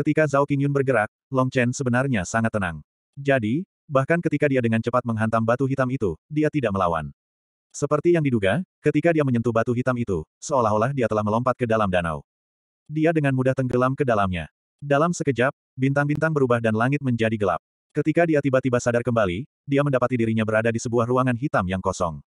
Ketika Zhao Qingyun bergerak, Long Chen sebenarnya sangat tenang. Jadi, bahkan ketika dia dengan cepat menghantam batu hitam itu, dia tidak melawan. Seperti yang diduga, ketika dia menyentuh batu hitam itu, seolah-olah dia telah melompat ke dalam danau. Dia dengan mudah tenggelam ke dalamnya. Dalam sekejap, bintang-bintang berubah dan langit menjadi gelap. Ketika dia tiba-tiba sadar kembali, dia mendapati dirinya berada di sebuah ruangan hitam yang kosong.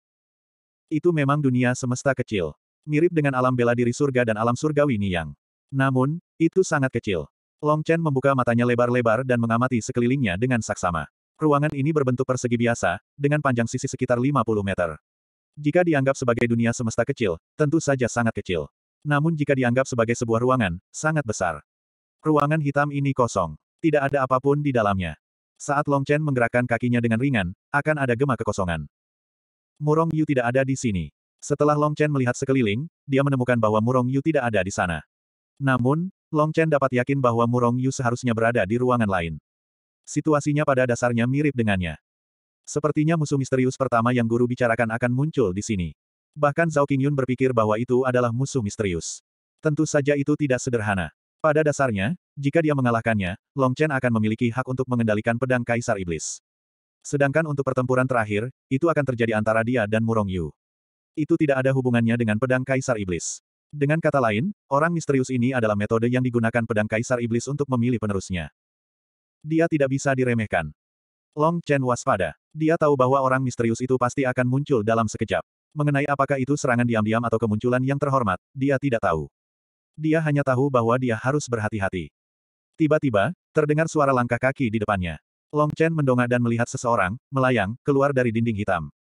Itu memang dunia semesta kecil. Mirip dengan alam bela diri surga dan alam surgawi Niyang. Namun, itu sangat kecil. Long Chen membuka matanya lebar-lebar dan mengamati sekelilingnya dengan saksama. Ruangan ini berbentuk persegi biasa, dengan panjang sisi sekitar 50 meter. Jika dianggap sebagai dunia semesta kecil, tentu saja sangat kecil. Namun jika dianggap sebagai sebuah ruangan, sangat besar. Ruangan hitam ini kosong. Tidak ada apapun di dalamnya. Saat Long Chen menggerakkan kakinya dengan ringan, akan ada gema kekosongan. Murong Yu tidak ada di sini. Setelah Long Chen melihat sekeliling, dia menemukan bahwa Murong Yu tidak ada di sana. Namun, Long Chen dapat yakin bahwa Murong Yu seharusnya berada di ruangan lain. Situasinya pada dasarnya mirip dengannya. Sepertinya musuh misterius pertama yang guru bicarakan akan muncul di sini. Bahkan Zhao Qingyun berpikir bahwa itu adalah musuh misterius. Tentu saja itu tidak sederhana. Pada dasarnya, jika dia mengalahkannya, Long Chen akan memiliki hak untuk mengendalikan pedang Kaisar Iblis. Sedangkan untuk pertempuran terakhir, itu akan terjadi antara dia dan Murong Yu. Itu tidak ada hubungannya dengan pedang Kaisar Iblis. Dengan kata lain, orang misterius ini adalah metode yang digunakan pedang kaisar iblis untuk memilih penerusnya. Dia tidak bisa diremehkan. Long Chen waspada. Dia tahu bahwa orang misterius itu pasti akan muncul dalam sekejap. Mengenai apakah itu serangan diam-diam atau kemunculan yang terhormat, dia tidak tahu. Dia hanya tahu bahwa dia harus berhati-hati. Tiba-tiba, terdengar suara langkah kaki di depannya. Long Chen mendongak dan melihat seseorang, melayang, keluar dari dinding hitam.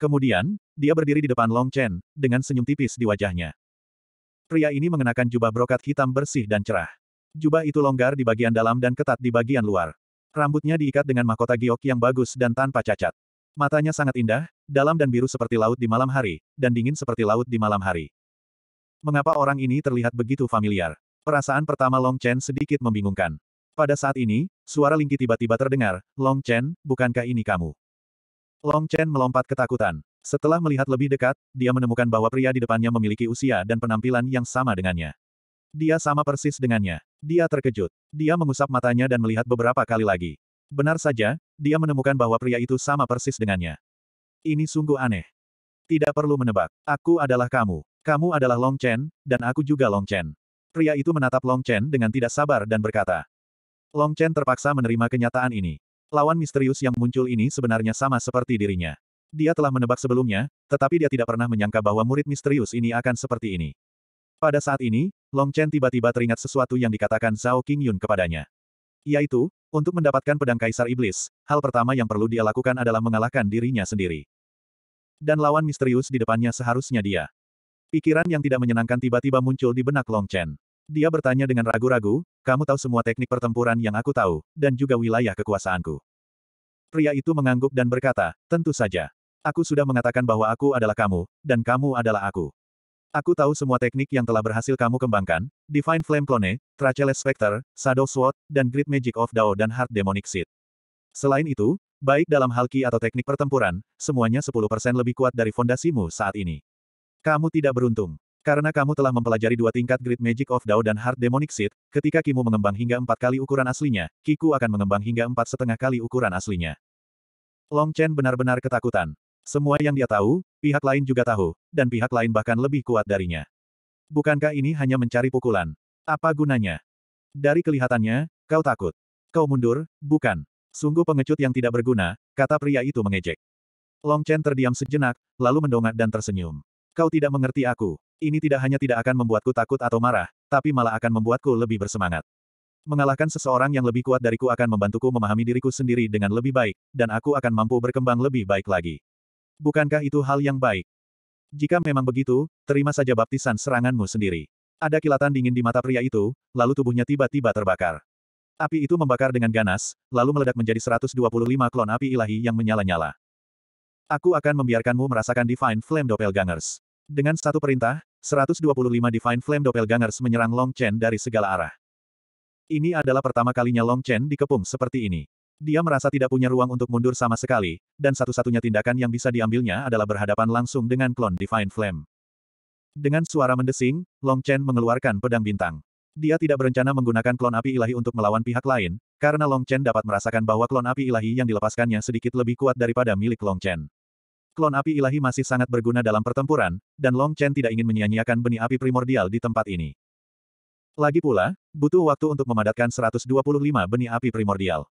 Kemudian, dia berdiri di depan Long Chen, dengan senyum tipis di wajahnya. Pria ini mengenakan jubah brokat hitam bersih dan cerah. Jubah itu longgar di bagian dalam dan ketat di bagian luar. Rambutnya diikat dengan mahkota giok yang bagus dan tanpa cacat. Matanya sangat indah, dalam dan biru seperti laut di malam hari, dan dingin seperti laut di malam hari. Mengapa orang ini terlihat begitu familiar? Perasaan pertama Long Chen sedikit membingungkan. Pada saat ini, suara Lingki tiba-tiba terdengar, Long Chen, bukankah ini kamu? Long Chen melompat ketakutan. Setelah melihat lebih dekat, dia menemukan bahwa pria di depannya memiliki usia dan penampilan yang sama dengannya. Dia sama persis dengannya. Dia terkejut. Dia mengusap matanya dan melihat beberapa kali lagi. Benar saja, dia menemukan bahwa pria itu sama persis dengannya. Ini sungguh aneh. Tidak perlu menebak. Aku adalah kamu. Kamu adalah Long Chen, dan aku juga Long Chen. Pria itu menatap Long Chen dengan tidak sabar dan berkata. Long Chen terpaksa menerima kenyataan ini. Lawan misterius yang muncul ini sebenarnya sama seperti dirinya. Dia telah menebak sebelumnya, tetapi dia tidak pernah menyangka bahwa murid misterius ini akan seperti ini. Pada saat ini, Long Chen tiba-tiba teringat sesuatu yang dikatakan Zhao Qingyun kepadanya. Yaitu, untuk mendapatkan pedang Kaisar Iblis, hal pertama yang perlu dia lakukan adalah mengalahkan dirinya sendiri. Dan lawan misterius di depannya seharusnya dia. Pikiran yang tidak menyenangkan tiba-tiba muncul di benak Long Chen. Dia bertanya dengan ragu-ragu, kamu tahu semua teknik pertempuran yang aku tahu, dan juga wilayah kekuasaanku. Pria itu mengangguk dan berkata, tentu saja. Aku sudah mengatakan bahwa aku adalah kamu, dan kamu adalah aku. Aku tahu semua teknik yang telah berhasil kamu kembangkan, Divine Flame Clone, Tracheles Spectre, Shadow Sword, dan Great Magic of Dao dan Heart Demonic Seed. Selain itu, baik dalam halki atau teknik pertempuran, semuanya 10% lebih kuat dari fondasimu saat ini. Kamu tidak beruntung. Karena kamu telah mempelajari dua tingkat Great Magic of Dao dan Hard Demonic Seed, ketika Kimu mengembang hingga empat kali ukuran aslinya, Kiku akan mengembang hingga empat setengah kali ukuran aslinya. Long Chen benar-benar ketakutan. Semua yang dia tahu, pihak lain juga tahu, dan pihak lain bahkan lebih kuat darinya. Bukankah ini hanya mencari pukulan? Apa gunanya? Dari kelihatannya, kau takut. Kau mundur, bukan. Sungguh pengecut yang tidak berguna, kata pria itu mengejek. Long Chen terdiam sejenak, lalu mendongak dan tersenyum. Kau tidak mengerti aku. Ini tidak hanya tidak akan membuatku takut atau marah, tapi malah akan membuatku lebih bersemangat. Mengalahkan seseorang yang lebih kuat dariku akan membantuku memahami diriku sendiri dengan lebih baik, dan aku akan mampu berkembang lebih baik lagi. Bukankah itu hal yang baik? Jika memang begitu, terima saja baptisan seranganmu sendiri. Ada kilatan dingin di mata pria itu, lalu tubuhnya tiba-tiba terbakar. Api itu membakar dengan ganas, lalu meledak menjadi 125 klon api ilahi yang menyala-nyala. Aku akan membiarkanmu merasakan Divine Flame Doppelgangers. Dengan satu perintah, 125 Divine Flame Doppelgangers menyerang Long Chen dari segala arah. Ini adalah pertama kalinya Long Chen dikepung seperti ini. Dia merasa tidak punya ruang untuk mundur sama sekali, dan satu-satunya tindakan yang bisa diambilnya adalah berhadapan langsung dengan klon Divine Flame. Dengan suara mendesing, Long Chen mengeluarkan pedang bintang. Dia tidak berencana menggunakan klon api ilahi untuk melawan pihak lain, karena Long Chen dapat merasakan bahwa klon api ilahi yang dilepaskannya sedikit lebih kuat daripada milik Long Chen. Klon api ilahi masih sangat berguna dalam pertempuran, dan Long Chen tidak ingin menyia-nyiakan benih api primordial di tempat ini. Lagi pula, butuh waktu untuk memadatkan 125 benih api primordial.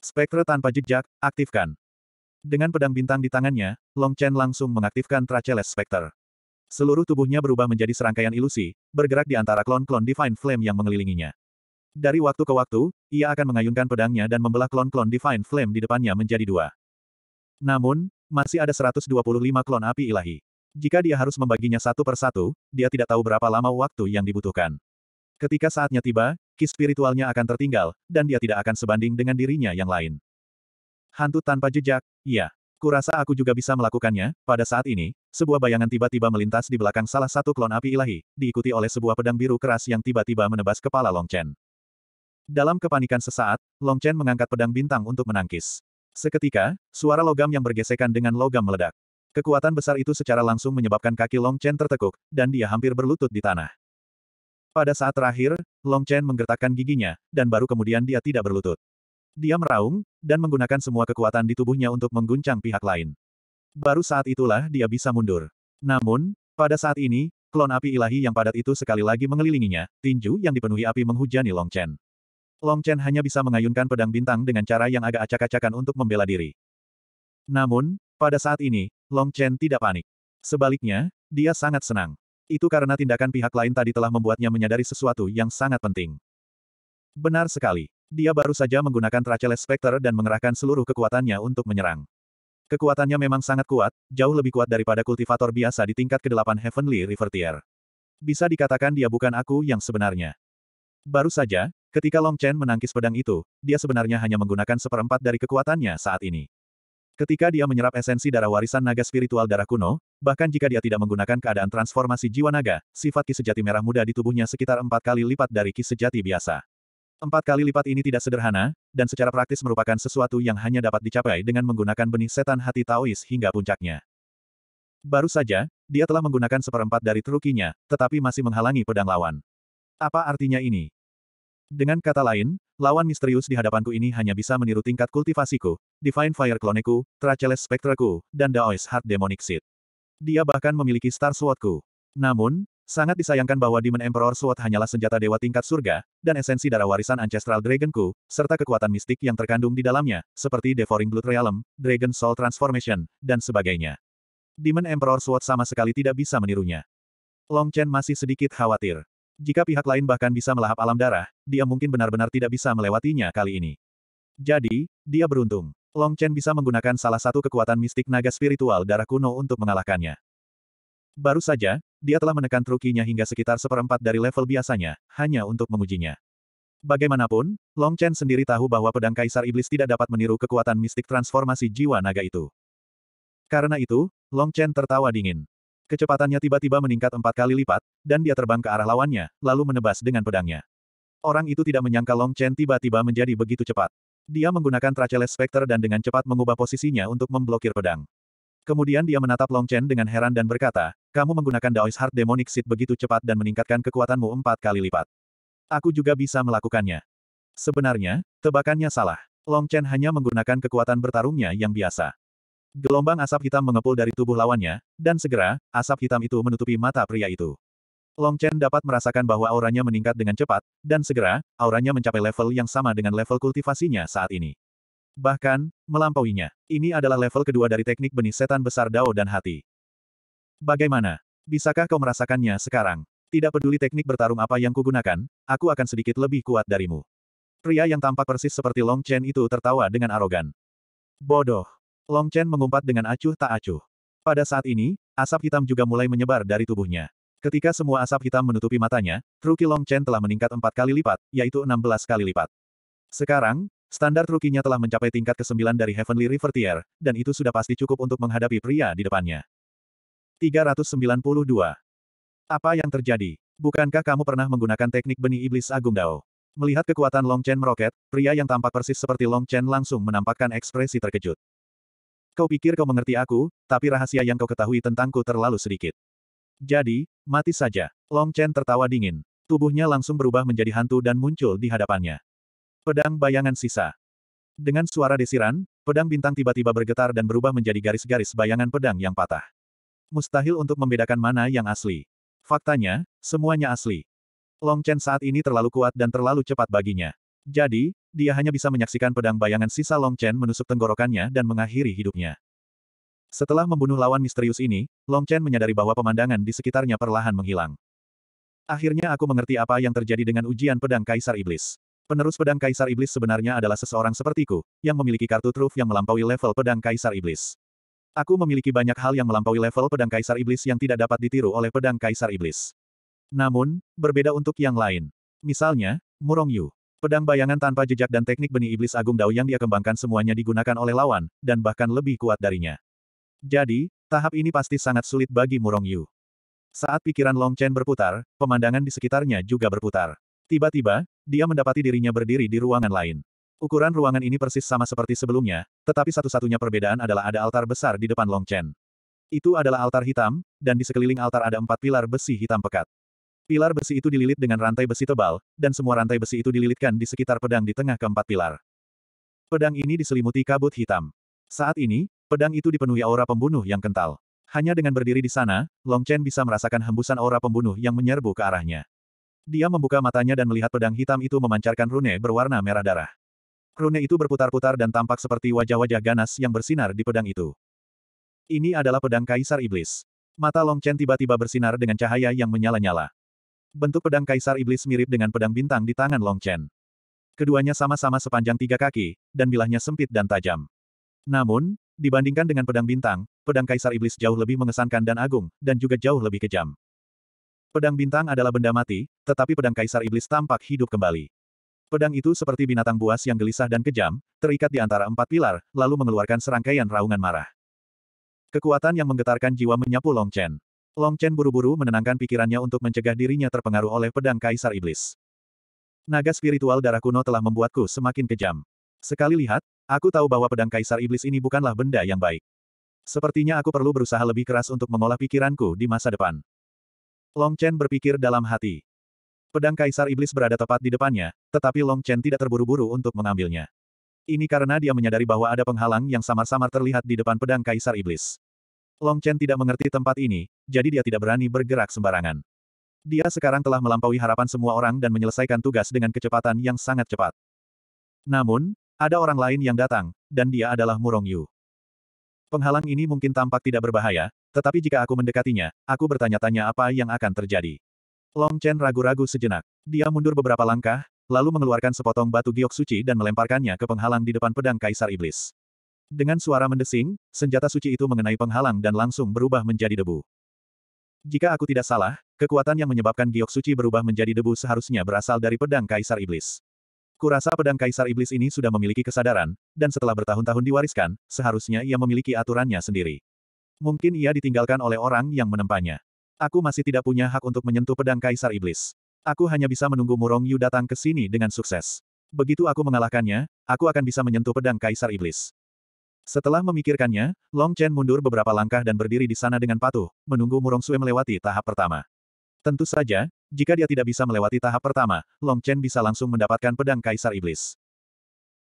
Spektre tanpa jejak, aktifkan. Dengan pedang bintang di tangannya, Long Chen langsung mengaktifkan Traceles Spectre. Seluruh tubuhnya berubah menjadi serangkaian ilusi, bergerak di antara klon-klon Divine Flame yang mengelilinginya. Dari waktu ke waktu, ia akan mengayunkan pedangnya dan membelah klon-klon Divine Flame di depannya menjadi dua. Namun, masih ada 125 klon api ilahi. Jika dia harus membaginya satu per satu, dia tidak tahu berapa lama waktu yang dibutuhkan. Ketika saatnya tiba, ki spiritualnya akan tertinggal, dan dia tidak akan sebanding dengan dirinya yang lain. Hantu tanpa jejak, iya. Kurasa aku juga bisa melakukannya, pada saat ini, sebuah bayangan tiba-tiba melintas di belakang salah satu klon api ilahi, diikuti oleh sebuah pedang biru keras yang tiba-tiba menebas kepala Long Chen. Dalam kepanikan sesaat, Long Chen mengangkat pedang bintang untuk menangkis. Seketika, suara logam yang bergesekan dengan logam meledak. Kekuatan besar itu secara langsung menyebabkan kaki Long Chen tertekuk, dan dia hampir berlutut di tanah. Pada saat terakhir, Long Chen menggertakkan giginya, dan baru kemudian dia tidak berlutut. Dia meraung, dan menggunakan semua kekuatan di tubuhnya untuk mengguncang pihak lain. Baru saat itulah dia bisa mundur. Namun, pada saat ini, klon api ilahi yang padat itu sekali lagi mengelilinginya, tinju yang dipenuhi api menghujani Long Chen. Long Chen hanya bisa mengayunkan pedang bintang dengan cara yang agak acak-acakan untuk membela diri. Namun, pada saat ini, Long Chen tidak panik. Sebaliknya, dia sangat senang. Itu karena tindakan pihak lain tadi telah membuatnya menyadari sesuatu yang sangat penting. Benar sekali. Dia baru saja menggunakan Tracheles Spectre dan mengerahkan seluruh kekuatannya untuk menyerang. Kekuatannya memang sangat kuat, jauh lebih kuat daripada kultivator biasa di tingkat ke-8 Heavenly River Tier. Bisa dikatakan dia bukan aku yang sebenarnya. Baru saja, ketika Long Chen menangkis pedang itu, dia sebenarnya hanya menggunakan seperempat dari kekuatannya saat ini. Ketika dia menyerap esensi darah warisan naga spiritual darah kuno, bahkan jika dia tidak menggunakan keadaan transformasi jiwa naga, sifat ki sejati merah muda di tubuhnya sekitar empat kali lipat dari ki sejati biasa. Empat kali lipat ini tidak sederhana, dan secara praktis merupakan sesuatu yang hanya dapat dicapai dengan menggunakan benih setan hati Taois hingga puncaknya. Baru saja, dia telah menggunakan seperempat dari trukinya, tetapi masih menghalangi pedang lawan. Apa artinya ini? Dengan kata lain, lawan misterius di hadapanku ini hanya bisa meniru tingkat kultivasiku, Divine Fire kloneku, Tracheles Spectreku, dan Daois Heart Demonic Seed. Dia bahkan memiliki Star Swordku. Namun, sangat disayangkan bahwa Demon Emperor Sword hanyalah senjata dewa tingkat surga, dan esensi darah warisan Ancestral Dragonku, serta kekuatan mistik yang terkandung di dalamnya, seperti Devouring Blood Realm, Dragon Soul Transformation, dan sebagainya. Demon Emperor Sword sama sekali tidak bisa menirunya. Long Chen masih sedikit khawatir. Jika pihak lain bahkan bisa melahap alam darah, dia mungkin benar-benar tidak bisa melewatinya kali ini. Jadi, dia beruntung. Long Chen bisa menggunakan salah satu kekuatan mistik naga spiritual darah kuno untuk mengalahkannya. Baru saja, dia telah menekan trukinya hingga sekitar seperempat dari level biasanya, hanya untuk mengujinya. Bagaimanapun, Long Chen sendiri tahu bahwa pedang Kaisar Iblis tidak dapat meniru kekuatan mistik transformasi jiwa naga itu. Karena itu, Long Chen tertawa dingin. Kecepatannya tiba-tiba meningkat empat kali lipat, dan dia terbang ke arah lawannya, lalu menebas dengan pedangnya. Orang itu tidak menyangka Long Chen tiba-tiba menjadi begitu cepat. Dia menggunakan Traceles Specter dan dengan cepat mengubah posisinya untuk memblokir pedang. Kemudian dia menatap Long Chen dengan heran dan berkata, kamu menggunakan Daoist Heart Demonic Seed begitu cepat dan meningkatkan kekuatanmu empat kali lipat. Aku juga bisa melakukannya. Sebenarnya, tebakannya salah. Long Chen hanya menggunakan kekuatan bertarungnya yang biasa. Gelombang asap hitam mengepul dari tubuh lawannya, dan segera, asap hitam itu menutupi mata pria itu. Long Chen dapat merasakan bahwa auranya meningkat dengan cepat, dan segera, auranya mencapai level yang sama dengan level kultivasinya saat ini. Bahkan, melampauinya. Ini adalah level kedua dari teknik benih setan besar Dao dan hati. Bagaimana? Bisakah kau merasakannya sekarang? Tidak peduli teknik bertarung apa yang kugunakan, aku akan sedikit lebih kuat darimu. Pria yang tampak persis seperti Long Chen itu tertawa dengan arogan. Bodoh. Long Chen mengumpat dengan acuh tak acuh. Pada saat ini, asap hitam juga mulai menyebar dari tubuhnya. Ketika semua asap hitam menutupi matanya, Ruki Long Chen telah meningkat empat kali lipat, yaitu 16 kali lipat. Sekarang, standar Rukinya telah mencapai tingkat ke-9 dari Heavenly River Tier, dan itu sudah pasti cukup untuk menghadapi pria di depannya. 392. Apa yang terjadi? Bukankah kamu pernah menggunakan teknik benih iblis Agung Dao? Melihat kekuatan Long Chen meroket, pria yang tampak persis seperti Long Chen langsung menampakkan ekspresi terkejut. Kau pikir kau mengerti aku, tapi rahasia yang kau ketahui tentangku terlalu sedikit. Jadi, mati saja. Long Chen tertawa dingin. Tubuhnya langsung berubah menjadi hantu dan muncul di hadapannya. Pedang bayangan sisa. Dengan suara desiran, pedang bintang tiba-tiba bergetar dan berubah menjadi garis-garis bayangan pedang yang patah. Mustahil untuk membedakan mana yang asli. Faktanya, semuanya asli. Long Chen saat ini terlalu kuat dan terlalu cepat baginya. Jadi, dia hanya bisa menyaksikan pedang bayangan sisa Long Chen menusuk tenggorokannya dan mengakhiri hidupnya. Setelah membunuh lawan misterius ini, Long Chen menyadari bahwa pemandangan di sekitarnya perlahan menghilang. Akhirnya aku mengerti apa yang terjadi dengan ujian pedang Kaisar Iblis. Penerus pedang Kaisar Iblis sebenarnya adalah seseorang sepertiku, yang memiliki kartu truf yang melampaui level pedang Kaisar Iblis. Aku memiliki banyak hal yang melampaui level pedang Kaisar Iblis yang tidak dapat ditiru oleh pedang Kaisar Iblis. Namun, berbeda untuk yang lain. Misalnya, Murong Yu. Pedang bayangan tanpa jejak dan teknik benih iblis agung Dao yang dia kembangkan semuanya digunakan oleh lawan, dan bahkan lebih kuat darinya. Jadi, tahap ini pasti sangat sulit bagi Murong Yu. Saat pikiran Long Chen berputar, pemandangan di sekitarnya juga berputar. Tiba-tiba, dia mendapati dirinya berdiri di ruangan lain. Ukuran ruangan ini persis sama seperti sebelumnya, tetapi satu-satunya perbedaan adalah ada altar besar di depan Long Chen. Itu adalah altar hitam, dan di sekeliling altar ada empat pilar besi hitam pekat. Pilar besi itu dililit dengan rantai besi tebal, dan semua rantai besi itu dililitkan di sekitar pedang di tengah keempat pilar. Pedang ini diselimuti kabut hitam. Saat ini, pedang itu dipenuhi aura pembunuh yang kental. Hanya dengan berdiri di sana, Long Chen bisa merasakan hembusan aura pembunuh yang menyerbu ke arahnya. Dia membuka matanya dan melihat pedang hitam itu memancarkan rune berwarna merah darah. Rune itu berputar-putar dan tampak seperti wajah-wajah ganas yang bersinar di pedang itu. Ini adalah pedang Kaisar Iblis. Mata Long Chen tiba-tiba bersinar dengan cahaya yang menyala-nyala. Bentuk pedang Kaisar Iblis mirip dengan pedang bintang di tangan Long Chen. Keduanya sama-sama sepanjang tiga kaki, dan bilahnya sempit dan tajam. Namun, dibandingkan dengan pedang bintang, pedang Kaisar Iblis jauh lebih mengesankan dan agung, dan juga jauh lebih kejam. Pedang bintang adalah benda mati, tetapi pedang Kaisar Iblis tampak hidup kembali. Pedang itu seperti binatang buas yang gelisah dan kejam, terikat di antara empat pilar, lalu mengeluarkan serangkaian raungan marah. Kekuatan yang menggetarkan jiwa menyapu Long Chen. Long Chen buru-buru menenangkan pikirannya untuk mencegah dirinya terpengaruh oleh pedang Kaisar Iblis. Naga spiritual darah kuno telah membuatku semakin kejam. Sekali lihat, aku tahu bahwa pedang Kaisar Iblis ini bukanlah benda yang baik. Sepertinya aku perlu berusaha lebih keras untuk mengolah pikiranku di masa depan. Long Chen berpikir dalam hati. Pedang Kaisar Iblis berada tepat di depannya, tetapi Long Chen tidak terburu-buru untuk mengambilnya. Ini karena dia menyadari bahwa ada penghalang yang samar-samar terlihat di depan pedang Kaisar Iblis. Long Chen tidak mengerti tempat ini, jadi dia tidak berani bergerak sembarangan. Dia sekarang telah melampaui harapan semua orang dan menyelesaikan tugas dengan kecepatan yang sangat cepat. Namun, ada orang lain yang datang, dan dia adalah Murong Yu. Penghalang ini mungkin tampak tidak berbahaya, tetapi jika aku mendekatinya, aku bertanya-tanya apa yang akan terjadi. Long Chen ragu-ragu sejenak. Dia mundur beberapa langkah, lalu mengeluarkan sepotong batu giok suci dan melemparkannya ke penghalang di depan pedang Kaisar Iblis. Dengan suara mendesing, senjata suci itu mengenai penghalang dan langsung berubah menjadi debu. Jika aku tidak salah, kekuatan yang menyebabkan giok suci berubah menjadi debu seharusnya berasal dari pedang Kaisar Iblis. Kurasa pedang Kaisar Iblis ini sudah memiliki kesadaran, dan setelah bertahun-tahun diwariskan, seharusnya ia memiliki aturannya sendiri. Mungkin ia ditinggalkan oleh orang yang menempanya. Aku masih tidak punya hak untuk menyentuh pedang Kaisar Iblis. Aku hanya bisa menunggu Murong Yu datang ke sini dengan sukses. Begitu aku mengalahkannya, aku akan bisa menyentuh pedang Kaisar Iblis. Setelah memikirkannya, Long Chen mundur beberapa langkah dan berdiri di sana dengan patuh, menunggu Murong Sue melewati tahap pertama. Tentu saja, jika dia tidak bisa melewati tahap pertama, Long Chen bisa langsung mendapatkan pedang Kaisar Iblis.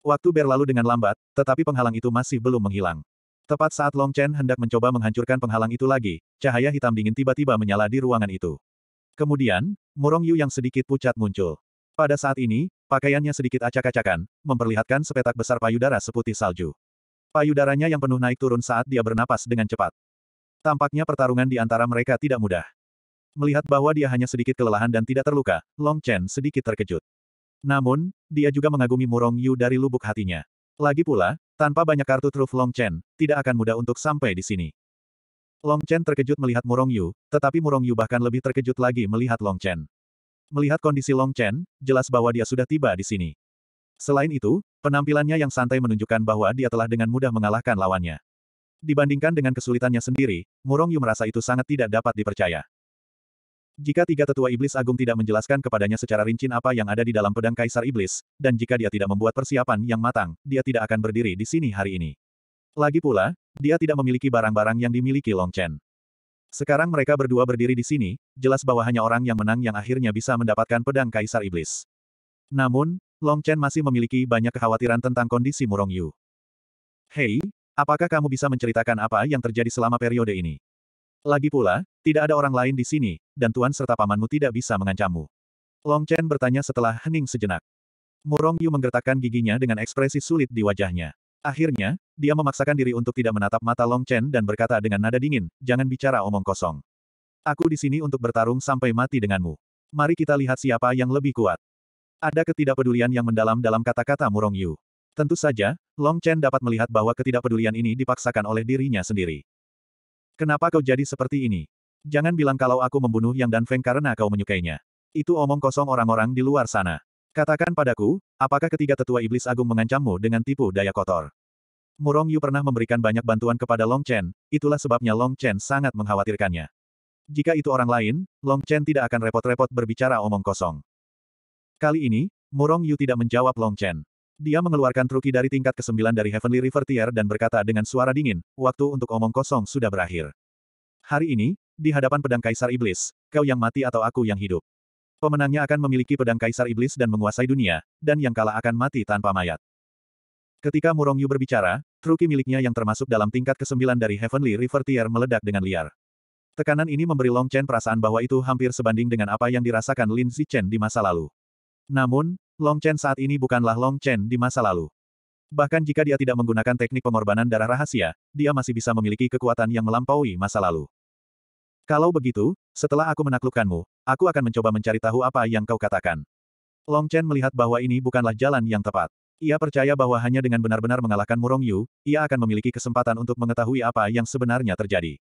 Waktu berlalu dengan lambat, tetapi penghalang itu masih belum menghilang. Tepat saat Long Chen hendak mencoba menghancurkan penghalang itu lagi, cahaya hitam dingin tiba-tiba menyala di ruangan itu. Kemudian, Murong Yu yang sedikit pucat muncul. Pada saat ini, pakaiannya sedikit acak-acakan, memperlihatkan sepetak besar payudara seputih salju. Payudaranya yang penuh naik turun saat dia bernapas dengan cepat. Tampaknya pertarungan di antara mereka tidak mudah. Melihat bahwa dia hanya sedikit kelelahan dan tidak terluka, Long Chen sedikit terkejut. Namun, dia juga mengagumi Murong Yu dari lubuk hatinya. Lagi pula, tanpa banyak kartu truf Long Chen, tidak akan mudah untuk sampai di sini. Long Chen terkejut melihat Murong Yu, tetapi Murong Yu bahkan lebih terkejut lagi melihat Long Chen. Melihat kondisi Long Chen, jelas bahwa dia sudah tiba di sini. Selain itu, penampilannya yang santai menunjukkan bahwa dia telah dengan mudah mengalahkan lawannya. Dibandingkan dengan kesulitannya sendiri, Murong Yu merasa itu sangat tidak dapat dipercaya. Jika tiga tetua iblis agung tidak menjelaskan kepadanya secara rinci apa yang ada di dalam pedang kaisar iblis, dan jika dia tidak membuat persiapan yang matang, dia tidak akan berdiri di sini hari ini. Lagi pula, dia tidak memiliki barang-barang yang dimiliki Long Chen. Sekarang mereka berdua berdiri di sini, jelas bahwa hanya orang yang menang yang akhirnya bisa mendapatkan pedang kaisar iblis. Namun, Long Chen masih memiliki banyak kekhawatiran tentang kondisi Murong Yu. Hei, apakah kamu bisa menceritakan apa yang terjadi selama periode ini? Lagi pula, tidak ada orang lain di sini, dan Tuan serta pamanmu tidak bisa mengancammu. Long Chen bertanya setelah hening sejenak. Murong Yu menggertakkan giginya dengan ekspresi sulit di wajahnya. Akhirnya, dia memaksakan diri untuk tidak menatap mata Long Chen dan berkata dengan nada dingin, jangan bicara omong kosong. Aku di sini untuk bertarung sampai mati denganmu. Mari kita lihat siapa yang lebih kuat. Ada ketidakpedulian yang mendalam dalam kata-kata Murong Yu. Tentu saja, Long Chen dapat melihat bahwa ketidakpedulian ini dipaksakan oleh dirinya sendiri. Kenapa kau jadi seperti ini? Jangan bilang kalau aku membunuh Yang Dan Feng karena kau menyukainya. Itu omong kosong orang-orang di luar sana. Katakan padaku, apakah ketiga tetua iblis agung mengancammu dengan tipu daya kotor? Murong Yu pernah memberikan banyak bantuan kepada Long Chen, itulah sebabnya Long Chen sangat mengkhawatirkannya. Jika itu orang lain, Long Chen tidak akan repot-repot berbicara omong kosong. Kali ini, Murong Yu tidak menjawab Long Chen. Dia mengeluarkan truki dari tingkat ke-9 dari Heavenly River Tier dan berkata dengan suara dingin, waktu untuk omong kosong sudah berakhir. Hari ini, di hadapan pedang Kaisar Iblis, kau yang mati atau aku yang hidup. Pemenangnya akan memiliki pedang Kaisar Iblis dan menguasai dunia, dan yang kalah akan mati tanpa mayat. Ketika Murong Yu berbicara, truki miliknya yang termasuk dalam tingkat ke-9 dari Heavenly River Tier meledak dengan liar. Tekanan ini memberi Long Chen perasaan bahwa itu hampir sebanding dengan apa yang dirasakan Lin Zichen di masa lalu. Namun, Long Chen saat ini bukanlah Long Chen di masa lalu. Bahkan jika dia tidak menggunakan teknik pengorbanan darah rahasia, dia masih bisa memiliki kekuatan yang melampaui masa lalu. Kalau begitu, setelah aku menaklukkanmu, aku akan mencoba mencari tahu apa yang kau katakan. Long Chen melihat bahwa ini bukanlah jalan yang tepat. Ia percaya bahwa hanya dengan benar-benar mengalahkan Murong Yu, ia akan memiliki kesempatan untuk mengetahui apa yang sebenarnya terjadi.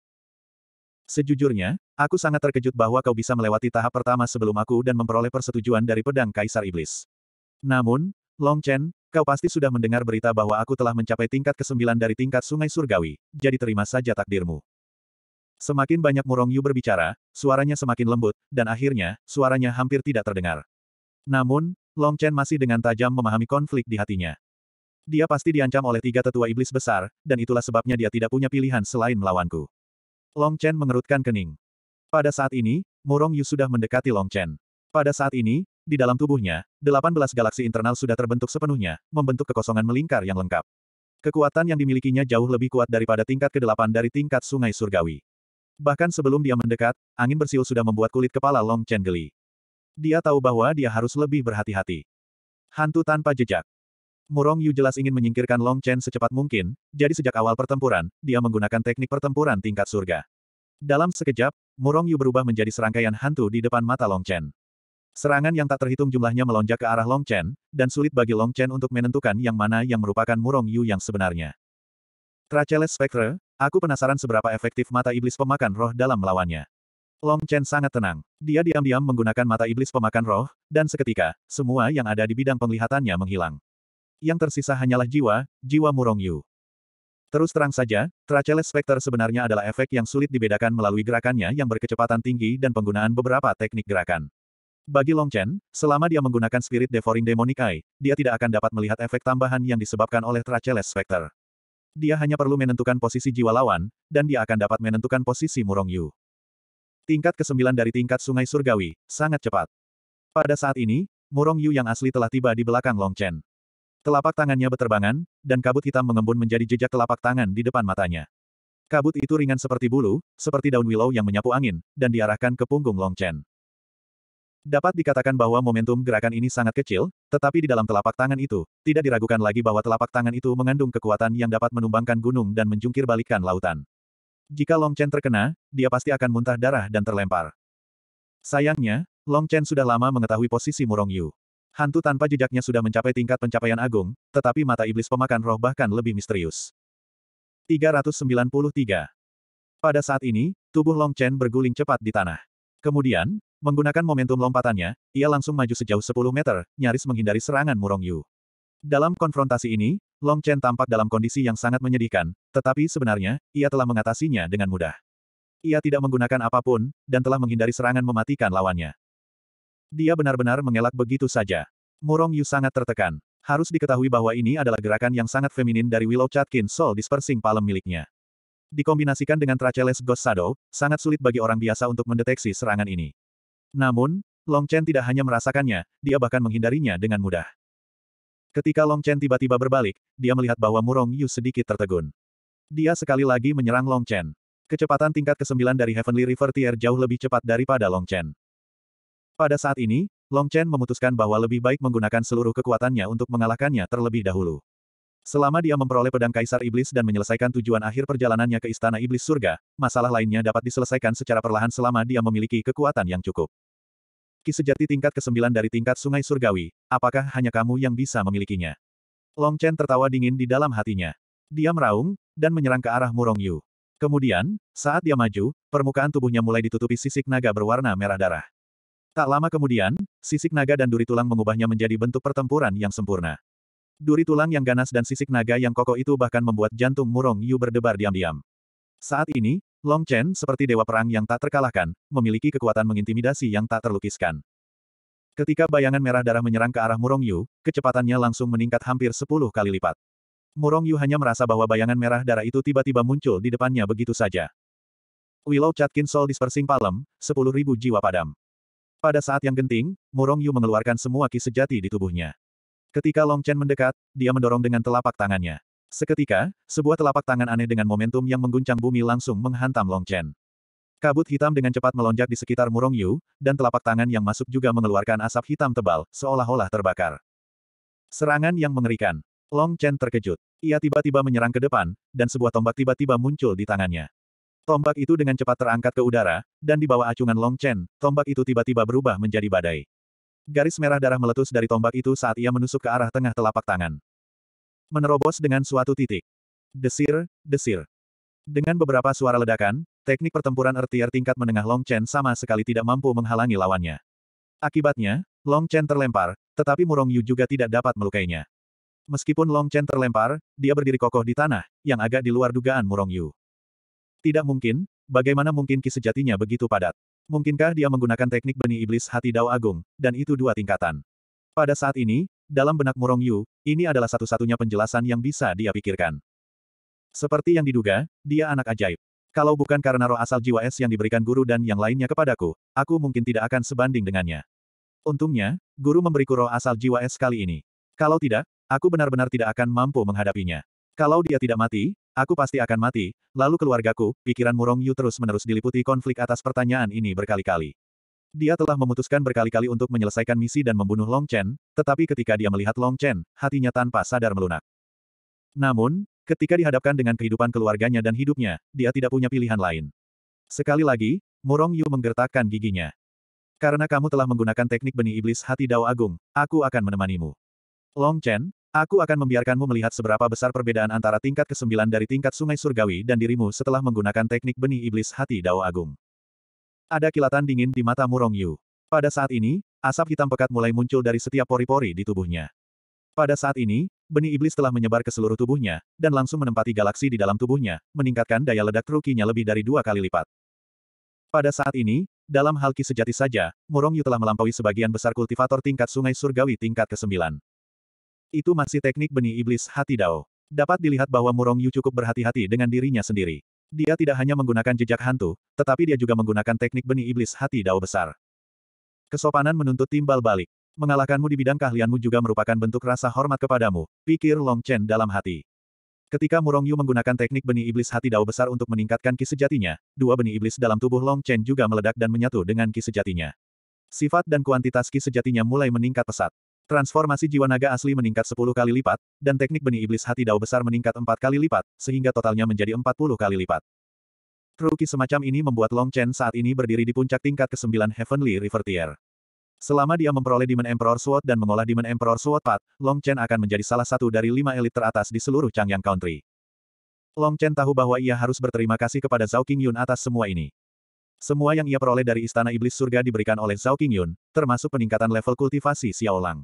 Sejujurnya, aku sangat terkejut bahwa kau bisa melewati tahap pertama sebelum aku dan memperoleh persetujuan dari pedang Kaisar Iblis. Namun, Long Chen, kau pasti sudah mendengar berita bahwa aku telah mencapai tingkat ke-9 dari tingkat Sungai Surgawi, jadi terima saja takdirmu. Semakin banyak Murong Yu berbicara, suaranya semakin lembut, dan akhirnya, suaranya hampir tidak terdengar. Namun, Long Chen masih dengan tajam memahami konflik di hatinya. Dia pasti diancam oleh tiga tetua iblis besar, dan itulah sebabnya dia tidak punya pilihan selain melawanku. Long Chen mengerutkan kening. Pada saat ini, Murong Yu sudah mendekati Long Chen. Pada saat ini, di dalam tubuhnya, 18 galaksi internal sudah terbentuk sepenuhnya, membentuk kekosongan melingkar yang lengkap. Kekuatan yang dimilikinya jauh lebih kuat daripada tingkat ke-8 dari tingkat sungai surgawi. Bahkan sebelum dia mendekat, angin bersiul sudah membuat kulit kepala Long Chen geli. Dia tahu bahwa dia harus lebih berhati-hati. Hantu tanpa jejak. Murong Yu jelas ingin menyingkirkan Long Chen secepat mungkin, jadi sejak awal pertempuran, dia menggunakan teknik pertempuran tingkat surga. Dalam sekejap, Murong Yu berubah menjadi serangkaian hantu di depan mata Long Chen. Serangan yang tak terhitung jumlahnya melonjak ke arah Long Chen, dan sulit bagi Long Chen untuk menentukan yang mana yang merupakan Murong Yu yang sebenarnya. Traceles Spectre, aku penasaran seberapa efektif mata iblis pemakan roh dalam melawannya. Long Chen sangat tenang. Dia diam-diam menggunakan mata iblis pemakan roh, dan seketika, semua yang ada di bidang penglihatannya menghilang yang tersisa hanyalah jiwa, jiwa Murong Yu. Terus terang saja, Tracheles Specter sebenarnya adalah efek yang sulit dibedakan melalui gerakannya yang berkecepatan tinggi dan penggunaan beberapa teknik gerakan. Bagi Long Chen, selama dia menggunakan Spirit Devouring Demonic Eye, dia tidak akan dapat melihat efek tambahan yang disebabkan oleh Tracheles Specter. Dia hanya perlu menentukan posisi jiwa lawan, dan dia akan dapat menentukan posisi Murong Yu. Tingkat ke-9 dari tingkat Sungai Surgawi, sangat cepat. Pada saat ini, Murong Yu yang asli telah tiba di belakang Long Chen. Telapak tangannya berterbangan, dan kabut hitam mengembun menjadi jejak telapak tangan di depan matanya. Kabut itu ringan seperti bulu, seperti daun willow yang menyapu angin, dan diarahkan ke punggung Long Chen. Dapat dikatakan bahwa momentum gerakan ini sangat kecil, tetapi di dalam telapak tangan itu, tidak diragukan lagi bahwa telapak tangan itu mengandung kekuatan yang dapat menumbangkan gunung dan menjungkir balikan lautan. Jika Long Chen terkena, dia pasti akan muntah darah dan terlempar. Sayangnya, Long Chen sudah lama mengetahui posisi Murong Yu. Hantu tanpa jejaknya sudah mencapai tingkat pencapaian agung, tetapi mata iblis pemakan roh bahkan lebih misterius. 393. Pada saat ini, tubuh Long Chen berguling cepat di tanah. Kemudian, menggunakan momentum lompatannya, ia langsung maju sejauh 10 meter, nyaris menghindari serangan Murong Yu. Dalam konfrontasi ini, Long Chen tampak dalam kondisi yang sangat menyedihkan, tetapi sebenarnya, ia telah mengatasinya dengan mudah. Ia tidak menggunakan apapun, dan telah menghindari serangan mematikan lawannya. Dia benar-benar mengelak begitu saja. Murong Yu sangat tertekan. Harus diketahui bahwa ini adalah gerakan yang sangat feminin dari Willow Chatkin Soul Dispersing Palem miliknya. Dikombinasikan dengan Tracheles Ghost Shadow, sangat sulit bagi orang biasa untuk mendeteksi serangan ini. Namun, Long Chen tidak hanya merasakannya, dia bahkan menghindarinya dengan mudah. Ketika Long Chen tiba-tiba berbalik, dia melihat bahwa Murong Yu sedikit tertegun. Dia sekali lagi menyerang Long Chen. Kecepatan tingkat ke-9 dari Heavenly River Tier jauh lebih cepat daripada Long Chen. Pada saat ini, Long Chen memutuskan bahwa lebih baik menggunakan seluruh kekuatannya untuk mengalahkannya terlebih dahulu. Selama dia memperoleh pedang Kaisar Iblis dan menyelesaikan tujuan akhir perjalanannya ke Istana Iblis Surga, masalah lainnya dapat diselesaikan secara perlahan selama dia memiliki kekuatan yang cukup. Ki sejati tingkat ke-9 dari tingkat Sungai Surgawi, apakah hanya kamu yang bisa memilikinya? Long Chen tertawa dingin di dalam hatinya. Dia meraung, dan menyerang ke arah Murong Yu. Kemudian, saat dia maju, permukaan tubuhnya mulai ditutupi sisik naga berwarna merah darah. Tak lama kemudian, sisik naga dan duri tulang mengubahnya menjadi bentuk pertempuran yang sempurna. Duri tulang yang ganas dan sisik naga yang kokoh itu bahkan membuat jantung Murong Yu berdebar diam-diam. Saat ini, Long Chen seperti dewa perang yang tak terkalahkan, memiliki kekuatan mengintimidasi yang tak terlukiskan. Ketika bayangan merah darah menyerang ke arah Murong Yu, kecepatannya langsung meningkat hampir 10 kali lipat. Murong Yu hanya merasa bahwa bayangan merah darah itu tiba-tiba muncul di depannya begitu saja. Willow Chatkin Soul Dispersing Palem, 10.000 jiwa padam. Pada saat yang genting, Murong Yu mengeluarkan semua ki sejati di tubuhnya. Ketika Long Chen mendekat, dia mendorong dengan telapak tangannya. Seketika, sebuah telapak tangan aneh dengan momentum yang mengguncang bumi langsung menghantam Long Chen. Kabut hitam dengan cepat melonjak di sekitar Murong Yu, dan telapak tangan yang masuk juga mengeluarkan asap hitam tebal, seolah-olah terbakar. Serangan yang mengerikan. Long Chen terkejut. Ia tiba-tiba menyerang ke depan, dan sebuah tombak tiba-tiba muncul di tangannya. Tombak itu dengan cepat terangkat ke udara, dan di bawah acungan Long Chen, tombak itu tiba-tiba berubah menjadi badai. Garis merah darah meletus dari tombak itu saat ia menusuk ke arah tengah telapak tangan. Menerobos dengan suatu titik. Desir, desir. Dengan beberapa suara ledakan, teknik pertempuran ertier tingkat menengah Long Chen sama sekali tidak mampu menghalangi lawannya. Akibatnya, Long Chen terlempar, tetapi Murong Yu juga tidak dapat melukainya. Meskipun Long Chen terlempar, dia berdiri kokoh di tanah, yang agak di luar dugaan Murong Yu. Tidak mungkin, bagaimana mungkin ki sejatinya begitu padat? Mungkinkah dia menggunakan teknik benih iblis hati dao agung, dan itu dua tingkatan. Pada saat ini, dalam benak Murong Yu, ini adalah satu-satunya penjelasan yang bisa dia pikirkan. Seperti yang diduga, dia anak ajaib. Kalau bukan karena roh asal jiwa es yang diberikan guru dan yang lainnya kepadaku, aku mungkin tidak akan sebanding dengannya. Untungnya, guru memberiku roh asal jiwa es kali ini. Kalau tidak, aku benar-benar tidak akan mampu menghadapinya. Kalau dia tidak mati, Aku pasti akan mati, lalu keluargaku, pikiran Murong Yu terus-menerus diliputi konflik atas pertanyaan ini berkali-kali. Dia telah memutuskan berkali-kali untuk menyelesaikan misi dan membunuh Long Chen, tetapi ketika dia melihat Long Chen, hatinya tanpa sadar melunak. Namun, ketika dihadapkan dengan kehidupan keluarganya dan hidupnya, dia tidak punya pilihan lain. Sekali lagi, Murong Yu menggertakkan giginya. Karena kamu telah menggunakan teknik benih iblis hati Dao Agung, aku akan menemanimu. Long Chen, Aku akan membiarkanmu melihat seberapa besar perbedaan antara tingkat ke-9 dari tingkat sungai surgawi dan dirimu setelah menggunakan teknik benih iblis hati Dao Agung. Ada kilatan dingin di mata Murong Yu. Pada saat ini, asap hitam pekat mulai muncul dari setiap pori-pori di tubuhnya. Pada saat ini, benih iblis telah menyebar ke seluruh tubuhnya, dan langsung menempati galaksi di dalam tubuhnya, meningkatkan daya ledak rukinya lebih dari dua kali lipat. Pada saat ini, dalam hal ki sejati saja, Murong Yu telah melampaui sebagian besar kultivator tingkat sungai surgawi tingkat ke-9. Itu masih teknik benih iblis hati Dao. Dapat dilihat bahwa Murong Yu cukup berhati-hati dengan dirinya sendiri. Dia tidak hanya menggunakan jejak hantu, tetapi dia juga menggunakan teknik benih iblis hati Dao besar. Kesopanan menuntut timbal balik. Mengalahkanmu di bidang keahlianmu juga merupakan bentuk rasa hormat kepadamu, pikir Long Chen dalam hati. Ketika Murong Yu menggunakan teknik benih iblis hati Dao besar untuk meningkatkan ki sejatinya, dua benih iblis dalam tubuh Long Chen juga meledak dan menyatu dengan ki sejatinya. Sifat dan kuantitas ki sejatinya mulai meningkat pesat. Transformasi jiwa naga asli meningkat 10 kali lipat, dan teknik benih iblis hati dao besar meningkat 4 kali lipat, sehingga totalnya menjadi 40 kali lipat. Truki semacam ini membuat Long Chen saat ini berdiri di puncak tingkat ke-9 Heavenly River Tier. Selama dia memperoleh Demon Emperor Sword dan mengolah Demon Emperor Sword Path, Long Chen akan menjadi salah satu dari lima elit teratas di seluruh Changyang Country. Long Chen tahu bahwa ia harus berterima kasih kepada Zhao Qingyun atas semua ini. Semua yang ia peroleh dari Istana Iblis Surga diberikan oleh Zhao Qingyun, termasuk peningkatan level kultivasi Xiaolang.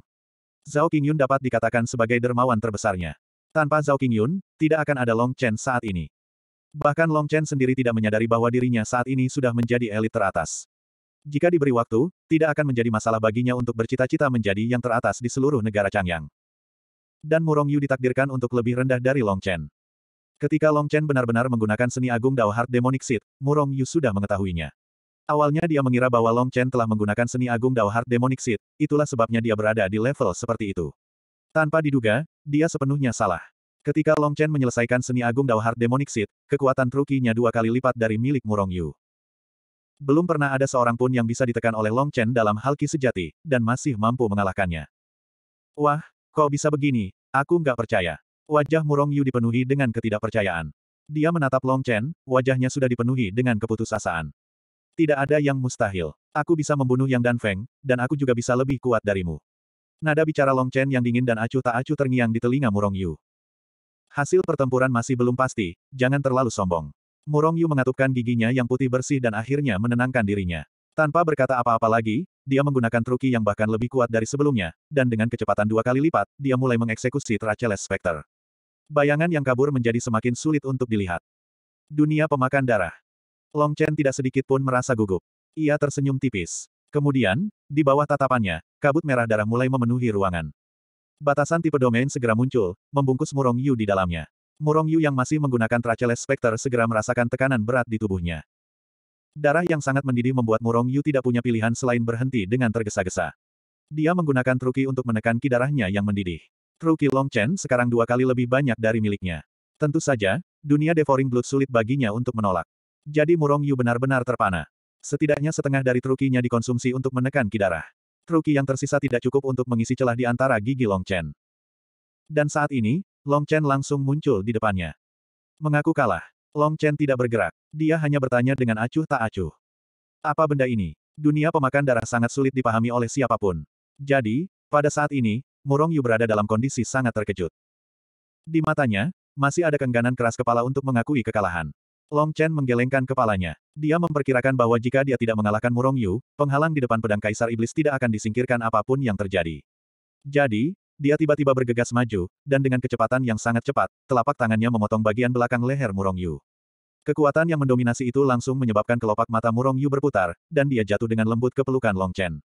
Zhao Qingyun dapat dikatakan sebagai dermawan terbesarnya. Tanpa Zhao Qingyun, tidak akan ada Long Chen saat ini. Bahkan Long Chen sendiri tidak menyadari bahwa dirinya saat ini sudah menjadi elit teratas. Jika diberi waktu, tidak akan menjadi masalah baginya untuk bercita-cita menjadi yang teratas di seluruh negara Changyang. Dan Murong Yu ditakdirkan untuk lebih rendah dari Long Chen. Ketika Long Chen benar-benar menggunakan seni agung Dao Heart Demonic Seed, Murong Yu sudah mengetahuinya. Awalnya dia mengira bahwa Long Chen telah menggunakan seni agung Dao Heart Demonic Seed, itulah sebabnya dia berada di level seperti itu. Tanpa diduga, dia sepenuhnya salah. Ketika Long Chen menyelesaikan seni agung Dao Heart Demonic Seed, kekuatan trukinya dua kali lipat dari milik Murong Yu. Belum pernah ada seorang pun yang bisa ditekan oleh Long Chen dalam hal ki sejati, dan masih mampu mengalahkannya. Wah, kok bisa begini, aku nggak percaya. Wajah Murong Yu dipenuhi dengan ketidakpercayaan. Dia menatap Long Chen, wajahnya sudah dipenuhi dengan keputusasaan. Tidak ada yang mustahil. Aku bisa membunuh Yang Dan Feng, dan aku juga bisa lebih kuat darimu. Nada bicara Long Chen yang dingin dan acuh tak acuh terngiang di telinga Murong Yu. Hasil pertempuran masih belum pasti, jangan terlalu sombong. Murong Yu mengatupkan giginya yang putih bersih dan akhirnya menenangkan dirinya. Tanpa berkata apa-apa lagi, dia menggunakan truki yang bahkan lebih kuat dari sebelumnya, dan dengan kecepatan dua kali lipat, dia mulai mengeksekusi Traceles Specter. Bayangan yang kabur menjadi semakin sulit untuk dilihat. Dunia pemakan darah. Long Chen tidak sedikit pun merasa gugup. Ia tersenyum tipis. Kemudian, di bawah tatapannya, kabut merah darah mulai memenuhi ruangan. Batasan tipe domain segera muncul, membungkus Murong Yu di dalamnya. Murong Yu yang masih menggunakan Traceles Specter segera merasakan tekanan berat di tubuhnya. Darah yang sangat mendidih membuat Murong Yu tidak punya pilihan selain berhenti dengan tergesa-gesa. Dia menggunakan truki untuk menekan ki darahnya yang mendidih. Truki Long Chen sekarang dua kali lebih banyak dari miliknya. Tentu saja, dunia Devouring Blood sulit baginya untuk menolak. Jadi Murong Yu benar-benar terpana. Setidaknya setengah dari trukinya dikonsumsi untuk menekan kidarah. Truki yang tersisa tidak cukup untuk mengisi celah di antara gigi Long Chen. Dan saat ini, Long Chen langsung muncul di depannya. Mengaku kalah. Long Chen tidak bergerak. Dia hanya bertanya dengan acuh tak acuh. Apa benda ini? Dunia pemakan darah sangat sulit dipahami oleh siapapun. Jadi, pada saat ini, Murong Yu berada dalam kondisi sangat terkejut. Di matanya, masih ada kengganan keras kepala untuk mengakui kekalahan. Long Chen menggelengkan kepalanya. Dia memperkirakan bahwa jika dia tidak mengalahkan Murong Yu, penghalang di depan pedang Kaisar Iblis tidak akan disingkirkan apapun yang terjadi. Jadi, dia tiba-tiba bergegas maju, dan dengan kecepatan yang sangat cepat, telapak tangannya memotong bagian belakang leher Murong Yu. Kekuatan yang mendominasi itu langsung menyebabkan kelopak mata Murong Yu berputar, dan dia jatuh dengan lembut ke pelukan Long Chen.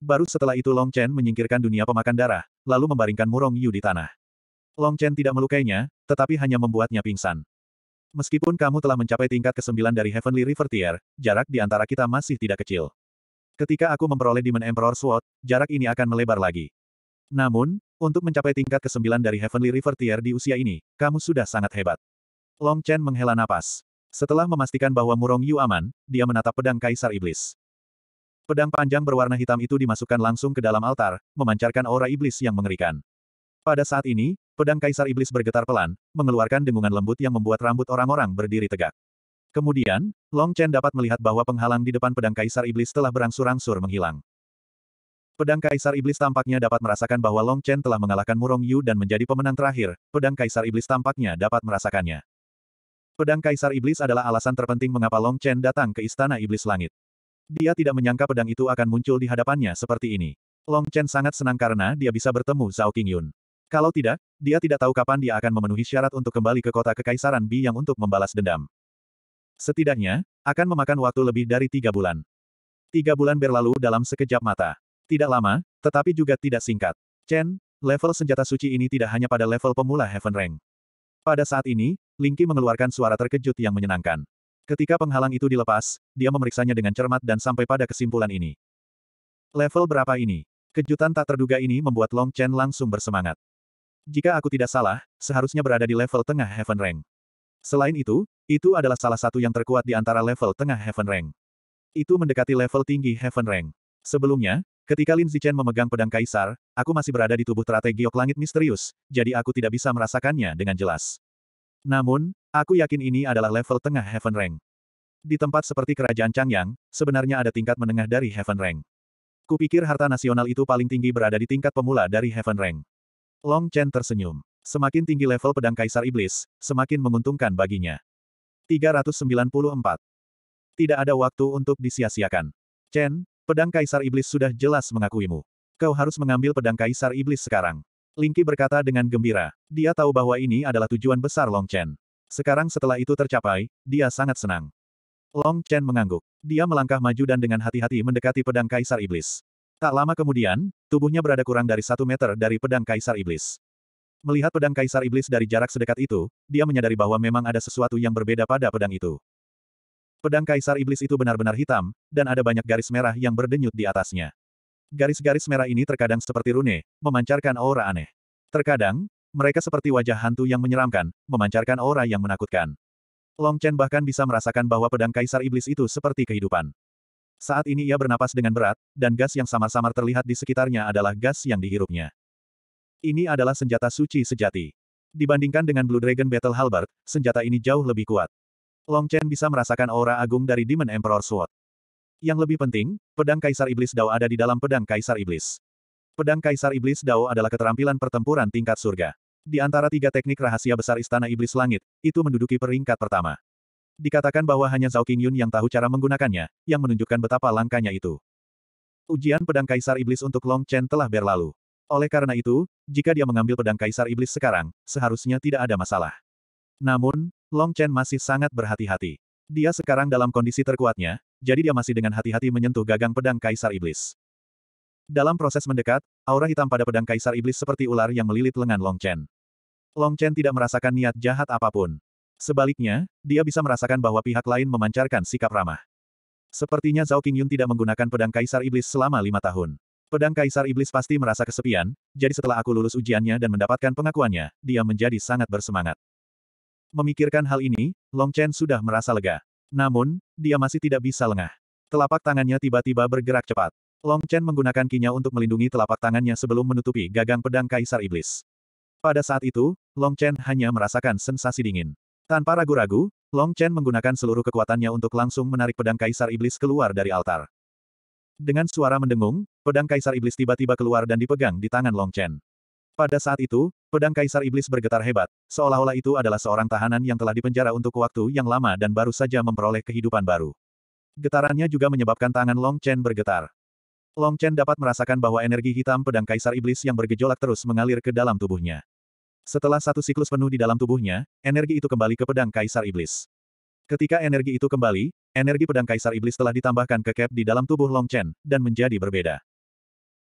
Baru setelah itu Long Chen menyingkirkan dunia pemakan darah, lalu membaringkan Murong Yu di tanah. Long Chen tidak melukainya, tetapi hanya membuatnya pingsan. Meskipun kamu telah mencapai tingkat ke-9 dari Heavenly River Tier, jarak di antara kita masih tidak kecil. Ketika aku memperoleh Demon Emperor Sword, jarak ini akan melebar lagi. Namun, untuk mencapai tingkat ke-9 dari Heavenly River Tier di usia ini, kamu sudah sangat hebat. Long Chen menghela napas. Setelah memastikan bahwa Murong Yu aman, dia menatap pedang Kaisar Iblis. Pedang panjang berwarna hitam itu dimasukkan langsung ke dalam altar, memancarkan aura iblis yang mengerikan. Pada saat ini, Pedang Kaisar Iblis bergetar pelan, mengeluarkan dengungan lembut yang membuat rambut orang-orang berdiri tegak. Kemudian, Long Chen dapat melihat bahwa penghalang di depan pedang Kaisar Iblis telah berangsur-angsur menghilang. Pedang Kaisar Iblis tampaknya dapat merasakan bahwa Long Chen telah mengalahkan Murong Yu dan menjadi pemenang terakhir, pedang Kaisar Iblis tampaknya dapat merasakannya. Pedang Kaisar Iblis adalah alasan terpenting mengapa Long Chen datang ke Istana Iblis Langit. Dia tidak menyangka pedang itu akan muncul di hadapannya seperti ini. Long Chen sangat senang karena dia bisa bertemu Zhao Qingyun. Kalau tidak, dia tidak tahu kapan dia akan memenuhi syarat untuk kembali ke kota Kekaisaran yang untuk membalas dendam. Setidaknya, akan memakan waktu lebih dari tiga bulan. Tiga bulan berlalu dalam sekejap mata. Tidak lama, tetapi juga tidak singkat. Chen, level senjata suci ini tidak hanya pada level pemula Heaven Rank. Pada saat ini, Lingqi mengeluarkan suara terkejut yang menyenangkan. Ketika penghalang itu dilepas, dia memeriksanya dengan cermat dan sampai pada kesimpulan ini. Level berapa ini? Kejutan tak terduga ini membuat Long Chen langsung bersemangat. Jika aku tidak salah, seharusnya berada di level tengah Heaven Rank. Selain itu, itu adalah salah satu yang terkuat di antara level tengah Heaven Rank. Itu mendekati level tinggi Heaven Rank. Sebelumnya, ketika Lin Zichen memegang pedang kaisar, aku masih berada di tubuh teratai giok langit misterius, jadi aku tidak bisa merasakannya dengan jelas. Namun, aku yakin ini adalah level tengah Heaven Rank. Di tempat seperti kerajaan Changyang, sebenarnya ada tingkat menengah dari Heaven Rank. Kupikir harta nasional itu paling tinggi berada di tingkat pemula dari Heaven Rank. Long Chen tersenyum. Semakin tinggi level pedang Kaisar Iblis, semakin menguntungkan baginya. 394. Tidak ada waktu untuk disia-siakan. Chen, pedang Kaisar Iblis sudah jelas mengakuimu. Kau harus mengambil pedang Kaisar Iblis sekarang. Lingqi berkata dengan gembira. Dia tahu bahwa ini adalah tujuan besar Long Chen. Sekarang setelah itu tercapai, dia sangat senang. Long Chen mengangguk. Dia melangkah maju dan dengan hati-hati mendekati pedang Kaisar Iblis. Tak lama kemudian, tubuhnya berada kurang dari satu meter dari pedang Kaisar Iblis. Melihat pedang Kaisar Iblis dari jarak sedekat itu, dia menyadari bahwa memang ada sesuatu yang berbeda pada pedang itu. Pedang Kaisar Iblis itu benar-benar hitam, dan ada banyak garis merah yang berdenyut di atasnya. Garis-garis merah ini terkadang seperti rune, memancarkan aura aneh. Terkadang, mereka seperti wajah hantu yang menyeramkan, memancarkan aura yang menakutkan. Long Chen bahkan bisa merasakan bahwa pedang Kaisar Iblis itu seperti kehidupan. Saat ini ia bernapas dengan berat, dan gas yang samar-samar terlihat di sekitarnya adalah gas yang dihirupnya. Ini adalah senjata suci sejati. Dibandingkan dengan Blue Dragon Battle Halberd, senjata ini jauh lebih kuat. Long Chen bisa merasakan aura agung dari Demon Emperor Sword. Yang lebih penting, pedang Kaisar Iblis Dao ada di dalam pedang Kaisar Iblis. Pedang Kaisar Iblis Dao adalah keterampilan pertempuran tingkat surga. Di antara tiga teknik rahasia besar Istana Iblis Langit, itu menduduki peringkat pertama. Dikatakan bahwa hanya Zhao Qingyun yang tahu cara menggunakannya, yang menunjukkan betapa langkanya itu. Ujian pedang Kaisar Iblis untuk Long Chen telah berlalu. Oleh karena itu, jika dia mengambil pedang Kaisar Iblis sekarang, seharusnya tidak ada masalah. Namun, Long Chen masih sangat berhati-hati. Dia sekarang dalam kondisi terkuatnya, jadi dia masih dengan hati-hati menyentuh gagang pedang Kaisar Iblis. Dalam proses mendekat, aura hitam pada pedang Kaisar Iblis seperti ular yang melilit lengan Long Chen. Long Chen tidak merasakan niat jahat apapun. Sebaliknya, dia bisa merasakan bahwa pihak lain memancarkan sikap ramah. Sepertinya Zhao Qingyun tidak menggunakan pedang Kaisar Iblis selama lima tahun. Pedang Kaisar Iblis pasti merasa kesepian, jadi setelah aku lulus ujiannya dan mendapatkan pengakuannya, dia menjadi sangat bersemangat. Memikirkan hal ini, Long Chen sudah merasa lega. Namun, dia masih tidak bisa lengah. Telapak tangannya tiba-tiba bergerak cepat. Long Chen menggunakan kinya untuk melindungi telapak tangannya sebelum menutupi gagang pedang Kaisar Iblis. Pada saat itu, Long Chen hanya merasakan sensasi dingin. Tanpa ragu-ragu, Long Chen menggunakan seluruh kekuatannya untuk langsung menarik pedang Kaisar Iblis keluar dari altar. Dengan suara mendengung, pedang Kaisar Iblis tiba-tiba keluar dan dipegang di tangan Long Chen. Pada saat itu, pedang Kaisar Iblis bergetar hebat, seolah-olah itu adalah seorang tahanan yang telah dipenjara untuk waktu yang lama dan baru saja memperoleh kehidupan baru. Getarannya juga menyebabkan tangan Long Chen bergetar. Long Chen dapat merasakan bahwa energi hitam pedang Kaisar Iblis yang bergejolak terus mengalir ke dalam tubuhnya. Setelah satu siklus penuh di dalam tubuhnya, energi itu kembali ke pedang Kaisar Iblis. Ketika energi itu kembali, energi pedang Kaisar Iblis telah ditambahkan ke cap di dalam tubuh Long Chen, dan menjadi berbeda.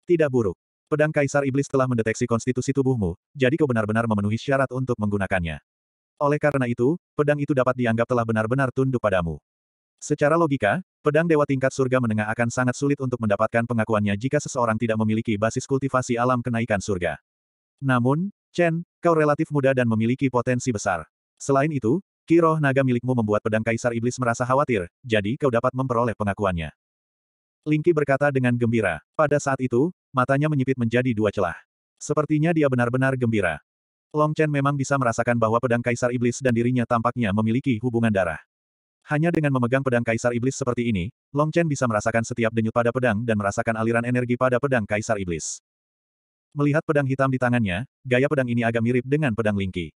Tidak buruk. Pedang Kaisar Iblis telah mendeteksi konstitusi tubuhmu, jadi kau benar-benar memenuhi syarat untuk menggunakannya. Oleh karena itu, pedang itu dapat dianggap telah benar-benar tunduk padamu. Secara logika, pedang dewa tingkat surga menengah akan sangat sulit untuk mendapatkan pengakuannya jika seseorang tidak memiliki basis kultivasi alam kenaikan surga. Namun, Chen, kau relatif muda dan memiliki potensi besar. Selain itu, ki roh naga milikmu membuat pedang kaisar iblis merasa khawatir, jadi kau dapat memperoleh pengakuannya. Lingki berkata dengan gembira. Pada saat itu, matanya menyipit menjadi dua celah. Sepertinya dia benar-benar gembira. Long Chen memang bisa merasakan bahwa pedang kaisar iblis dan dirinya tampaknya memiliki hubungan darah. Hanya dengan memegang pedang kaisar iblis seperti ini, Long Chen bisa merasakan setiap denyut pada pedang dan merasakan aliran energi pada pedang kaisar iblis. Melihat pedang hitam di tangannya, gaya pedang ini agak mirip dengan pedang Lingki.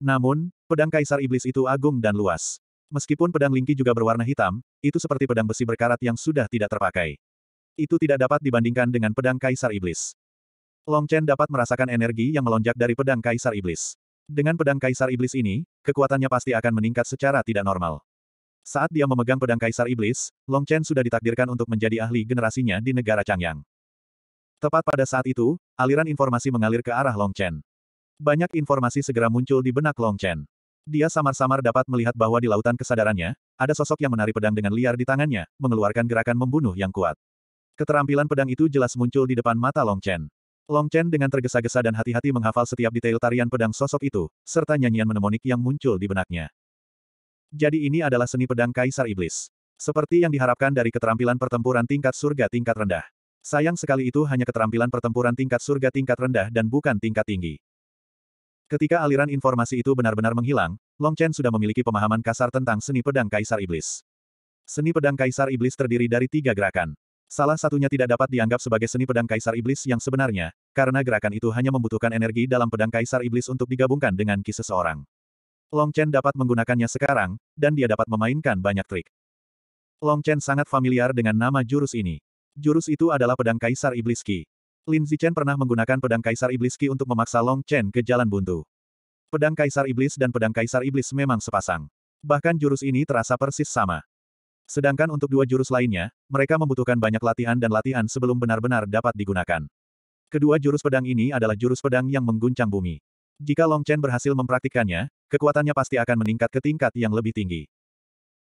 Namun, pedang Kaisar Iblis itu agung dan luas. Meskipun pedang Lingki juga berwarna hitam, itu seperti pedang besi berkarat yang sudah tidak terpakai. Itu tidak dapat dibandingkan dengan pedang Kaisar Iblis. Long Chen dapat merasakan energi yang melonjak dari pedang Kaisar Iblis. Dengan pedang Kaisar Iblis ini, kekuatannya pasti akan meningkat secara tidak normal. Saat dia memegang pedang Kaisar Iblis, Long Chen sudah ditakdirkan untuk menjadi ahli generasinya di negara Changyang. Tepat pada saat itu, aliran informasi mengalir ke arah Long Chen. Banyak informasi segera muncul di benak Long Chen. Dia samar-samar dapat melihat bahwa di lautan kesadarannya, ada sosok yang menari pedang dengan liar di tangannya, mengeluarkan gerakan membunuh yang kuat. Keterampilan pedang itu jelas muncul di depan mata Long Chen. Long Chen dengan tergesa-gesa dan hati-hati menghafal setiap detail tarian pedang sosok itu, serta nyanyian mnemonik yang muncul di benaknya. Jadi ini adalah seni pedang Kaisar Iblis. Seperti yang diharapkan dari keterampilan pertempuran tingkat surga tingkat rendah. Sayang sekali itu hanya keterampilan pertempuran tingkat surga tingkat rendah dan bukan tingkat tinggi. Ketika aliran informasi itu benar-benar menghilang, Long Chen sudah memiliki pemahaman kasar tentang seni pedang Kaisar Iblis. Seni pedang Kaisar Iblis terdiri dari tiga gerakan. Salah satunya tidak dapat dianggap sebagai seni pedang Kaisar Iblis yang sebenarnya, karena gerakan itu hanya membutuhkan energi dalam pedang Kaisar Iblis untuk digabungkan dengan ki seseorang. Long Chen dapat menggunakannya sekarang, dan dia dapat memainkan banyak trik. Long Chen sangat familiar dengan nama jurus ini. Jurus itu adalah pedang Kaisar Iblis Qi. Lin Zichen pernah menggunakan pedang Kaisar Iblis Qi untuk memaksa Long Chen ke jalan buntu. Pedang Kaisar Iblis dan pedang Kaisar Iblis memang sepasang. Bahkan jurus ini terasa persis sama. Sedangkan untuk dua jurus lainnya, mereka membutuhkan banyak latihan dan latihan sebelum benar-benar dapat digunakan. Kedua jurus pedang ini adalah jurus pedang yang mengguncang bumi. Jika Long Chen berhasil mempraktikkannya, kekuatannya pasti akan meningkat ke tingkat yang lebih tinggi.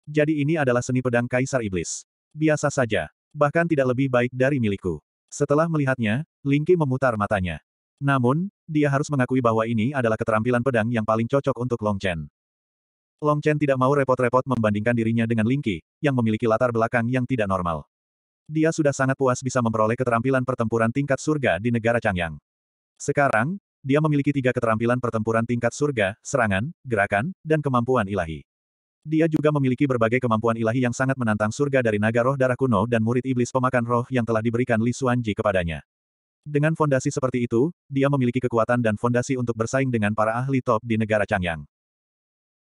Jadi ini adalah seni pedang Kaisar Iblis. Biasa saja. Bahkan tidak lebih baik dari milikku. Setelah melihatnya, Lingki memutar matanya. Namun, dia harus mengakui bahwa ini adalah keterampilan pedang yang paling cocok untuk Long Chen. Long Chen tidak mau repot-repot membandingkan dirinya dengan Lingqi, yang memiliki latar belakang yang tidak normal. Dia sudah sangat puas bisa memperoleh keterampilan pertempuran tingkat surga di negara Changyang. Sekarang, dia memiliki tiga keterampilan pertempuran tingkat surga, serangan, gerakan, dan kemampuan ilahi. Dia juga memiliki berbagai kemampuan ilahi yang sangat menantang surga dari naga roh darah kuno dan murid iblis pemakan roh yang telah diberikan Li Xuanji kepadanya. Dengan fondasi seperti itu, dia memiliki kekuatan dan fondasi untuk bersaing dengan para ahli top di negara Changyang.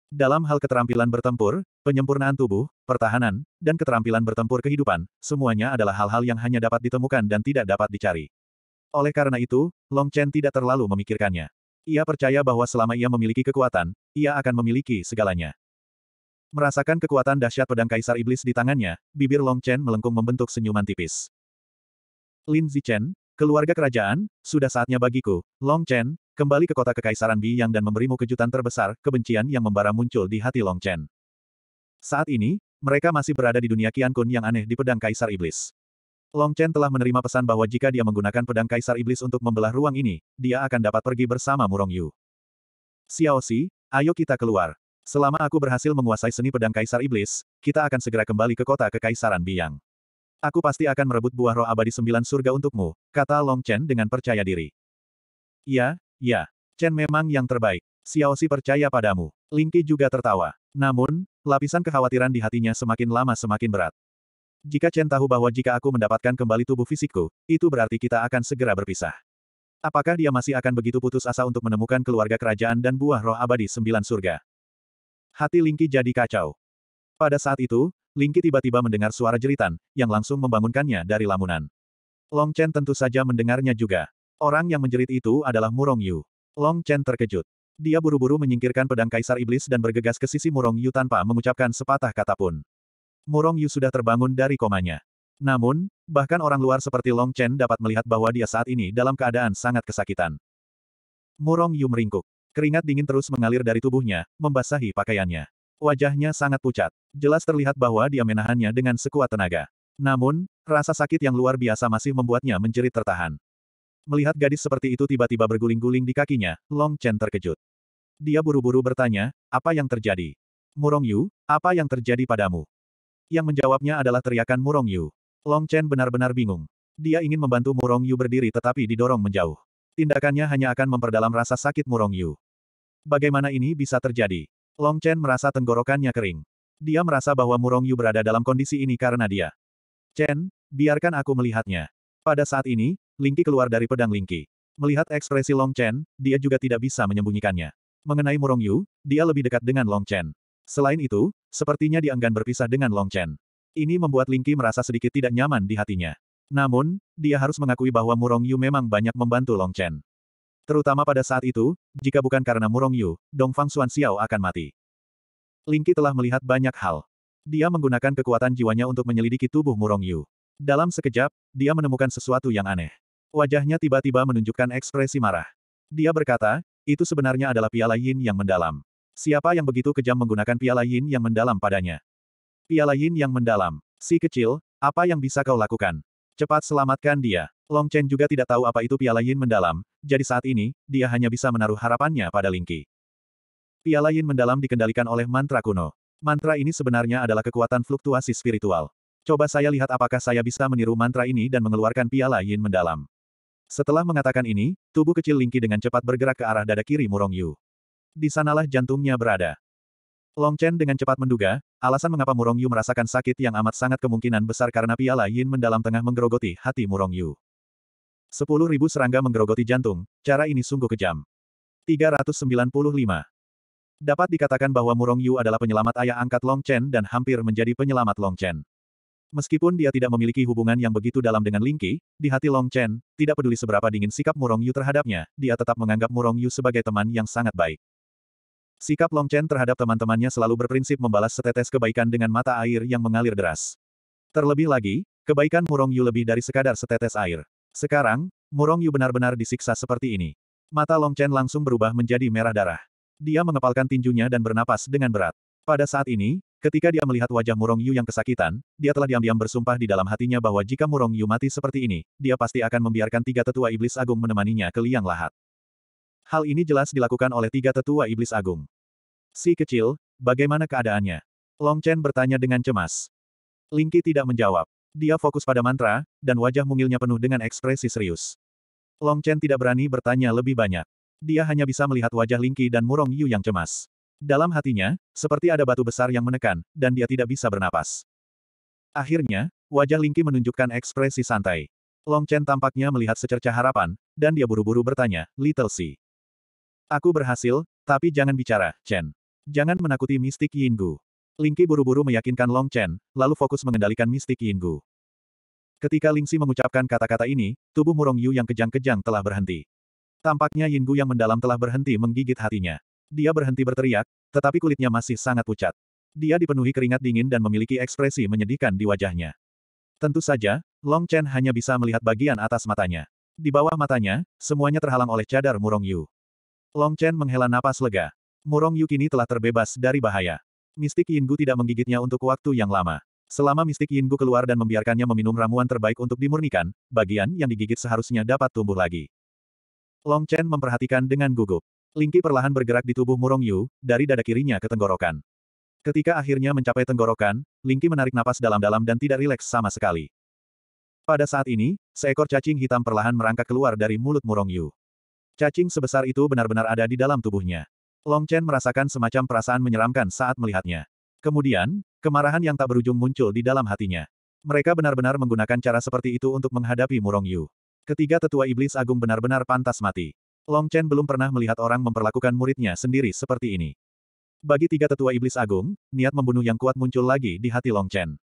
Dalam hal keterampilan bertempur, penyempurnaan tubuh, pertahanan, dan keterampilan bertempur kehidupan, semuanya adalah hal-hal yang hanya dapat ditemukan dan tidak dapat dicari. Oleh karena itu, Long Chen tidak terlalu memikirkannya. Ia percaya bahwa selama ia memiliki kekuatan, ia akan memiliki segalanya. Merasakan kekuatan dahsyat pedang Kaisar Iblis di tangannya, bibir Long Chen melengkung membentuk senyuman tipis. Lin Zichen, keluarga kerajaan, sudah saatnya bagiku, Long Chen, kembali ke kota kekaisaran Biyang dan memberimu kejutan terbesar, kebencian yang membara muncul di hati Long Chen. Saat ini, mereka masih berada di dunia Qian Kun yang aneh di pedang Kaisar Iblis. Long Chen telah menerima pesan bahwa jika dia menggunakan pedang Kaisar Iblis untuk membelah ruang ini, dia akan dapat pergi bersama Murong Yu. Xiao Xi, ayo kita keluar. Selama aku berhasil menguasai seni pedang Kaisar Iblis, kita akan segera kembali ke kota Kekaisaran Biang. Aku pasti akan merebut buah roh abadi sembilan surga untukmu, kata Long Chen dengan percaya diri. Ya, ya. Chen memang yang terbaik. Xiao Si percaya padamu. Ling Qi juga tertawa. Namun, lapisan kekhawatiran di hatinya semakin lama semakin berat. Jika Chen tahu bahwa jika aku mendapatkan kembali tubuh fisikku, itu berarti kita akan segera berpisah. Apakah dia masih akan begitu putus asa untuk menemukan keluarga kerajaan dan buah roh abadi sembilan surga? Hati Lingki jadi kacau. Pada saat itu, Lingki tiba-tiba mendengar suara jeritan, yang langsung membangunkannya dari lamunan. Long Chen tentu saja mendengarnya juga. Orang yang menjerit itu adalah Murong Yu. Long Chen terkejut. Dia buru-buru menyingkirkan pedang Kaisar Iblis dan bergegas ke sisi Murong Yu tanpa mengucapkan sepatah kata pun. Murong Yu sudah terbangun dari komanya. Namun, bahkan orang luar seperti Long Chen dapat melihat bahwa dia saat ini dalam keadaan sangat kesakitan. Murong Yu meringkuk. Keringat dingin terus mengalir dari tubuhnya, membasahi pakaiannya. Wajahnya sangat pucat. Jelas terlihat bahwa dia menahannya dengan sekuat tenaga. Namun, rasa sakit yang luar biasa masih membuatnya menjerit tertahan. Melihat gadis seperti itu tiba-tiba berguling-guling di kakinya, Long Chen terkejut. Dia buru-buru bertanya, apa yang terjadi? Murong Yu, apa yang terjadi padamu? Yang menjawabnya adalah teriakan Murong Yu. Long Chen benar-benar bingung. Dia ingin membantu Murong Yu berdiri tetapi didorong menjauh. Tindakannya hanya akan memperdalam rasa sakit Murong Yu. Bagaimana ini bisa terjadi? Long Chen merasa tenggorokannya kering. Dia merasa bahwa Murong Yu berada dalam kondisi ini karena dia. Chen, biarkan aku melihatnya. Pada saat ini, Lingqi keluar dari pedang Lingqi. Melihat ekspresi Long Chen, dia juga tidak bisa menyembunyikannya. Mengenai Murong Yu, dia lebih dekat dengan Long Chen. Selain itu, sepertinya dia enggan berpisah dengan Long Chen. Ini membuat Lingqi merasa sedikit tidak nyaman di hatinya. Namun, dia harus mengakui bahwa Murong Yu memang banyak membantu Long Chen. Terutama pada saat itu, jika bukan karena Murong Yu, Dong Fang Xuan Xiao akan mati. Lingqi telah melihat banyak hal. Dia menggunakan kekuatan jiwanya untuk menyelidiki tubuh Murong Yu. Dalam sekejap, dia menemukan sesuatu yang aneh. Wajahnya tiba-tiba menunjukkan ekspresi marah. Dia berkata, itu sebenarnya adalah piala yin yang mendalam. Siapa yang begitu kejam menggunakan piala yin yang mendalam padanya? Piala yin yang mendalam. Si kecil, apa yang bisa kau lakukan? Cepat selamatkan dia. Long Chen juga tidak tahu apa itu piala Yin mendalam, jadi saat ini, dia hanya bisa menaruh harapannya pada Lingqi. Piala Yin mendalam dikendalikan oleh mantra kuno. Mantra ini sebenarnya adalah kekuatan fluktuasi spiritual. Coba saya lihat apakah saya bisa meniru mantra ini dan mengeluarkan piala Yin mendalam. Setelah mengatakan ini, tubuh kecil Lingqi dengan cepat bergerak ke arah dada kiri Murong Yu. Di sanalah jantungnya berada. Long Chen dengan cepat menduga, Alasan mengapa Murong Yu merasakan sakit yang amat sangat kemungkinan besar karena piala Yin mendalam tengah menggerogoti hati Murong Yu. Sepuluh ribu serangga menggerogoti jantung, cara ini sungguh kejam. 395. Dapat dikatakan bahwa Murong Yu adalah penyelamat ayah angkat Long Chen dan hampir menjadi penyelamat Long Chen. Meskipun dia tidak memiliki hubungan yang begitu dalam dengan Ling Qi, di hati Long Chen, tidak peduli seberapa dingin sikap Murong Yu terhadapnya, dia tetap menganggap Murong Yu sebagai teman yang sangat baik. Sikap Long Chen terhadap teman-temannya selalu berprinsip membalas setetes kebaikan dengan mata air yang mengalir deras. Terlebih lagi, kebaikan Murong Yu lebih dari sekadar setetes air. Sekarang, Murong Yu benar-benar disiksa seperti ini. Mata Long Chen langsung berubah menjadi merah darah. Dia mengepalkan tinjunya dan bernapas dengan berat. Pada saat ini, ketika dia melihat wajah Murong Yu yang kesakitan, dia telah diam-diam bersumpah di dalam hatinya bahwa jika Murong Yu mati seperti ini, dia pasti akan membiarkan tiga tetua iblis agung menemaninya ke liang lahat. Hal ini jelas dilakukan oleh tiga tetua iblis agung. Si kecil, bagaimana keadaannya? Long Chen bertanya dengan cemas. Lingqi tidak menjawab. Dia fokus pada mantra, dan wajah mungilnya penuh dengan ekspresi serius. Long Chen tidak berani bertanya lebih banyak. Dia hanya bisa melihat wajah Lingqi dan Murong Yu yang cemas. Dalam hatinya, seperti ada batu besar yang menekan, dan dia tidak bisa bernapas. Akhirnya, wajah Lingqi menunjukkan ekspresi santai. Long Chen tampaknya melihat secerca harapan, dan dia buru-buru bertanya, Little Si. Aku berhasil, tapi jangan bicara, Chen. Jangan menakuti mistik Yin Yinggu. Lingqi buru-buru meyakinkan Long Chen, lalu fokus mengendalikan mistik Yinggu. Ketika Lingxi mengucapkan kata-kata ini, tubuh Murong Yu yang kejang-kejang telah berhenti. Tampaknya Yin Yinggu yang mendalam telah berhenti menggigit hatinya. Dia berhenti berteriak, tetapi kulitnya masih sangat pucat. Dia dipenuhi keringat dingin dan memiliki ekspresi menyedihkan di wajahnya. Tentu saja, Long Chen hanya bisa melihat bagian atas matanya. Di bawah matanya, semuanya terhalang oleh cadar Murong Yu. Long Chen menghela napas lega. Murong Yu kini telah terbebas dari bahaya. Mistik Yin Gu tidak menggigitnya untuk waktu yang lama. Selama mistik Yin Gu keluar dan membiarkannya meminum ramuan terbaik untuk dimurnikan, bagian yang digigit seharusnya dapat tumbuh lagi. Long Chen memperhatikan dengan gugup. Lingki perlahan bergerak di tubuh Murong Yu, dari dada kirinya ke tenggorokan. Ketika akhirnya mencapai tenggorokan, Lingki menarik napas dalam-dalam dan tidak rileks sama sekali. Pada saat ini, seekor cacing hitam perlahan merangkak keluar dari mulut Murong Yu. Cacing sebesar itu benar-benar ada di dalam tubuhnya. Long Chen merasakan semacam perasaan menyeramkan saat melihatnya. Kemudian, kemarahan yang tak berujung muncul di dalam hatinya. Mereka benar-benar menggunakan cara seperti itu untuk menghadapi Murong Yu. Ketiga tetua iblis agung benar-benar pantas mati. Long Chen belum pernah melihat orang memperlakukan muridnya sendiri seperti ini. Bagi tiga tetua iblis agung, niat membunuh yang kuat muncul lagi di hati Long Chen.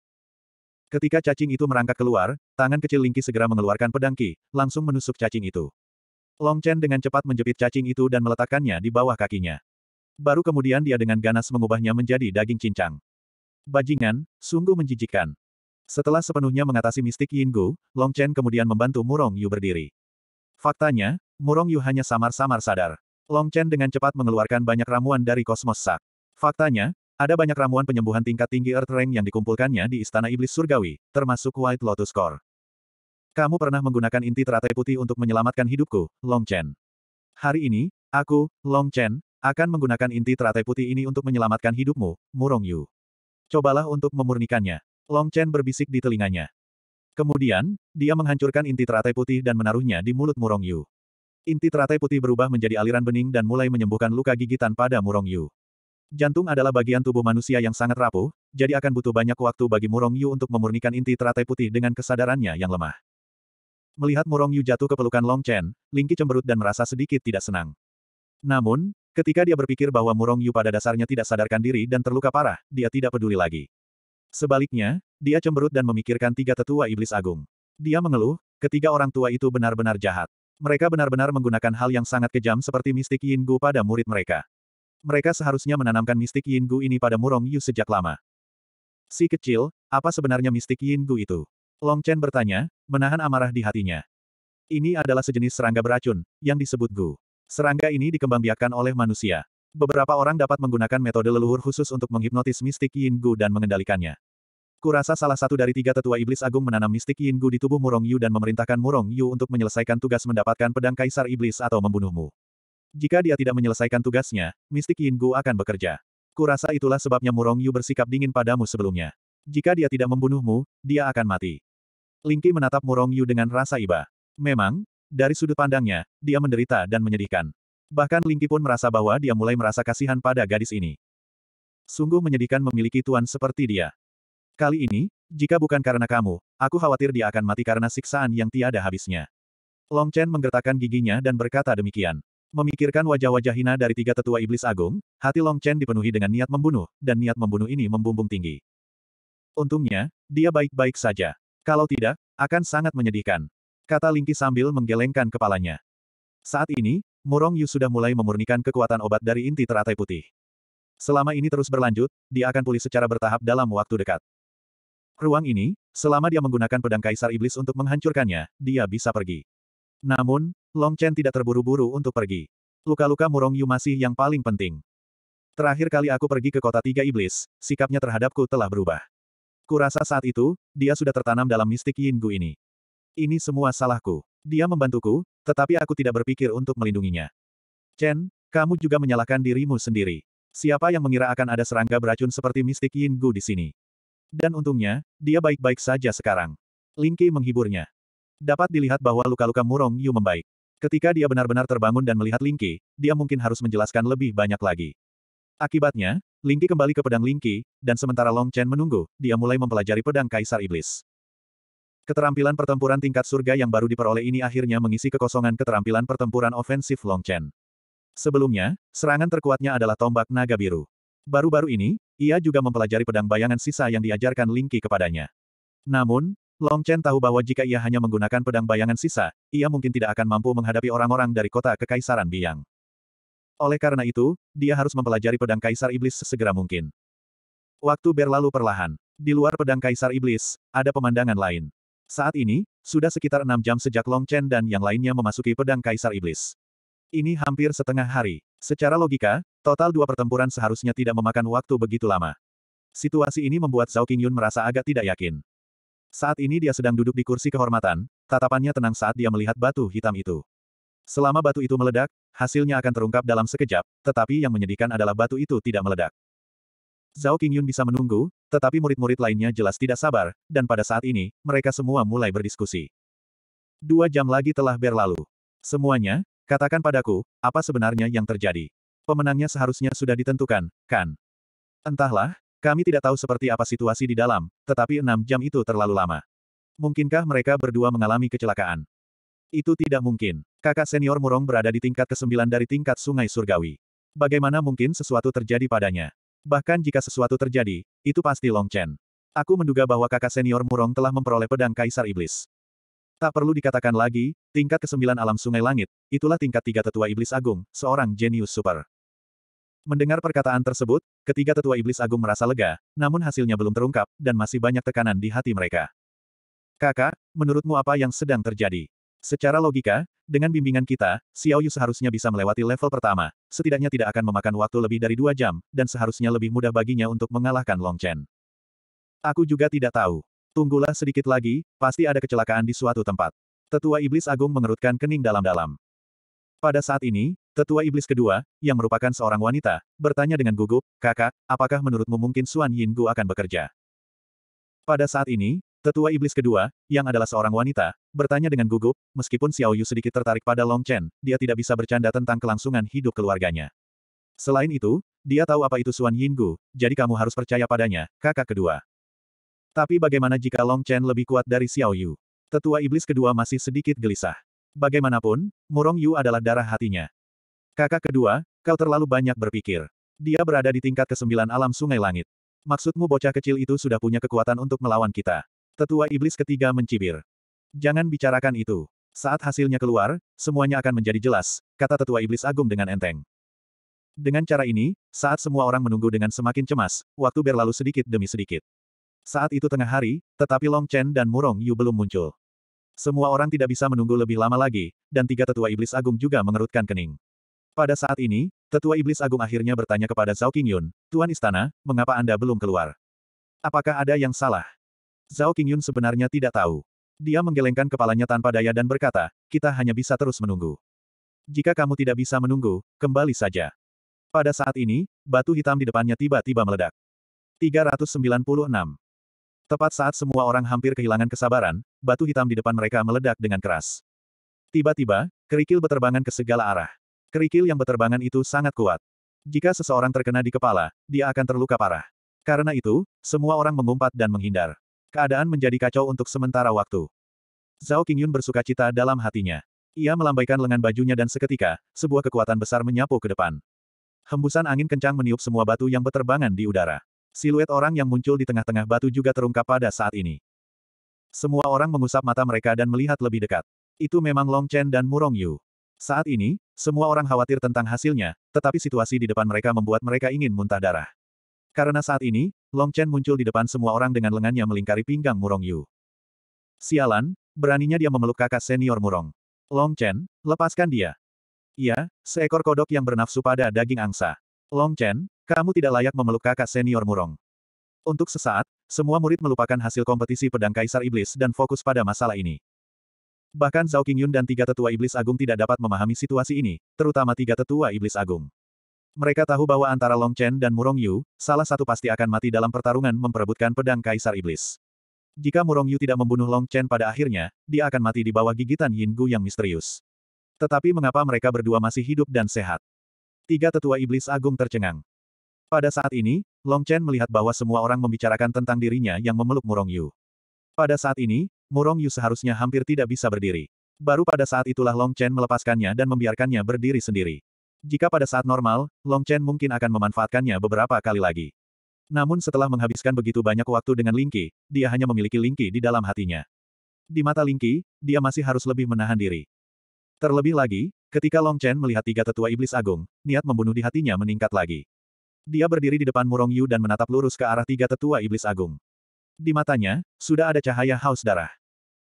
Ketika cacing itu merangkak keluar, tangan kecil Lingqi segera mengeluarkan pedang Qi, langsung menusuk cacing itu. Long Chen dengan cepat menjepit cacing itu dan meletakkannya di bawah kakinya. Baru kemudian dia dengan ganas mengubahnya menjadi daging cincang. Bajingan, sungguh menjijikan. Setelah sepenuhnya mengatasi mistik Yin Gu, Long Chen kemudian membantu Murong Yu berdiri. Faktanya, Murong Yu hanya samar-samar sadar. Long Chen dengan cepat mengeluarkan banyak ramuan dari kosmos sak. Faktanya, ada banyak ramuan penyembuhan tingkat tinggi Earth Rank yang dikumpulkannya di Istana Iblis Surgawi, termasuk White Lotus Core. Kamu pernah menggunakan inti teratai putih untuk menyelamatkan hidupku, Long Chen. Hari ini, aku, Long Chen, akan menggunakan inti teratai putih ini untuk menyelamatkan hidupmu, Murong Yu. Cobalah untuk memurnikannya. Long Chen berbisik di telinganya. Kemudian, dia menghancurkan inti teratai putih dan menaruhnya di mulut Murong Yu. Inti teratai putih berubah menjadi aliran bening dan mulai menyembuhkan luka gigitan pada Murong Yu. Jantung adalah bagian tubuh manusia yang sangat rapuh, jadi akan butuh banyak waktu bagi Murong Yu untuk memurnikan inti teratai putih dengan kesadarannya yang lemah. Melihat Murong Yu jatuh ke pelukan Long Chen, Lingqi cemberut dan merasa sedikit tidak senang. Namun, ketika dia berpikir bahwa Murong Yu pada dasarnya tidak sadarkan diri dan terluka parah, dia tidak peduli lagi. Sebaliknya, dia cemberut dan memikirkan tiga tetua iblis agung. Dia mengeluh, ketiga orang tua itu benar-benar jahat. Mereka benar-benar menggunakan hal yang sangat kejam seperti mistik Yin Gu pada murid mereka. Mereka seharusnya menanamkan mistik Yin Gu ini pada Murong Yu sejak lama. Si kecil, apa sebenarnya mistik Yin Gu itu? Long Chen bertanya, menahan amarah di hatinya. Ini adalah sejenis serangga beracun, yang disebut Gu. Serangga ini dikembangbiakan oleh manusia. Beberapa orang dapat menggunakan metode leluhur khusus untuk menghipnotis mistik Yin Gu dan mengendalikannya. Kurasa salah satu dari tiga tetua iblis agung menanam mistik Yin Gu di tubuh Murong Yu dan memerintahkan Murong Yu untuk menyelesaikan tugas mendapatkan pedang kaisar iblis atau membunuhmu. Jika dia tidak menyelesaikan tugasnya, mistik Yin Gu akan bekerja. Kurasa itulah sebabnya Murong Yu bersikap dingin padamu sebelumnya. Jika dia tidak membunuhmu, dia akan mati. Lingqi menatap Murong Yu dengan rasa iba. Memang, dari sudut pandangnya, dia menderita dan menyedihkan. Bahkan Lingqi pun merasa bahwa dia mulai merasa kasihan pada gadis ini. Sungguh menyedihkan memiliki tuan seperti dia. Kali ini, jika bukan karena kamu, aku khawatir dia akan mati karena siksaan yang tiada habisnya. Long Chen menggertakkan giginya dan berkata demikian. Memikirkan wajah-wajah hina dari tiga tetua iblis agung, hati Long Chen dipenuhi dengan niat membunuh, dan niat membunuh ini membumbung tinggi. Untungnya, dia baik-baik saja. Kalau tidak, akan sangat menyedihkan. Kata Lingki sambil menggelengkan kepalanya. Saat ini, Murong Yu sudah mulai memurnikan kekuatan obat dari inti teratai putih. Selama ini terus berlanjut, dia akan pulih secara bertahap dalam waktu dekat. Ruang ini, selama dia menggunakan pedang Kaisar Iblis untuk menghancurkannya, dia bisa pergi. Namun, Long Chen tidak terburu-buru untuk pergi. Luka-luka Murong Yu masih yang paling penting. Terakhir kali aku pergi ke kota tiga iblis, sikapnya terhadapku telah berubah. Kurasa saat itu, dia sudah tertanam dalam mistik Yin Gu ini. Ini semua salahku. Dia membantuku, tetapi aku tidak berpikir untuk melindunginya. Chen, kamu juga menyalahkan dirimu sendiri. Siapa yang mengira akan ada serangga beracun seperti mistik Yin Gu di sini? Dan untungnya, dia baik-baik saja sekarang. Ling Lingki menghiburnya. Dapat dilihat bahwa luka-luka murong Yu membaik. Ketika dia benar-benar terbangun dan melihat Ling Lingki, dia mungkin harus menjelaskan lebih banyak lagi. Akibatnya, Lingqi kembali ke pedang Lingqi, dan sementara Long Chen menunggu, dia mulai mempelajari pedang Kaisar Iblis. Keterampilan pertempuran tingkat surga yang baru diperoleh ini akhirnya mengisi kekosongan keterampilan pertempuran ofensif Long Chen. Sebelumnya, serangan terkuatnya adalah tombak naga biru. Baru-baru ini, ia juga mempelajari pedang bayangan sisa yang diajarkan Lingqi kepadanya. Namun, Long Chen tahu bahwa jika ia hanya menggunakan pedang bayangan sisa, ia mungkin tidak akan mampu menghadapi orang-orang dari kota Kekaisaran Biang. Oleh karena itu, dia harus mempelajari pedang Kaisar Iblis sesegera mungkin. Waktu berlalu perlahan. Di luar pedang Kaisar Iblis, ada pemandangan lain. Saat ini, sudah sekitar enam jam sejak Long Chen dan yang lainnya memasuki pedang Kaisar Iblis. Ini hampir setengah hari. Secara logika, total dua pertempuran seharusnya tidak memakan waktu begitu lama. Situasi ini membuat Zhao Qingyun merasa agak tidak yakin. Saat ini dia sedang duduk di kursi kehormatan, tatapannya tenang saat dia melihat batu hitam itu. Selama batu itu meledak, hasilnya akan terungkap dalam sekejap, tetapi yang menyedihkan adalah batu itu tidak meledak. Zhao Qingyun bisa menunggu, tetapi murid-murid lainnya jelas tidak sabar, dan pada saat ini, mereka semua mulai berdiskusi. Dua jam lagi telah berlalu. Semuanya, katakan padaku, apa sebenarnya yang terjadi? Pemenangnya seharusnya sudah ditentukan, kan? Entahlah, kami tidak tahu seperti apa situasi di dalam, tetapi enam jam itu terlalu lama. Mungkinkah mereka berdua mengalami kecelakaan? Itu tidak mungkin. Kakak senior Murong berada di tingkat ke-9 dari tingkat sungai surgawi. Bagaimana mungkin sesuatu terjadi padanya? Bahkan jika sesuatu terjadi, itu pasti Long Chen. Aku menduga bahwa kakak senior Murong telah memperoleh pedang Kaisar Iblis. Tak perlu dikatakan lagi, tingkat ke-9 alam sungai langit, itulah tingkat tiga tetua iblis agung, seorang jenius super. Mendengar perkataan tersebut, ketiga tetua iblis agung merasa lega, namun hasilnya belum terungkap, dan masih banyak tekanan di hati mereka. Kakak, menurutmu apa yang sedang terjadi? Secara logika, dengan bimbingan kita, Xiao Yu seharusnya bisa melewati level pertama, setidaknya tidak akan memakan waktu lebih dari dua jam, dan seharusnya lebih mudah baginya untuk mengalahkan Long Chen. Aku juga tidak tahu. Tunggulah sedikit lagi, pasti ada kecelakaan di suatu tempat. Tetua Iblis Agung mengerutkan kening dalam-dalam. Pada saat ini, Tetua Iblis kedua, yang merupakan seorang wanita, bertanya dengan gugup, kakak, apakah menurutmu mungkin Suan Gu akan bekerja? Pada saat ini, Tetua iblis kedua, yang adalah seorang wanita, bertanya dengan gugup, meskipun Xiao Yu sedikit tertarik pada Long Chen, dia tidak bisa bercanda tentang kelangsungan hidup keluarganya. Selain itu, dia tahu apa itu Suan Yinggu, jadi kamu harus percaya padanya, kakak kedua. Tapi bagaimana jika Long Chen lebih kuat dari Xiao Yu? Tetua iblis kedua masih sedikit gelisah. Bagaimanapun, Murong Yu adalah darah hatinya. Kakak kedua, kau terlalu banyak berpikir. Dia berada di tingkat kesembilan alam sungai langit. Maksudmu bocah kecil itu sudah punya kekuatan untuk melawan kita. Tetua iblis ketiga mencibir. Jangan bicarakan itu. Saat hasilnya keluar, semuanya akan menjadi jelas, kata tetua iblis agung dengan enteng. Dengan cara ini, saat semua orang menunggu dengan semakin cemas, waktu berlalu sedikit demi sedikit. Saat itu tengah hari, tetapi Long Chen dan Murong Yu belum muncul. Semua orang tidak bisa menunggu lebih lama lagi, dan tiga tetua iblis agung juga mengerutkan kening. Pada saat ini, tetua iblis agung akhirnya bertanya kepada Zhao Qingyun, Tuan Istana, mengapa Anda belum keluar? Apakah ada yang salah? Zhao Qingyun sebenarnya tidak tahu. Dia menggelengkan kepalanya tanpa daya dan berkata, kita hanya bisa terus menunggu. Jika kamu tidak bisa menunggu, kembali saja. Pada saat ini, batu hitam di depannya tiba-tiba meledak. 396. Tepat saat semua orang hampir kehilangan kesabaran, batu hitam di depan mereka meledak dengan keras. Tiba-tiba, kerikil beterbangan ke segala arah. Kerikil yang beterbangan itu sangat kuat. Jika seseorang terkena di kepala, dia akan terluka parah. Karena itu, semua orang mengumpat dan menghindar. Keadaan menjadi kacau untuk sementara waktu. Zhao Qingyun bersuka cita dalam hatinya. Ia melambaikan lengan bajunya dan seketika, sebuah kekuatan besar menyapu ke depan. Hembusan angin kencang meniup semua batu yang berterbangan di udara. Siluet orang yang muncul di tengah-tengah batu juga terungkap pada saat ini. Semua orang mengusap mata mereka dan melihat lebih dekat. Itu memang Long Chen dan Murong Yu. Saat ini, semua orang khawatir tentang hasilnya, tetapi situasi di depan mereka membuat mereka ingin muntah darah. Karena saat ini, Long Chen muncul di depan semua orang dengan lengannya melingkari pinggang Murong Yu. Sialan, beraninya dia memeluk kakak senior Murong. Long Chen, lepaskan dia. Iya, seekor kodok yang bernafsu pada daging angsa. Long Chen, kamu tidak layak memeluk kakak senior Murong. Untuk sesaat, semua murid melupakan hasil kompetisi pedang Kaisar Iblis dan fokus pada masalah ini. Bahkan Zhao Qingyun dan tiga tetua iblis agung tidak dapat memahami situasi ini, terutama tiga tetua iblis agung. Mereka tahu bahwa antara Long Chen dan Murong Yu, salah satu pasti akan mati dalam pertarungan memperebutkan pedang Kaisar Iblis. Jika Murong Yu tidak membunuh Long Chen pada akhirnya, dia akan mati di bawah gigitan Yin Gu yang misterius. Tetapi mengapa mereka berdua masih hidup dan sehat? Tiga tetua iblis agung tercengang. Pada saat ini, Long Chen melihat bahwa semua orang membicarakan tentang dirinya yang memeluk Murong Yu. Pada saat ini, Murong Yu seharusnya hampir tidak bisa berdiri. Baru pada saat itulah Long Chen melepaskannya dan membiarkannya berdiri sendiri. Jika pada saat normal, Long Chen mungkin akan memanfaatkannya beberapa kali lagi. Namun setelah menghabiskan begitu banyak waktu dengan Lingqi, dia hanya memiliki Lingqi di dalam hatinya. Di mata Lingqi, dia masih harus lebih menahan diri. Terlebih lagi, ketika Long Chen melihat tiga tetua iblis agung, niat membunuh di hatinya meningkat lagi. Dia berdiri di depan Murong Yu dan menatap lurus ke arah tiga tetua iblis agung. Di matanya, sudah ada cahaya haus darah.